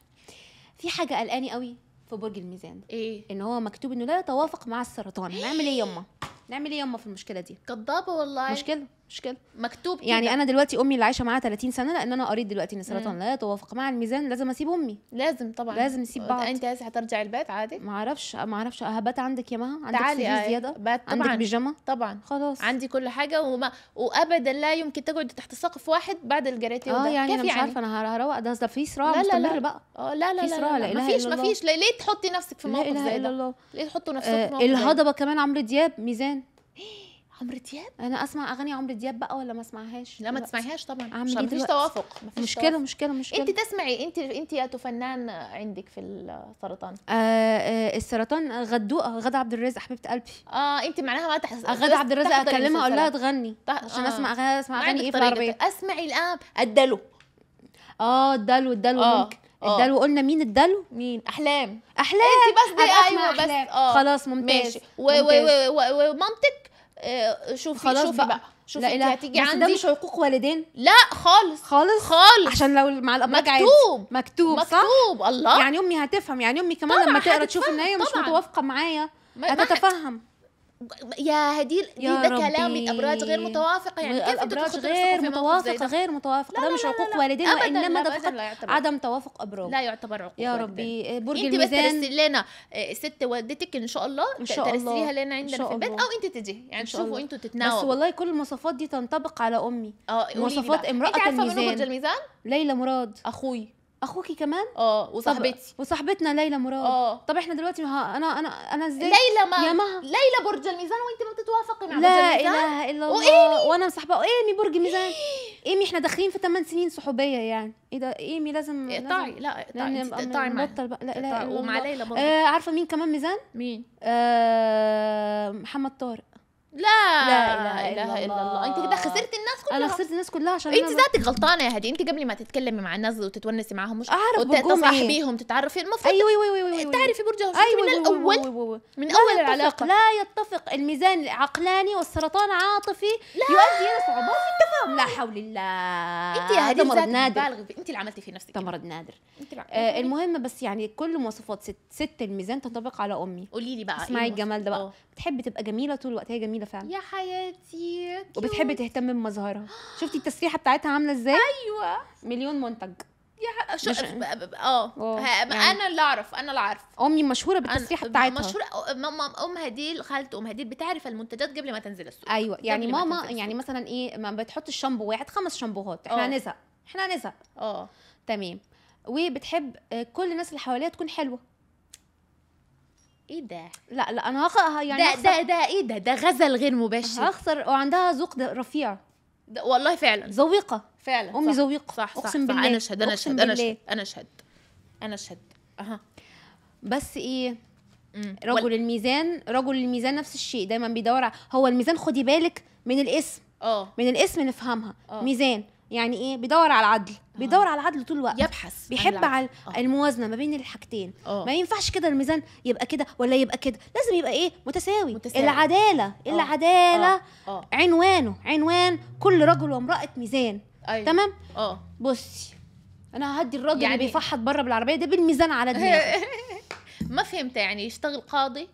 في حاجه قلقاني قوي في برج الميزان ايه ان هو مكتوب انه لا يتوافق مع السرطان نعمل ايه يما نعمل ايه يما في المشكله دي كذابه والله مشكله مشكله مكتوب كده. يعني انا دلوقتي امي اللي عايشه معاها 30 سنه لان انا قريت دلوقتي ان السرطان لا يتوافق مع الميزان لازم اسيب امي لازم طبعا لازم نسيب بعض انت عايزه هترجع البيت عادي ما اعرفش ما اعرفش هبات أه، عندك يا مها عندك تعالي آه. زياده بات طبعا عندك بيجامه طبعا خلاص عندي كل حاجه وما وابدا لا يمكن تقعد تحت سقف واحد بعد الجريتي اه يعني انا مش يعني؟ عارفه انا هروق ده ده في صراع لا لا لا بقى اه لا لا في صراع لا ما فيش ما فيش ليه تحطي نفسك في موقف زي ده ليه تحطوا نفسكم في آه، موقف الهضبه كمان عمرو دياب ميزان [gasps] عمرو دياب انا اسمع اغاني عمرو دياب بقى ولا ما اسمعهاش لا ما تسمعيهاش طبعا مش مفيش توافق مفيش مشكله توافق. مشكله مشكله انت تسمعي انت انت يا فنان عندك في السرطان آه, آه السرطان غدوقه غدا عبد الرازق حبيبه قلبي اه انت معناها ما تحس غدا عبد الرازق اكلمها اقول لها تغني عشان اسمع آه. اغاني اسمع اغاني ايه في العربيه اسمعي الان الدلو اه الدلو الدلو آه. ممكن آه. الدلو قلنا مين الدلو مين احلام احلام انت بس دي ايوه بس اه خلاص ممتاز ماشي ومامتك آه، شوفي خلاص شوفي بقى, بقى. شوفي لا لا هتيجي عندي ده مش حقوق والدين لا خالص خالص خالص عشان لو مع الابراج مكتوب مكتوب مكتوب صح؟ الله يعني امي هتفهم يعني امي كمان لما تقرا تشوف ان هي مش متوافقه معايا هتتفهم يا هديل يا ده كلام ابراج غير متوافقه يعني كيف الابراج غير متوافقه غير متوافقه ده مش عقوق والدين وانما ده فقط عدم توافق ابراج لا يعتبر عقوق يا ربي برج الميزان انت بس لنا آه، ست والدتك ان شاء الله ان شاء الله ترسليها لنا عندنا في البيت او انت تجي يعني شوفوا انتوا تتناوبوا بس والله كل المواصفات دي تنطبق على امي اه مواصفات امراه برج الميزان ليلى مراد اخوي اخوكي كمان اه وصاحبتي وصاحبتنا ليلى مراد اه طب احنا دلوقتي ها انا انا انا ازاي ليلى ما يا مها ليلى برج الميزان وانت ما بتتوافقي مع لا برج الميزان لا اله الا الله وايمي وانا صاحبه وايمي برج الميزان ايمي احنا داخلين في 8 سنين صحوبيه يعني ايه ده ايمي لازم اقطعي إيه، لا اقطعي اقطعي بطل بقى لا لا ومع ليلى برضه آه عارفه مين كمان ميزان مين آه محمد طارق لا لا اله الا, إله إلا الله. الله انت كده خسرت الناس كلها انا خسرت الناس كلها عشان انت ذاتك غلطانه يا هدي انت قبل ما تتكلمي مع الناس وتتونسي معاهم مش اعرف وتنصحي بيهم إيه؟ تتعرفي المفروض ايوه ايوه ايوه, أيوة, أيوة. تعرفي برجهم أيوة من أيوة، أيوة، الاول من اول العلاقه لا يتفق الميزان العقلاني والسرطان لا يؤدي الى صعوبات في التفاهم لا حول الله انت يا هدي مرض نادر انت اللي عملتي في آه، نفسك ده مرض نادر انت المهم بس يعني كل مواصفات ست ست الميزان تنطبق على امي قولي لي بقى اسمعي إيه الجمال ده بقى بتحب تبقى جميله طول الوقت هي جميله فعلا يا حياتي وبتحبي وبتحب تهتم بمظهرها شفتي التسريحه بتاعتها عامله ازاي ايوه مليون منتج يا ش... مش... اه يعني... انا اللي اعرف انا اللي عارف امي مشهوره بالتسريحه بتاعتها مشهوره ام هديل خالت ام هديل بتعرف المنتجات قبل ما تنزل السوق ايوه يعني ماما يعني مثلا ايه ما بتحطش شامبو واحد خمس شامبوهات احنا آه. هنزهق احنا هنزهق اه تمام وبتحب آه، كل الناس اللي حواليها تكون حلوه ايه ده لا لا انا هخ... يعني ده ده ده ايه ده ده غزل غير مباشر هخسر وعندها ذوق رفيع ده والله فعلا ذويقه فعلا امي ذويقه صح. صح اقسم صح. بالله انا اشهد انا اشهد انا اشهد انا اشهد انا اشهد اها بس ايه مم. رجل وال... الميزان رجل الميزان نفس الشيء دايما بيدور على هو الميزان خدي بالك من الاسم اه من الاسم نفهمها أوه. ميزان يعني ايه بيدور على العدل بيدور على العدل طول الوقت يبحث بيحب على آه. الموازنه ما بين الحاجتين آه. ما ينفعش كده الميزان يبقى كده ولا يبقى كده لازم يبقى ايه متساوي, متساوي. العداله أوه. العداله أوه. أوه. عنوانه عنوان كل رجل وامراه ميزان أيوه. تمام اه بصي انا هدي الراجل يعني... اللي بيفحط بره بالعربيه ده بالميزان على دماغي [laughs] ما فهمت يعني يشتغل قاضي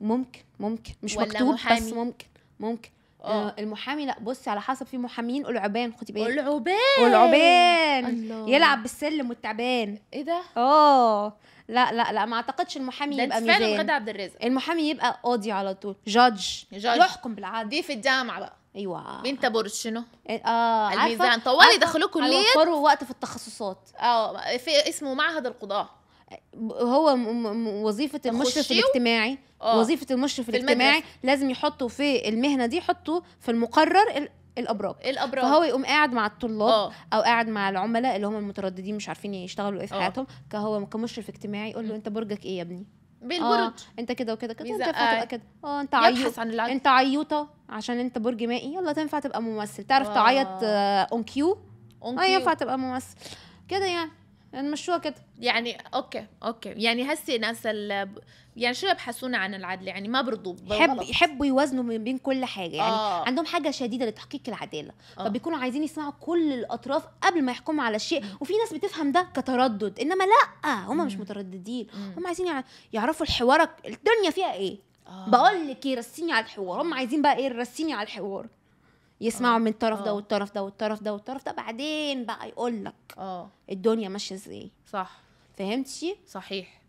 ممكن ممكن مش ولا مكتوب محامي. بس ممكن ممكن آه. اه المحامي لا بصي على حسب في محامين العبان خدي بالك العبان العبان يلعب بالسلم والتعبان ايه ده اه لا لا لا ما اعتقدش المحامي يبقى ميزان فعلا غدا عبد الرزق المحامي يبقى قاضي على طول جادج يحكم بالعدل دي في الجامعه بقى ايوه بنت برج شنو؟ اه الميزان طوالي دخلوه كليه وفروا وقت في التخصصات اه في اسمه معهد القضاه هو آه. وظيفه المشرف الاجتماعي أوه. وظيفه المشرف الاجتماعي لازم يحطوا في المهنه دي يحطوا في المقرر الابراج الابراج فهو يقوم قاعد مع الطلاب أوه. او قاعد مع العملاء اللي هم المترددين مش عارفين يشتغلوا ايه في آه. حياتهم كهو كمشرف اجتماعي يقول له انت برجك ايه يا ابني بالبرج آه. انت كده وكده كده انت كده اه انت عيوط انت عيوطه عشان انت برج مائي يلا تنفع تبقى ممثل تعرف آه. تعيط اون كيو اه ينفع تبقى ممثل كده يعني مشروع كده يعني اوكي اوكي يعني هسي ناس ال... يعني شو يبحثون عن العدل يعني ما برضوا يحب يحبوا يوازنوا من بين كل حاجه يعني آه. عندهم حاجه شديده لتحقيق العداله آه. فبيكونوا عايزين يسمعوا كل الاطراف قبل ما يحكموا على الشيء وفي ناس بتفهم ده كتردد انما لا هم مش مترددين هم عايزين يعرفوا الحوار الدنيا فيها ايه آه. بقول لك ايه رسيني على الحوار هم آه. عايزين بقى ايه رسيني على الحوار يسمعوا آه. من الطرف ده آه. والطرف ده والطرف ده والطرف ده بعدين بقى يقول لك اه الدنيا ماشيه ازاي صح فهمتي صحيح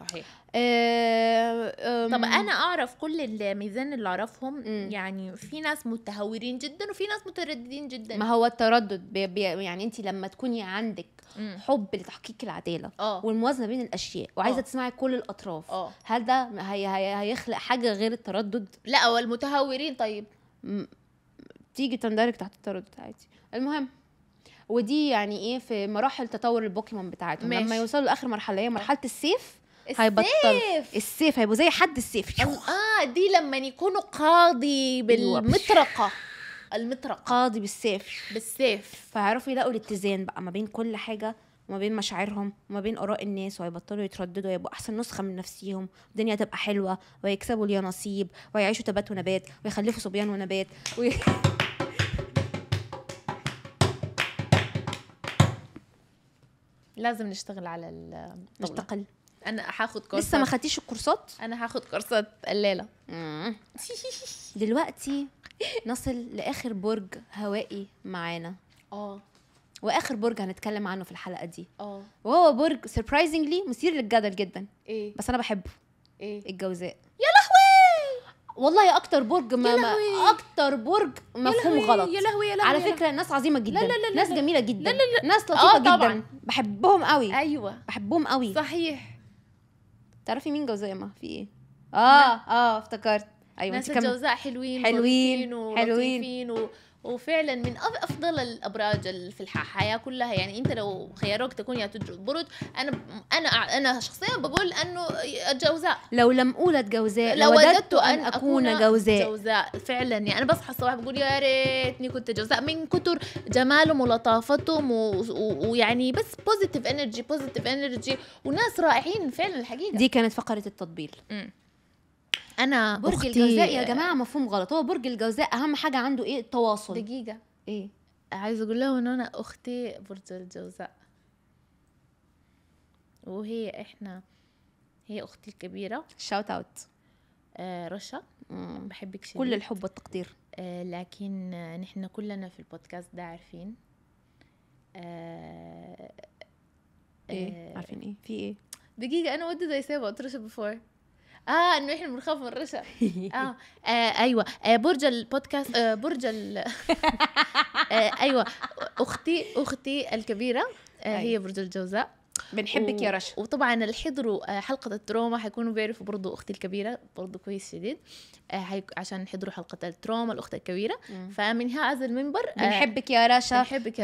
صحيح أه طب انا اعرف كل الميزان اللي اعرفهم يعني في ناس متهورين جدا وفي ناس مترددين جدا ما هو التردد بي بي يعني انت لما تكوني عندك مم. حب لتحقيق العداله أوه. والموازنه بين الاشياء وعايزه أوه. تسمعي كل الاطراف أوه. هل ده هي هي هيخلق حاجه غير التردد لا والمتهورين طيب تيجي تندرج تحت الطرد عادي المهم ودي يعني ايه في مراحل تطور البوكيمون بتاعتهم ماشي. لما يوصلوا لاخر مرحله هي مرحله السيف هيبطل السيف, السيف هيبقوا زي حد السيف اه دي لما يكونوا قاضي أيوة. بالمطرقه المطرقه قاضي بالسيف بالسيف فهيعرفوا يلاقوا الاتزان بقى ما بين كل حاجه وما بين مشاعرهم وما بين اراء الناس وهيبطلوا يترددوا ويبقوا احسن نسخه من نفسيهم الدنيا تبقى حلوه ويكسبوا اليانصيب ويعيشوا تبات ونبات ويخلفوا صبيان ونبات وي... [laughs] لازم نشتغل على الطاوله نشتغل انا هاخد كورسات لسه ما خدتيش الكورسات انا هاخد كورسات قلاله [laughs] دلوقتي نصل لاخر برج هوائي معانا اه واخر برج هنتكلم عنه في الحلقه دي اه وهو برج سربرايزنجلي مثير للجدل جدا ايه بس انا بحبه ايه الجوزاء والله اكتر برج ما, ما اكتر برج مفهوم غلط يا لهوي يا لهوي على فكره ناس عظيمه جدا لا لا لا ناس جميله جدا لا لا لا ناس آه، لطيفه آه جدا طبعًا. بحبهم قوي ايوه بحبهم قوي صحيح تعرفي مين جوزاء ما في ايه اه اه افتكرت ايوه ناس الجوزاء حلوين حلوين حلوين و... وفعلا من افضل الابراج في الحياه كلها يعني انت لو خيروك تكون يا تجرد برج انا انا انا شخصيا بقول انه الجوزاء لو لم اولد جوزاء لوددت ان اكون, أكون جوزاء جوزاء فعلا يعني انا بصحى الصباح بقول يا ريتني كنت جوزاء من كتر جمالهم ولطافتهم ويعني بس بوزيتيف انرجي بوزيتيف انرجي وناس رائعين فعلا الحقيقه دي كانت فقره التطبيل م. انا برج أختي الجوزاء يا جماعه مفهوم غلط هو برج الجوزاء اهم حاجه عنده ايه التواصل دقيقه ايه عايزه اقول لهم ان انا اختي برج الجوزاء وهي احنا هي اختي الكبيره شاوت اوت آه رشا بحبك شديد كل الحب والتقدير آه لكن آه نحن كلنا في البودكاست ده عارفين آه ايه آه، عارفين ايه في ايه دقيقه انا ودي زي سابه قلت رشا Russia before اه انه احنا بنخاف من الرشا [laughs] آه. آه. ايوه آه برج البودكاست آه برج ال... [laughs] آه ايوه اختي اختي الكبيره آه هي أيوة. برج الجوزاء بنحبك و... يا رشا وطبعا اللي حضروا آه، حلقه التروما حيكونوا بيعرفوا برضو اختي الكبيره برضو كويس شديد آه، عشان حضروا حلقه التروما الاخت الكبيره مم. فمن هذا المنبر آه، بنحبك يا رشا بنحبك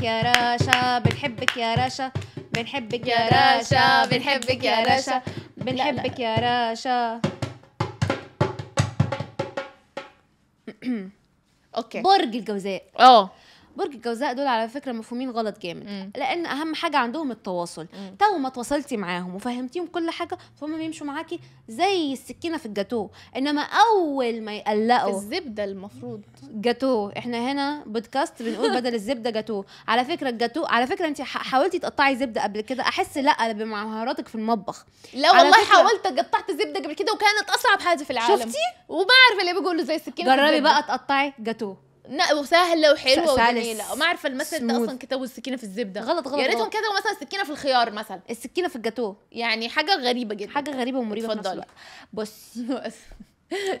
يا رشا بنحبك يا رشا بنحبك يا رشا بنحبك يا رشا بنحبك يا رشا بنحبك يا رشا [coughs] اوكي برج الجوزاء اه برج الجوزاء دول على فكره مفهومين غلط جامد مم. لان اهم حاجه عندهم التواصل تو ما تواصلتي معاهم وفهمتيهم كل حاجه فهم بيمشوا معاكي زي السكينه في الجاتو انما اول ما يقلقوا الزبده المفروض جاتو احنا هنا بودكاست بنقول بدل الزبده جاتو على فكره الجاتو على فكره انت حاولتي تقطعي زبده قبل كده احس لا بمهاراتك في المطبخ لا والله حاولت قطعت زبده قبل كده وكانت اصعب حاجه في العالم شفتي وبعرف اللي بيقولوا زي السكينه جربي بقى تقطعي جاتو لا وسهله وحلوه وجميله ما عارفه المثل ده اصلا كتاب السكينه في الزبده غلط غلط يا ريتهم كتبوا مثلا السكينه في الخيار مثلا السكينه في الجاتوه يعني حاجه غريبه جدا حاجه غريبه ومريبه في نفس بص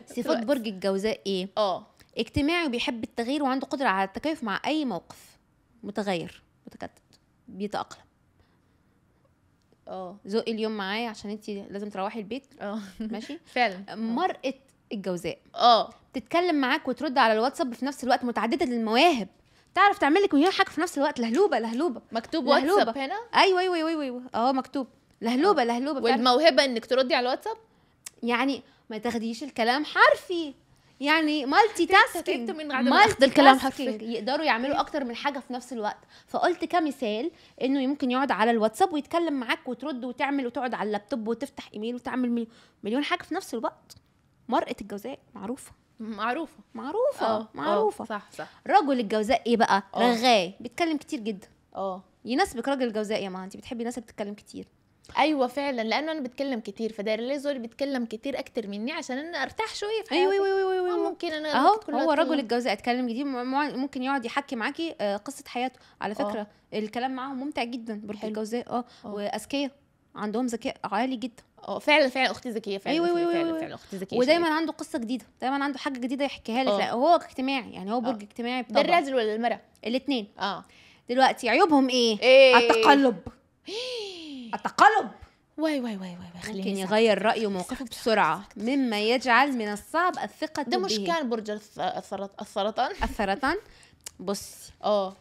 صفات [laughs] برج الجوزاء ايه؟ اه اجتماعي وبيحب التغيير وعنده قدره على التكيف مع اي موقف متغير متكتل بيتاقلم اه ذوقي اليوم معايا عشان انت لازم تروحي البيت اه ماشي [laughs] فعلا آه. مرأة الجوزاء اه تتكلم معاك وترد على الواتساب في نفس الوقت متعدده المواهب تعرف تعمل لك مليون حاجه في نفس الوقت لهلوبه لهلوبه مكتوب لهلوبة. واتساب هنا ايوه ايوه ايوه ايوه اه مكتوب لهلوبه أوه. لهلوبه والموهبه انك تردي على الواتساب يعني ما تاخديش الكلام حرفي يعني مالتي تاسكينج مالتي الكلام حرفي يقدروا يعملوا اكتر من حاجه في نفس الوقت فقلت كمثال انه يمكن يقعد على الواتساب ويتكلم معاك وترد وتعمل وتقعد على اللابتوب وتفتح ايميل وتعمل مليون حاجه في نفس الوقت مرأة الجوزاء معروفة معروفة معروفة أوه. اه، معروفة أوه. صح صح رجل الجوزاء ايه بقى؟ أوه. رغاي بيتكلم كتير جدا اه يناسبك راجل الجوزاء يا ما انت بتحبي الناس اللي بتتكلم كتير ايوه فعلا لانه انا بتكلم كتير فده ليه زول بيتكلم كتير اكتر مني عشان انا ارتاح شويه في أيوة، حياتي ايوه ايوه ايوه, أيوة. ممكن انا اهو هو رجل الجوزاء اتكلم جديد ممكن يقعد يحكي معاكي آه، قصه حياته على فكره أوه. الكلام معاهم ممتع جدا برج الجوزاء اه،, اه واذكياء عندهم ذكاء عالي جدا اه فعلا فعلا اختي ذكيه فعلا ايوه ايوه, أيوة، فعلا, أيوة، فعلا اختي ذكيه ودايما عنده قصه جديده دايما عنده حاجه جديده يحكيها لك اه. لا هو اجتماعي يعني هو برج اه. اجتماعي ده الراجل ولا المراه الاثنين اه دلوقتي عيوبهم ايه, إيه؟ التقلب [gasps] التقلب واي واي واي واي ممكن يغير رأيه وموقفه بسرعة مما يجعل من الصعب الثقة ده مش كان برج السرطان السرطان [laughs] بص اه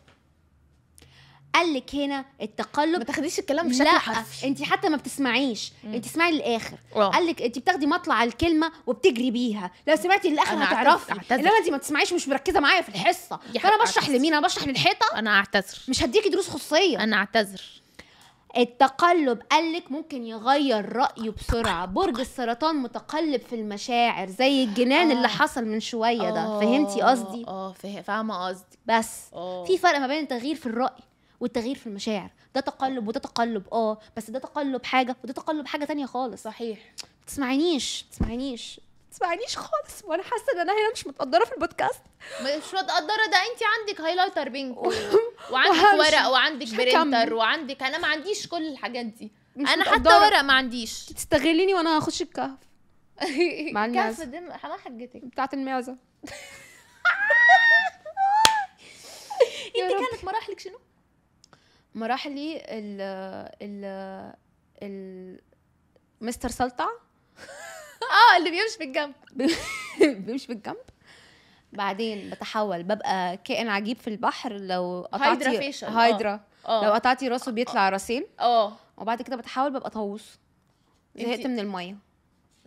قال لك هنا التقلب ما تاخديش الكلام بشكل حرفي لا انت حتى ما بتسمعيش انت اسمعي للاخر قال لك انت بتاخدي مطلع الكلمه وبتجري بيها لو سمعتي للاخر هتعرفي انما انت ما تسمعيش مش مركزه معايا في الحصه فانا بشرح لمين انا بشرح للحيطه انا اعتذر مش هديكي دروس خصوصيه انا اعتذر التقلب قالك ممكن يغير رأيه بسرعة برج السرطان متقلب في المشاعر زي الجنان آه. اللي حصل من شوية ده آه. فهمتي قصدي؟ اه فاهمة قصدي بس أوه. في فرق ما بين التغيير في الرأي والتغيير في المشاعر ده تقلب وده تقلب اه بس ده تقلب حاجه وده تقلب حاجه تانية خالص صحيح ما تسمعينيش ما تسمعينيش تسمعنيش خالص وانا حاسه ان انا هنا مش متقدره في البودكاست مش متقدره ده انت عندك هايلايتر بينك [laughs] وعندك ورق وعندك برينتر وعندك انا ما عنديش كل الحاجات دي انا حتى ورق ما عنديش تستغليني وانا هخش الكهف [laughs] مع الكهف دي حماه حجتك بتاعت المعزه [laughs] انت كانت مراحلك شنو؟ مراحلي ال ال ال مستر سلطع [laughs] اه اللي بيمشي بالجنب [laughs] بيمشي بالجنب بعدين بتحول ببقى كائن عجيب في البحر لو قطعتي هايدرا فيشل هايدرا لو قطعتي راسه بيطلع آه. راسين اه وبعد كده بتحول ببقى طاووس زهقت من الميه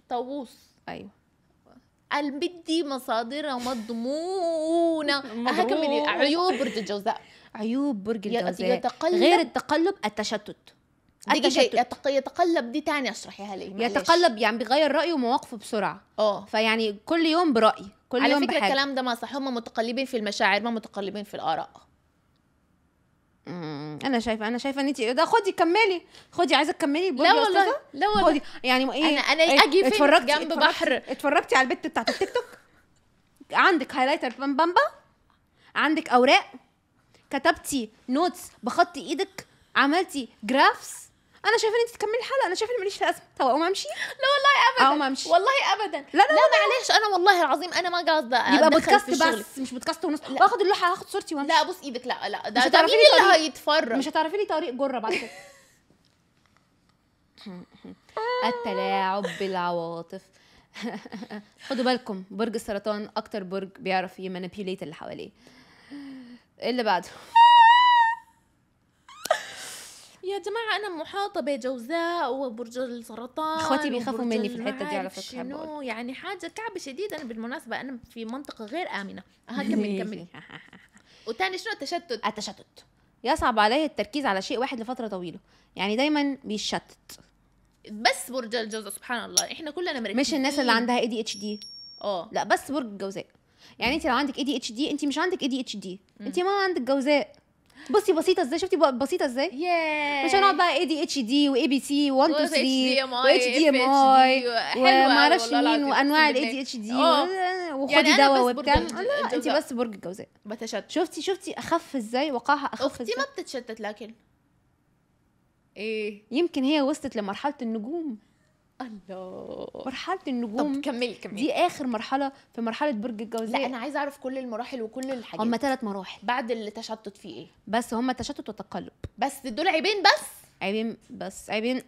طاووس ايوه قلبي دي مصادرها مضمونة هكمل عيوب برج الجوزاء عيوب برج الجوزاء غير التقلب التشتت التشتت يتقلب دي تاني اشرحيها لي يتقلب يعني بيغير رايه ومواقفه بسرعه اه فيعني كل يوم براي كل على يوم فكره بحاجة. الكلام ده ما صح هم متقلبين في المشاعر ما متقلبين في الاراء انا شايفه انا شايفه ان انت ده خدي كملي خدي عايزه تكملي لا والله لا والله خدي يعني ايه انا انا اجي فين اتفرجتي جنب اتفرجتي بحر اتفرجتي على البت بتاعت التيك توك عندك هايلايتر بامبا عندك اوراق كتبتي نوتس بخط ايدك عملتي جرافس انا شايفه ان انت تكملي الحلقه انا شايفه ان ماليش لازمه طب اقوم امشي لا والله ابدا اقوم امشي والله ابدا لا لا, لا, معلش انا والله العظيم انا ما قاصده يبقى بودكاست بس مش بودكاست ونص باخد اللوحه هاخد صورتي وامشي لا بص ايدك لا لا ده, مش هتعرفي لي اللي هيتفرج مش هتعرفي لي طريق جره بعد كده التلاعب بالعواطف [laughs] خدوا بالكم برج السرطان اكتر برج بيعرف يمانيبيوليت اللي حواليه اللي بعده [laughs] يا جماعة أنا محاطة بجوزاء وبرج السرطان اخواتي بيخافوا مني في الحتة دي على فكرة شنو يعني حاجة كعبة شديد أنا بالمناسبة أنا في منطقة غير آمنة أها كمل [laughs] كمل [laughs] وتاني شنو التشتت التشتت يصعب علي التركيز على شيء واحد لفترة طويلة يعني دايما بيشتت بس برج الجوزاء سبحان الله احنا كلنا مركزين مش الناس اللي عندها اي دي اتش دي اه لا بس برج الجوزاء يعني انت لو عندك اي دي اتش دي انت مش عندك اي دي اتش دي انت ما عندك جوزاء بصي بسيطه ازاي شفتي بسيطه ازاي yeah. مش هنقعد بقى اي دي اتش دي واي بي سي 1 2 3 اتش دي ام اي ما اعرفش مين وانواع الاي دي اتش دي وخدي دواء وبتاع انت بس برج الجوزاء بتشتت شفتي شفتي اخف ازاي وقعها اخف اختي ما بتتشتت لكن ايه يمكن هي وصلت لمرحله النجوم الله مرحله النجوم طب كملي كملي دي اخر مرحله في مرحله برج الجوزاء لا انا عايزه اعرف كل المراحل وكل الحاجات هما ثلاث مراحل بعد التشتت فيه ايه بس هما تشتت وتقلب بس دول عيبين بس عيبين بس عيبين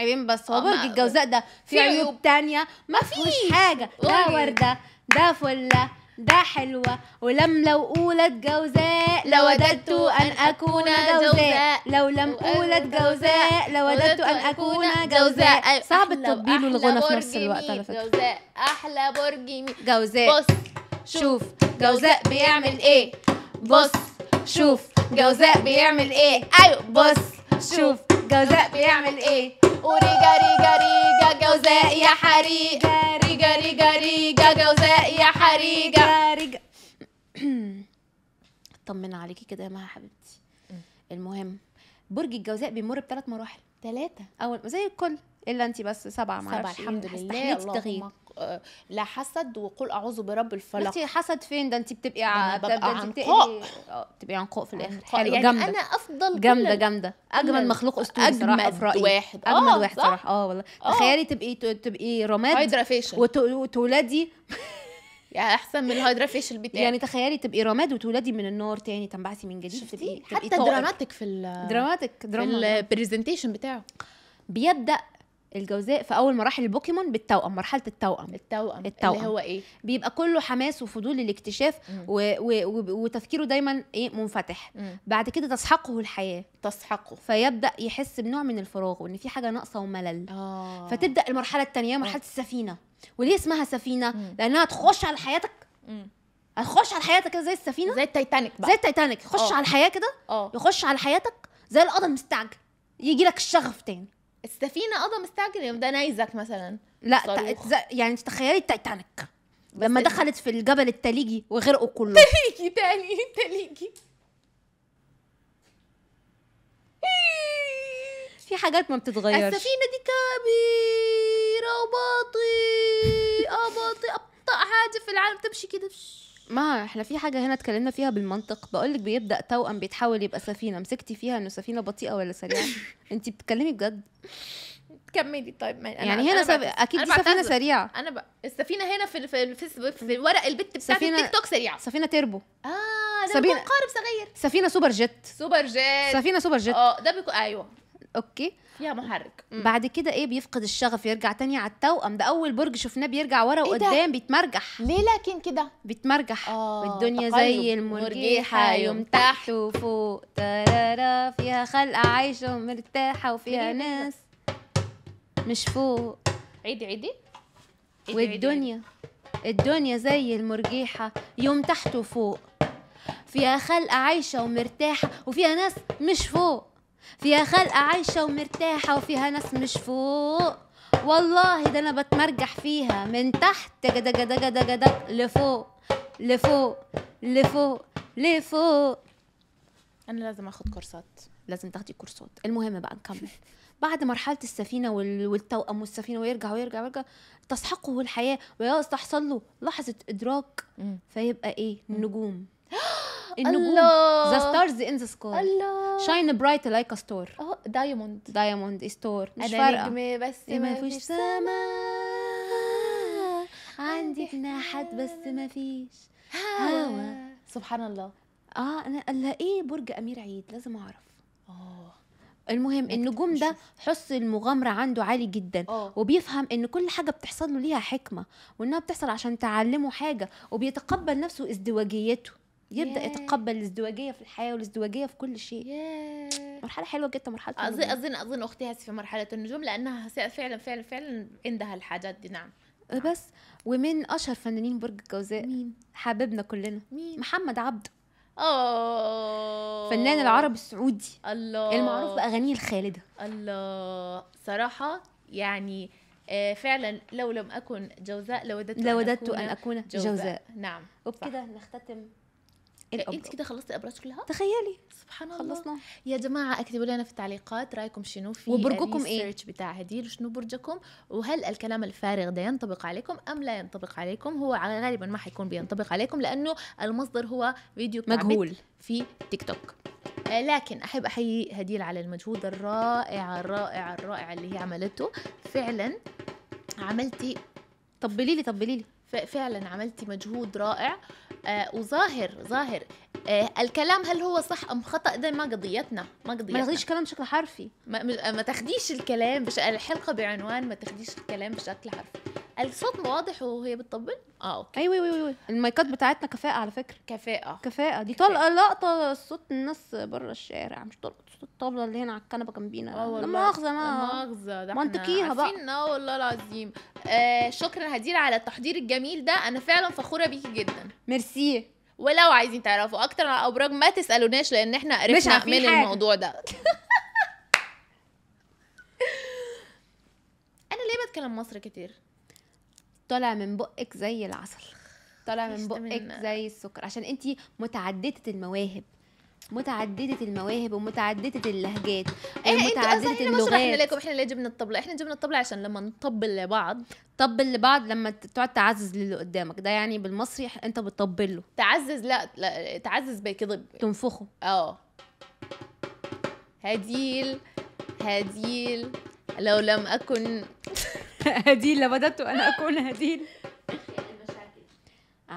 عيبين بس هو برج الجوزاء ده في عيوب تانية ما فيش حاجه ده ورده ده فله ده حلوة ولم لو قولت جوزاء لوددت أن أكون جوزاء لو لم قولت جوزاء لوددت أن أكون جوزاء صعب التطبيل والغنى في نفس الوقت على فكرة جوزاء أحلى برج جوزاء بص شوف جوزاء بيعمل إيه بص شوف جوزاء بيعمل إيه أيوه بص شوف الجوزاء بيعمل ايه وريجا ريجا ريجا جوزاء يا حريقة ريجا ريجا ريجا جوزاء يا حريقة ريجا [clears throat] طمنا عليكي كده يا مها حبيبتي المهم برج الجوزاء بيمر بثلاث مراحل ثلاثة أول زي الكل الا انت بس سبعه معرفش سبعه إيه. الحمد لله تغيير لا حسد وقل اعوذ برب الفلق انت حسد فين ده انت بتبقي بتبقي عنقاء آه، بتبقى عنقاء في الاخر حلو يعني جمدة. انا افضل جامده جامده اجمل مخلوق اسطوري صراحه في رايي واحد اجمل آه، واحد صراحه اه والله آه. تخيلي تبقي تبقي رماد هايدرا فيشل وتولدي [laughs] يعني احسن من الهايدرا فيشل بتاعي يعني تخيلي تبقي رماد وتولدي من النار تاني تنبعثي من جديد شفتي حتى دراماتيك في دراماتيك دراما في البرزنتيشن بتاعه بيبدا الجوزاء في اول مراحل البوكيمون بالتوأم مرحله التوأم التوأم, التوأم. اللي هو ايه بيبقى كله حماس وفضول للاكتشاف و... و... و... وتفكيره دايما ايه منفتح مم. بعد كده تسحقه الحياه تسحقه فيبدا يحس بنوع من الفراغ وان في حاجه ناقصه وملل آه. فتبدا المرحله الثانيه مرحله آه. السفينه وليه اسمها سفينه مم. لانها تخش على حياتك مم. هتخش على حياتك كده زي السفينه زي التايتانيك بقى زي التايتانيك خش أوه. على الحياه كده آه. يخش على حياتك زي القدم مستعجل يجي لك الشغف تاني السفينه اصلا مستعجله ده نايزك يعني مثلا لا صاروخ. يعني تخيلي التايتانيك لما دخلت في الجبل التليجي وغرقوا كله تليجي تاني تليجي [laughs] في حاجات ما بتتغيرش السفينه دي كبيره وباطئه باطئه ابطا حاجه في العالم تمشي كده ما احنا في حاجة هنا اتكلمنا فيها بالمنطق بقول لك بيبدأ توأم بيتحول يبقى سفينة مسكتي فيها انه سفينة بطيئة ولا سريعة [laughs] انت بتتكلمي بجد كملي طيب ما أنا يعني هنا سب... اكيد دي سفينة سريعة انا ب... السفينة هنا في في, في, في ورق البت بتاعت سفينة... التيك توك سريعة سفينة تربو اه ده سفينة... قارب صغير سفينة سوبر جيت سوبر جيت سفينة سوبر جيت اه ده بيكون ايوه اوكي فيها محرك مم. بعد كده ايه بيفقد الشغف يرجع تاني على التوأم ده اول برج شفناه بيرجع ورا إيه وقدام بيتمرجح ليه لكن كده بيتمرجح آه والدنيا زي المرجيحه يوم تحت وفوق ترارا فيها خلقه عايشه ومرتاحه وفيها ناس مش فوق عيدي عيدي, عيدي والدنيا الدنيا زي المرجيحة يوم تحت وفوق فيها خلقة عايشة ومرتاحة وفيها ناس مش فوق فيها خلقة عايشة ومرتاحة وفيها ناس مش فوق والله ده انا بتمرجح فيها من تحت جدا جدا جدا جدا لفوق لفوق لفوق لفوق انا لازم اخد كورسات لازم تاخدي كورسات المهم بقى نكمل [laughs] بعد مرحله السفينه والتوأم والسفينه ويرجع ويرجع ويرجع تسحقه الحياه ويستحصل له لحظه ادراك فيبقى ايه نجوم النجوم ذا ستارز ان ذا سكاي الله شاين برايت لايك ستور اه دايموند دايموند ستور مش فارقه نجم بس ما فيش سما عندي جناحات بس ما فيش هوا سبحان الله اه انا قال ايه برج امير عيد لازم اعرف اه المهم النجوم ده حس المغامرة عنده عالي جدا أوه. وبيفهم ان كل حاجة بتحصل له ليها حكمة وانها بتحصل عشان تعلمه حاجة وبيتقبل نفسه ازدواجيته يبدا yeah. يتقبل الازدواجيه في الحياه والازدواجيه في كل شيء yeah. مرحله حلوه جدا مرحله اظن اظن اظن اختي هسه في مرحله النجوم لانها فعلا فعلا فعلا عندها الحاجات دي نعم, أه، نعم. بس ومن اشهر فنانين برج الجوزاء مين حبيبنا كلنا مين محمد عبده اوه فنان العربي السعودي الله المعروف باغانيه الخالده الله صراحه يعني آه، فعلا لو لم اكن جوزاء لوددت لوددت ان اكون, أن أكون جوزاء. جوزاء نعم وبكده نختتم الابراج إيه إيه، انت كده خلصتي الابراج كلها تخيلي سبحان الله خلصنا يا جماعه اكتبوا لنا في التعليقات رايكم شنو في وبرجكم ايه بتاع هديل شنو برجكم وهل الكلام الفارغ ده ينطبق عليكم ام لا ينطبق عليكم هو غالبا ما حيكون بينطبق عليكم لانه المصدر هو فيديو مجهول في تيك توك آه، لكن احب احيي هديل على المجهود الرائع الرائع الرائع اللي هي عملته فعلا عملتي طبلي لي طبلي لي فعلا عملتي مجهود رائع آه، وظاهر ظاهر آه، الكلام هل هو صح ام خطا ده ما قضيتنا ما قضيتنا ما تاخديش كلام بشكل حرفي ما, ما آه، تاخديش الكلام بش... الحلقه بعنوان ما تاخديش الكلام بشكل حرفي الصوت واضح وهي بتطبل اه اوكي أيوة،, ايوه ايوه ايوه المايكات بتاعتنا كفاءه على فكره كفاءه كفاءه دي طلقه لقطه صوت الناس بره الشارع مش طلقه صوت الطبله اللي هنا على الكنبه جنبينا آه، لا مؤاخذه ما مؤاخذه ده منطقيها بقى عارفين اه والله العظيم آه شكرا هدير على التحضير الجميل ده انا فعلا فخوره بيكي جدا ميرسي ولو عايزين تعرفوا اكتر عن الابراج ما تسالوناش لان احنا عرفنا من الموضوع ده [laughs] انا ليه بتكلم مصر كتير طالع من بقك زي العسل طالع من بقك زي السكر عشان انت متعدده المواهب متعدده المواهب ومتعدده اللهجات ومتعدده آه، إيه اللغات احنا لكم احنا اللي جبنا الطبله احنا جبنا الطبله عشان لما نطبل لبعض طبل لبعض لما تقعد تعزز للي قدامك ده يعني بالمصري انت بتطبل له تعزز لا, لا تعزز بكذب تنفخه اه هديل هديل لو لم اكن [laughs] هديل بدأت أن أكون هديل آه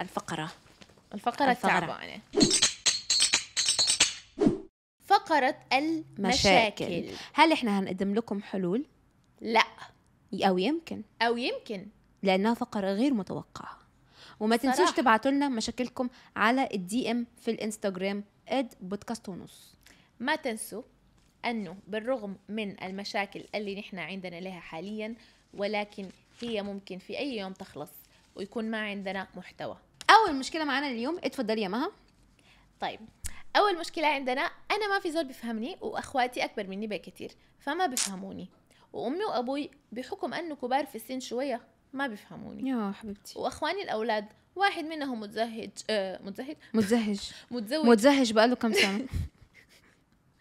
الفقرة الفقرة, الفقرة. التعبانة فقرة المشاكل هل احنا هنقدم لكم حلول؟ لا أو يمكن أو يمكن لأنها فقرة غير متوقعة وما صراحة. تنسوش تبعتوا لنا مشاكلكم على الدي ام في الانستغرام اد بودكاست ونص ما تنسوا أنه بالرغم من المشاكل اللي نحن عندنا لها حاليا ولكن هي ممكن في أي يوم تخلص ويكون ما عندنا محتوى أول مشكلة معانا اليوم اتفضلي يا مها طيب أول مشكلة عندنا أنا ما في زول بيفهمني وأخواتي أكبر مني بكثير فما بيفهموني وأمي وأبوي بحكم أنه كبار في السن شوية ما بيفهموني يا حبيبتي وأخواني الأولاد واحد منهم متزهج آه متزهج متزهج [laughs] متزوج متزهج بقاله كم سنة [laughs]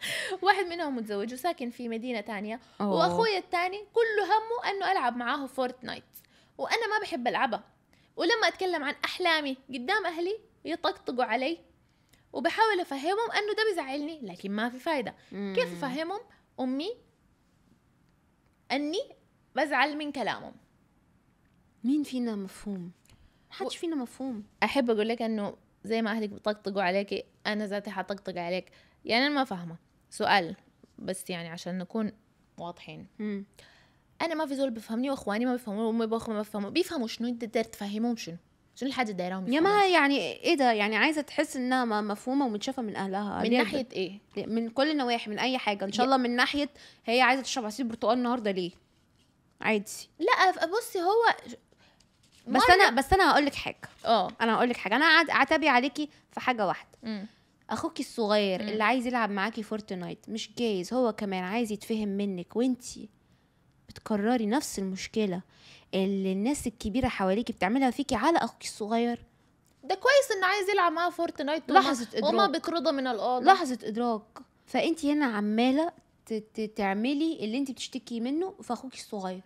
[laughs] واحد منهم متزوج وساكن في مدينه تانية واخوي الثاني كل همه انه العب معاه فورتنايت وانا ما بحب العبها ولما اتكلم عن احلامي قدام اهلي يطقطقوا علي وبحاول افهمهم انه ده بيزعلني لكن ما في فايده مم. كيف افهمهم امي اني بزعل من كلامهم مين فينا مفهوم حدش فينا مفهوم احب اقول لك انه زي ما اهلك بيطقطقوا عليكي انا ذاتي حطقطق عليك يعني انا ما فاهمه سؤال بس يعني عشان نكون واضحين انا ما في زول بفهمني واخواني ما بيفهموا وامي وابوي ما بفهموا بيفهموا شنو انت تقدر تفهمهم شنو شنو الحاجه دايره يا ما يعني ايه ده يعني عايزه تحس انها مفهومه ومتشافه من اهلها من ناحيه ايه من كل النواحي من اي حاجه ان شاء الله من ناحيه هي عايزه تشرب عصير برتقال النهارده ليه عادي لا بصي هو بس انا بس انا هقول لك حاجه اه انا هقول لك حاجه انا اعتبي عليكي في حاجه واحده اخوك الصغير م. اللي عايز يلعب معاكي فورتنايت مش جايز هو كمان عايز يتفهم منك وانتي بتكرري نفس المشكله اللي الناس الكبيره حواليكي بتعملها فيكي على اخوك الصغير ده كويس انه عايز يلعب معاها فورتنايت لحظه ادراك وما بترضى من الاوضه لحظه ادراك فانت هنا عماله تعملي اللي انت بتشتكي منه في اخوك الصغير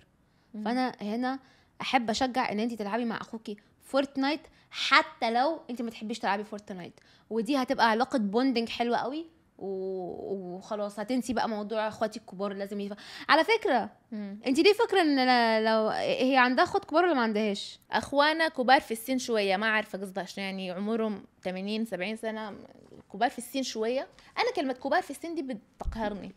فانا هنا احب اشجع ان انت تلعبي مع اخوكي فورتنايت حتى لو انت ما تحبيش تلعبي فورتنايت ودي هتبقى علاقه بوندنج حلوه قوي وخلاص هتنسي بقى موضوع اخواتي الكبار لازم يف... على فكره انت ليه فاكره ان لو هي عندها اخوات كبار ولا ما عندهاش اخوانا كبار في السن شويه ما عارفه قصدها عشان يعني عمرهم 80 70 سنه كبار في السن شويه انا كلمه كبار في السن دي بتقهرني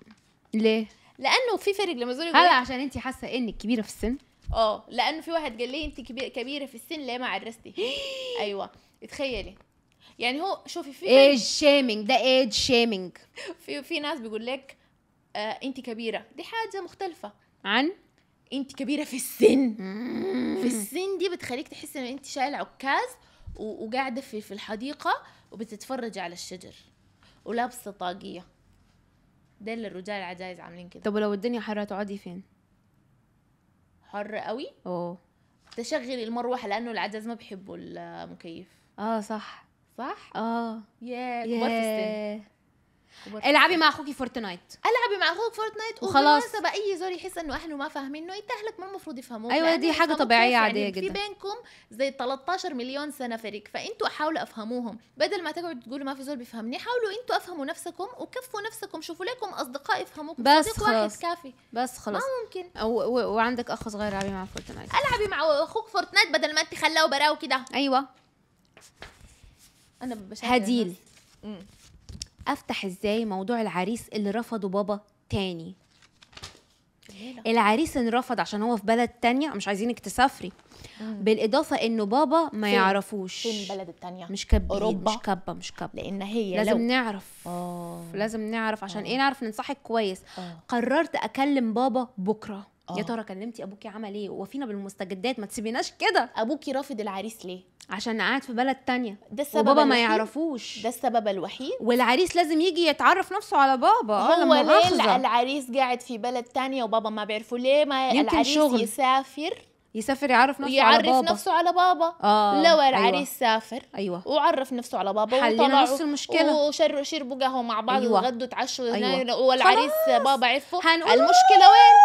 ليه لانه في فرق لما زول هل عشان انت حاسه انك كبيره في السن اه لانه في واحد قال لي انت كبير كبيره في السن ليه ما عرستي [gasps] ايوه تخيلي يعني هو شوفي في ايج شيمينج ده ايج شيمينج [laughs] في في ناس بيقول لك آه انت كبيره دي حاجه مختلفه عن انت كبيره في السن في السن دي بتخليك تحس ان انت شايل عكاز وقاعده في في الحديقه وبتتفرج على الشجر ولابسه طاقيه ده اللي الرجال العجايز عاملين كده طب ولو الدنيا حرة تقعدي فين حر قوي اه تشغلي المروحه لانه العجز ما بيحبوا المكيف اه صح صح اه يا العبي مع اخوكي فورتنايت العبي مع اخوك فورتنايت وخلاص وبالمناسبه اي زول يحس انه اهله ما فاهمينه انت اهلك ما المفروض يفهموك ايوه يعني دي حاجه طبيعيه يعني عاديه جدا في بينكم زي 13 مليون سنه فريق فانتوا حاولوا افهموهم بدل ما تقعدوا تقولوا ما في زول بيفهمني حاولوا انتوا افهموا نفسكم وكفوا نفسكم شوفوا لكم اصدقاء يفهموكم بس صديق خلاص واحد كافي بس خلاص ما ممكن أو و... وعندك اخ صغير العبي مع فورتنايت العبي مع اخوك فورتنايت بدل ما انت خلاه وبراه وكده ايوه انا هديل افتح ازاي موضوع العريس اللي رفضه بابا تاني العريس انرفض عشان هو في بلد تانية مش عايزينك تسافري بالإضافة إنه بابا ما فين؟ يعرفوش فين البلد التانية؟ مش كبة أوروبا مش كبة مش كبة لأن هي لازم لو... نعرف أوه. لازم نعرف عشان أوه. إيه نعرف ننصحك كويس أوه. قررت أكلم بابا بكرة يا آه. ترى كلمتي ابوكي عمل ايه وفينا بالمستجدات ما تسيبيناش كده ابوكي رافض العريس ليه عشان قاعد في بلد تانية ده السبب وبابا ما يعرفوش ده السبب الوحيد والعريس لازم يجي يتعرف نفسه على بابا آه، هو ليه العريس قاعد في بلد تانية وبابا ما بيعرفه ليه ما العريس شغل. يسافر يسافر يعرف نفسه يعرف على بابا يعرف نفسه على بابا آه لو أيوة. العريس أيوة. سافر أيوه وعرف نفسه على بابا حلينا نفس المشكله وشربوا شربوا قهوه مع بعض أيوة. وغدوا اتعشوا أيوة. والعريس خلاص. بابا عرفه هنقول المشكله وين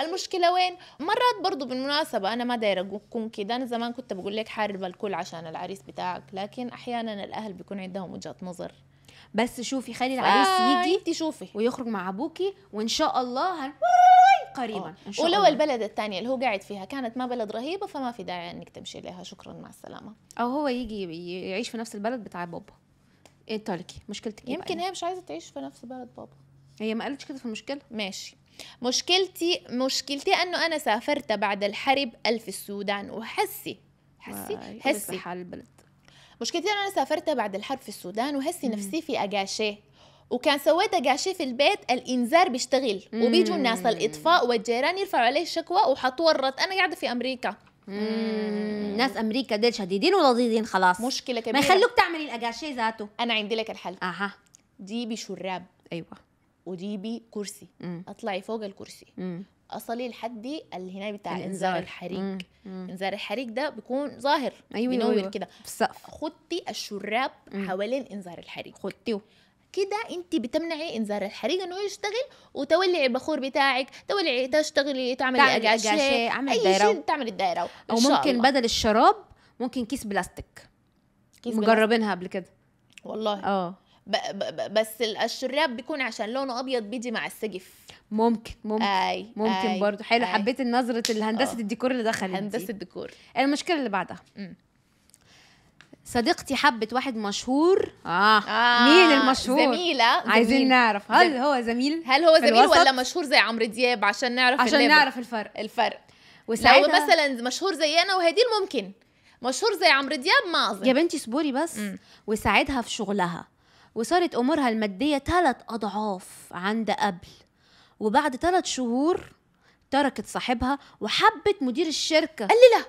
المشكله وين مرات برضو بالمناسبه انا ما دايره اكون كده انا زمان كنت بقول لك حارب الكل عشان العريس بتاعك لكن احيانا الاهل بيكون عندهم وجهه نظر بس شوفي خلي العريس يجي انت شوفي ويخرج مع ابوكي وان شاء الله هن... قريبا آه. إن شاء ولو الله. البلد الثانيه اللي هو قاعد فيها كانت ما بلد رهيبه فما في داعي انك تمشي لها شكرا مع السلامه او هو يجي يعيش في نفس البلد بتاع بابا ايه تركي مشكلتك إيه يمكن هي مش عايزه تعيش في نفس بلد بابا هي ما قالتش كده في المشكله ماشي مشكلتي مشكلتي انه انا سافرت بعد الحرب الف السودان وحسي حسي حسي حال البلد مشكلتي انه انا سافرت بعد الحرب في السودان وهسي نفسي في اقاشيه وكان سويت اقاشي في البيت الانذار بيشتغل وبيجوا الناس الاطفاء والجيران يرفعوا عليه شكوى وحتورط انا قاعده في امريكا مم. ناس امريكا ديل شديدين ولذيذين خلاص مشكله كبيره ما يخلوك تعملي الاقاشي ذاته انا عندي لك الحل اها جيبي شراب ايوه وجيبي كرسي مم. اطلعي فوق الكرسي مم. اصلي لحد الهنا بتاع انذار الحريق انذار الحريق ده بيكون ظاهر أيوة بينور أيوة. كده في خدتي الشراب مم. حوالين انذار الحريق خدتيه كده انت بتمنعي انذار الحريق انه يشتغل وتولعي البخور بتاعك تولعي تشتغلي تعملي اجاشي اي دايرة. شيء تعملي الدائره او ممكن الله. بدل الشراب ممكن كيس بلاستيك كيس مجربينها قبل كده والله اه بس الشراب بيكون عشان لونه ابيض بيدي مع السقف ممكن ممكن أي ممكن أي برضه حلو أي حبيت نظره أوه. آه. الديكور اللي دخلت هندسه الديكور المشكله اللي بعدها م. صديقتي حبت واحد مشهور آه. آه. مين المشهور زميلة عايزين زميل. نعرف هل زم... هو زميل هل هو زميل ولا مشهور زي عمرو دياب عشان نعرف عشان نعرف الفرق الفرق وساعتها لو مثلا مشهور زي انا وهديل ممكن مشهور زي عمرو دياب ما اظن يا بنتي اصبري بس وساعدها في شغلها وصارت امورها الماديه ثلاث اضعاف عند قبل وبعد ثلاث شهور تركت صاحبها وحبت مدير الشركه قال لي لا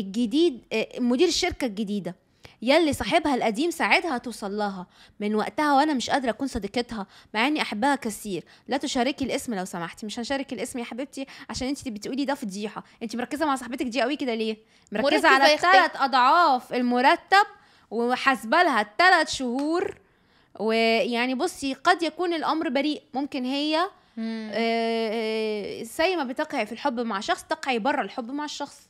الجديد آه، مدير الشركه الجديده يلي صاحبها القديم ساعدها توصل لها من وقتها وانا مش قادره اكون صديقتها مع اني احبها كثير لا تشاركي الاسم لو سمحتي مش هنشارك الاسم يا حبيبتي عشان انت بتقولي ده فضيحه انت مركزه مع صاحبتك دي قوي كده ليه مركزه على ثلاث اضعاف المرتب وحاسبه لها ثلاث شهور ويعني بصي قد يكون الامر بريء ممكن هي آه، آه، زي ما بتقعي في الحب مع شخص تقعي برا الحب مع الشخص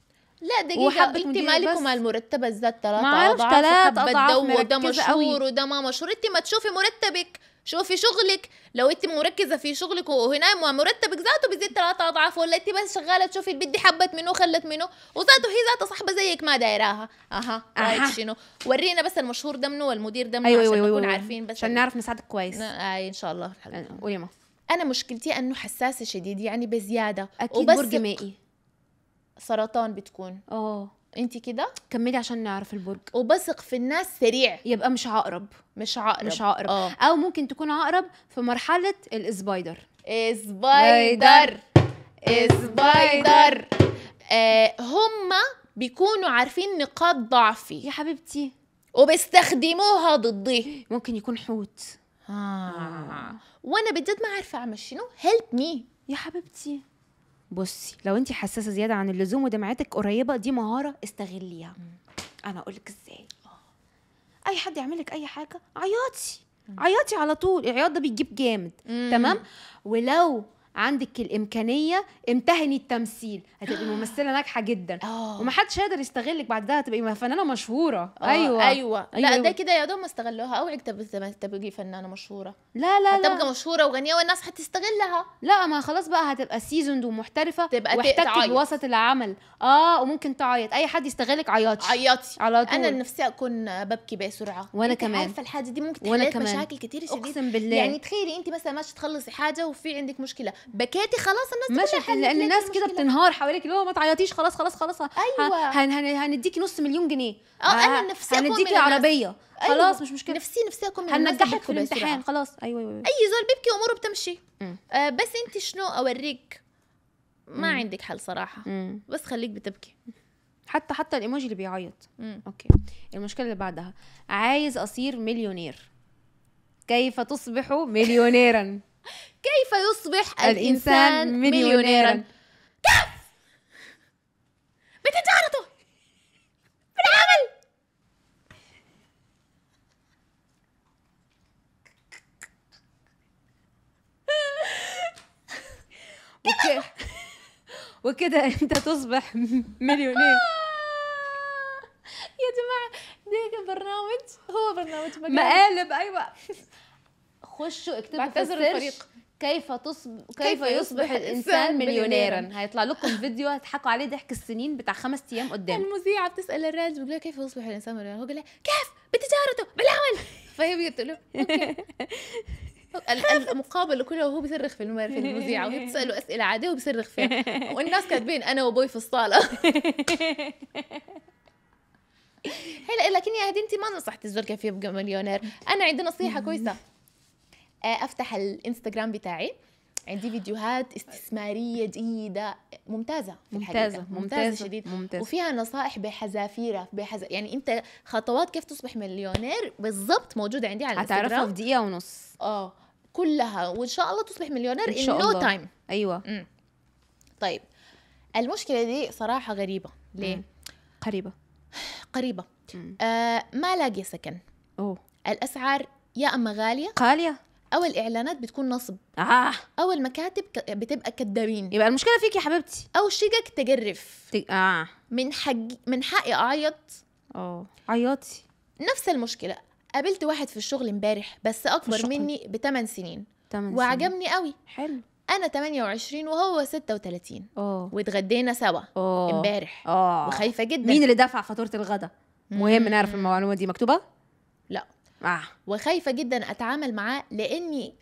لا دقيقة انت مالك مع المرتبة الذات ثلاثة اضعاف ثلاثة اضعاف ده مشهور وده ما مشهور انت ما تشوفي مرتبك شوفي شغلك لو انت مركزه في شغلك وهنا مرتبك ذاته بيزيد ثلاثة اضعاف ولا انت بس شغاله تشوفي بدي حبت منه خلت منه وذاته هي ذاتها صاحبه زيك ما دايراها اها رايك شنو ورينا بس المشهور ده منه والمدير ده منه أيوة عشان أيوة نكون أيوة, أيوة. عارفين بس عشان نعرف نساعدك كويس اي آه، ان شاء الله أه، قولي انا مشكلتي انه حساسه شديد يعني بزياده اكيد برج مائي سرطان بتكون اه انت كده كملي عشان نعرف البرج وبثق في الناس سريع يبقى مش عقرب مش عقرب مش عقرب أوه. او ممكن تكون عقرب في مرحله السبايدر سبايدر سبايدر آه هما بيكونوا عارفين نقاط ضعفي يا حبيبتي وبيستخدموها ضدي ممكن يكون حوت آه. وانا بجد ما عارفه اعمل شنو هيلب مي يا حبيبتي بصي لو انت حساسه زياده عن اللزوم ودمعتك قريبه دي مهاره استغليها انا اقول لك ازاي آه. اي حد يعمل لك اي حاجه عياطي عياطي على طول العياط ده بيجيب جامد تمام ولو عندك الامكانيه امتهني التمثيل هتبقي ممثله ناجحه جدا أوه. ومحدش هيقدر يستغلك بعد ده هتبقي فنانه مشهوره أوه. أيوة. ايوه لا أيوة. ده كده يا دوب ما استغلوها اوعك تبقي تبقي فنانه مشهوره لا لا لا هتبقى مشهوره وغنيه والناس هتستغلها لا ما خلاص بقى هتبقى سيزوند ومحترفه تبقى واحتكت وسط العمل اه وممكن تعيط اي حد يستغلك عيطش عيطي على طول انا نفسي اكون ببكي بسرعه وانا كمان عارفه الحاجه دي ممكن تحل مشاكل كتير شديد اقسم بالله يعني تخيلي انت مثلا ماشي تخلصي حاجه وفي عندك مشكله بكاتي خلاص الناس ماشي لان الناس كده بتنهار حواليك اللي هو ما تعيطيش خلاص خلاص خلاص ايوه هنديكي نص مليون جنيه اه انا نفسي هنديكي عربيه أيوة. خلاص مش مشكله نفسي نفسي اكون هننجحك في الامتحان خلاص أيوة،, ايوه ايوه اي زول بيبكي اموره بتمشي آه، بس انت شنو اوريك ما مم. عندك حل صراحه مم. بس خليك بتبكي حتى حتى الايموجي اللي بيعيط اوكي المشكله اللي بعدها عايز اصير مليونير كيف تصبح مليونيرا كيف يصبح الإنسان مليونيرا كيف بتجارته بالعمل وك... وكده انت تصبح مليونير يا جماعه ديك البرنامج هو برنامج مقالب مقالب ايوه خشوا اكتبوا في الفريق كيف تصب... كيف, كيف يصبح الانسان مليونيرا هيطلع لكم فيديو هتضحكوا عليه ضحك السنين بتاع خمس ايام قدام المذيعه بتسال الراجل بيقول كيف يصبح الانسان مليونيرا هو بيقول لها كيف بتجارته بالعمل [laughs] فهي بتقول له اوكي [laughs] المقابل كله وهو بيصرخ في في المذيعه وهي بتساله اسئله عاديه وبيصرخ فيها [laughs] والناس كاتبين انا وابوي في الصاله هلا لكن يا هدي انت ما نصحت الزول كيف يبقى مليونير انا عندي نصيحه كويسه افتح الانستغرام بتاعي عندي فيديوهات استثماريه جيده ممتازه في ممتازة الحقيقه ممتازه ممتازه شديد ممتازة. وفيها نصائح بحذافيرها بحز... يعني انت خطوات كيف تصبح مليونير بالضبط موجوده عندي على الانستغرام هتعرفها في دقيقه ونص اه كلها وان شاء الله تصبح مليونير ان شاء الله تايم ايوه م. طيب المشكله دي صراحه غريبه ليه مم. قريبه قريبه آه ما لاقي سكن اوه الاسعار يا اما غاليه غاليه او الاعلانات بتكون نصب اه او المكاتب بتبقى كدابين يبقى المشكله فيك يا حبيبتي او شقك تجرف تج... اه من حق من حقي اعيط اه عيطي نفس المشكله قابلت واحد في الشغل امبارح بس اكبر مني ب 8 سنين 8 وعجبني قوي حلو انا 28 وهو 36 اه واتغدينا سوا امبارح اه وخايفه جدا مين اللي دفع فاتوره الغدا مهم نعرف المعلومه دي مكتوبه آه. وخايفه جدا اتعامل معاه لاني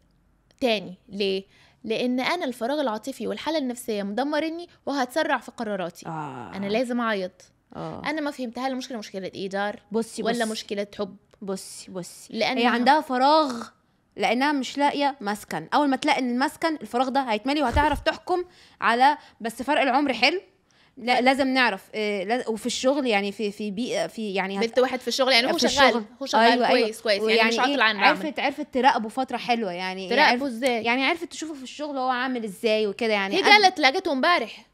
تاني ليه لان انا الفراغ العاطفي والحاله النفسيه مدمرني وهتسرع في قراراتي آه. انا لازم اعيط آه. انا ما فهمتها المشكله مشكله ايجار بصي ولا بصي. مشكله حب بصي بصي لان هي عندها فراغ لانها مش لاقيه مسكن اول ما تلاقي المسكن الفراغ ده هيتملي وهتعرف تحكم على بس فرق العمر حلو لا لازم نعرف إيه وفي الشغل يعني في في بيئه في يعني بنت واحد في الشغل يعني هو شغال هو شغال أيوة كويس أيوة. كويس يعني مش عاطل عن عرفت عرفت تراقبه فتره حلوه يعني تراقبه ازاي يعني عرفت تشوفه في الشغل هو عامل ازاي وكده يعني هي قالت لقيته امبارح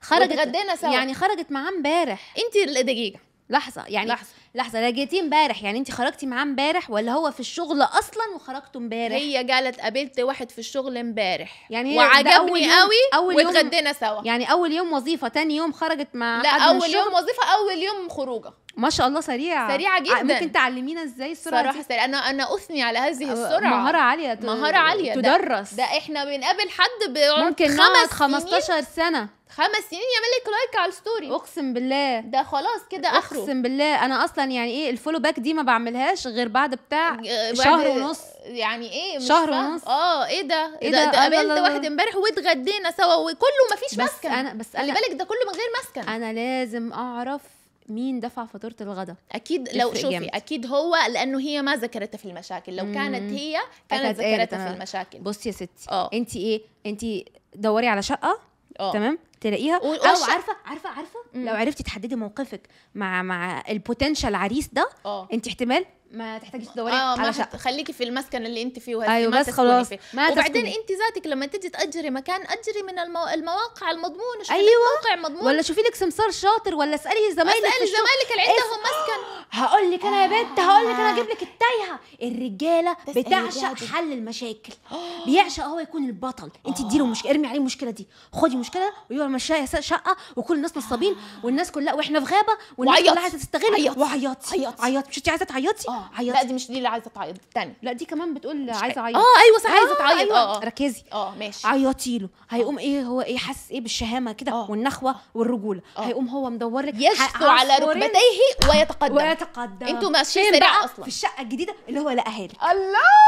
خرجت سوا يعني خرجت معاه امبارح انت دقيقه لحظه يعني لحظه لحظه لقيتيه امبارح يعني انت خرجتي معاه امبارح ولا هو في الشغل اصلا وخرجتوا امبارح هي جالت قابلت واحد في الشغل امبارح يعني وعجبني قوي واتغدينا سوا يعني اول يوم وظيفه تاني يوم خرجت مع لا اول يوم وظيفه اول يوم خروجه ما شاء الله سريعه سريعه آه، جدا ممكن تعلمينا ازاي السرعه صراحه سريعة. انا انا اثني على هذه آه، السرعه مهاره عاليه ت... مهاره عاليه تدرس ده, ده احنا بنقابل حد بيقعد ممكن خمس 15 سنه خمس سنين يعمل لك لايك على الستوري اقسم بالله ده خلاص كده اخره اقسم بالله انا اصلا يعني ايه الفولو باك دي ما بعملهاش غير بعد بتاع آه، بعد شهر ونص يعني ايه مش شهر ونص اه ايه ده ايه ده, ده, ده قابلت واحد امبارح واتغدينا سوا وكله مفيش مسكن انا بس انا بالك ده كله من غير مسكن انا لازم اعرف مين دفع فاتوره الغداء اكيد إيه لو شوفي جامد. اكيد هو لانه هي ما ذكرتها في المشاكل لو كانت هي كانت ذكرتها في المشاكل بصي يا ستي أوه. انت ايه انت دوري على شقه أوه. تمام تلاقيها او عارفه عارفه عارفه مم. لو عرفتي تحددي موقفك مع مع البوتنشال عريس ده أوه. انت احتمال ما تحتاجيش تدوري آه على شقه خليكي في المسكن اللي انت فيه وهسي ايوه ما بس خلاص فيه. ما وبعدين انت ذاتك لما تجي تاجري مكان اجري من المو... المواقع المضمونه شوفي أيوة. الموقع مضمون ولا شوفي لك سمسار شاطر ولا اسالي زمايلك اسالي زمايلك اللي عندهم مسكن [gasps] هقول لك انا يا آه. بنت هقول لك انا اجيب لك التايهه الرجاله بتعشق إيه، حل المشاكل بيعشق هو يكون البطل انت اديله مشكله ارمي عليه المشكله دي خدي مشكله ويقول مش شقه وكل الناس نصابين آه. والناس كلها واحنا في غابه والناس كلها عايزه تستغل وعيطي عيطي عيطي مش انت عايزه تعيطي اه عيطت لا دي مش دي اللي عايزه تعيط تاني لا دي كمان بتقول عايزه اعيط اه ايوه صح عايزه آه، تعيط أيوة. آه،, اه ركزي اه ماشي عيطي له آه. هيقوم ايه هو ايه حاسس ايه بالشهامه كده والنخوه والرجوله هيقوم هو مدور لك يشفو على ركبتيه ويتقدم ويتقدم انتوا ماشيين سريع اصلا في الشقه الجديده اللي هو لقاها لك الله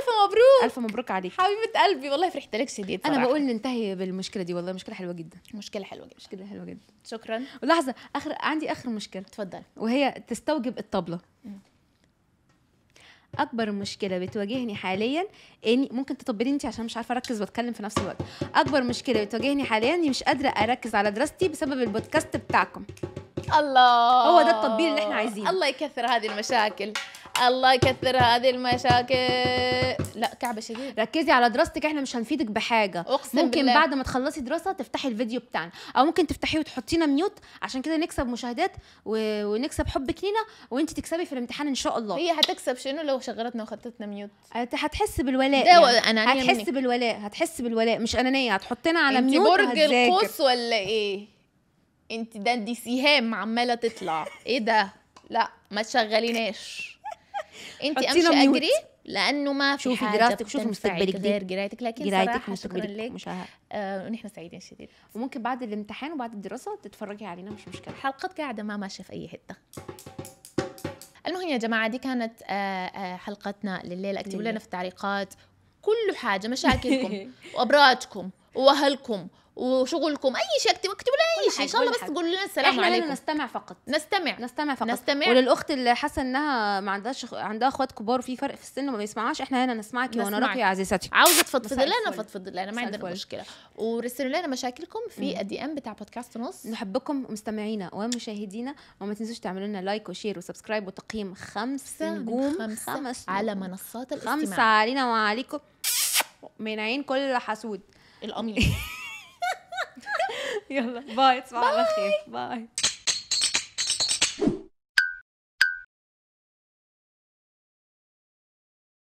الف مبروك الف مبروك عليك حبيبه قلبي والله فرحت لك شديد انا بقول ننتهي بالمشكله دي والله مشكله حلوه جدا مشكله حلوه جدا مشكله حلوه جدا شكرا ولحظه اخر عندي اخر مشكله اتفضل وهي تستوجب الطبله اكبر مشكله بتواجهني حاليا اني ممكن تطبلي انت عشان مش عارفه اركز واتكلم في نفس الوقت اكبر مشكله بتواجهني حاليا اني مش قادره اركز على دراستي بسبب البودكاست بتاعكم الله هو ده التطبيل اللي احنا عايزينه الله يكثر هذه المشاكل الله يكثر هذه المشاكل لا كعبه شديد ركزي على دراستك احنا مش هنفيدك بحاجه أقسم ممكن بالله. بعد ما تخلصي دراسه تفتحي الفيديو بتاعنا او ممكن تفتحيه وتحطينا ميوت عشان كده نكسب مشاهدات و... ونكسب حبك لينا وانت تكسبي في الامتحان ان شاء الله هي هتكسب شنو لو شغلتنا وخدتنا ميوت هتحس بالولاء ده يعني. أنا هتحس منك. بالولاء هتحس بالولاء مش انانيه هتحطينا على ميوت برج القوس ولا ايه انت ده دي سهام عماله تطلع ايه ده لا ما تشغليناش انت امشي اجري لانه ما في شوفي دراستك شوفي مستقبلك غير قرايتك لكن قرايتك مستقبلك مش آه ونحن سعيدين شديد وممكن بعد الامتحان وبعد الدراسه تتفرجي علينا مش مشكله حلقات قاعده ما ماشيه في اي حته المهم يا جماعه دي كانت آه آه حلقتنا لليله اكتبوا لنا في التعليقات كل حاجه مشاكلكم [laughs] وابراجكم واهلكم وشغلكم اي شيء اكتبوا اكتبوا لنا اي شيء ان شاء الله بس تقولوا لنا السلام احنا عليكم احنا نستمع فقط نستمع نستمع فقط نستمع وللاخت اللي حاسه انها ما عندهاش عندها اخوات كبار وفي فرق في السن وما بيسمعهاش احنا هنا نسمعك ونراك يا عزيزتي عاوزه تفضفضي لنا فضفضي لنا ما عندنا مشكله ورسلوا لنا مشاكلكم في الدي ام بتاع بودكاست نص نحبكم مستمعينا ومشاهدينا وما تنسوش تعملوا لنا لايك وشير وسبسكرايب وتقييم خمس نجوم خمس على منصات الاستماع خمسه علينا وعليكم من عين كل حسود الامر [laughs] [laughs] يلا باي تصبحوا على خير باي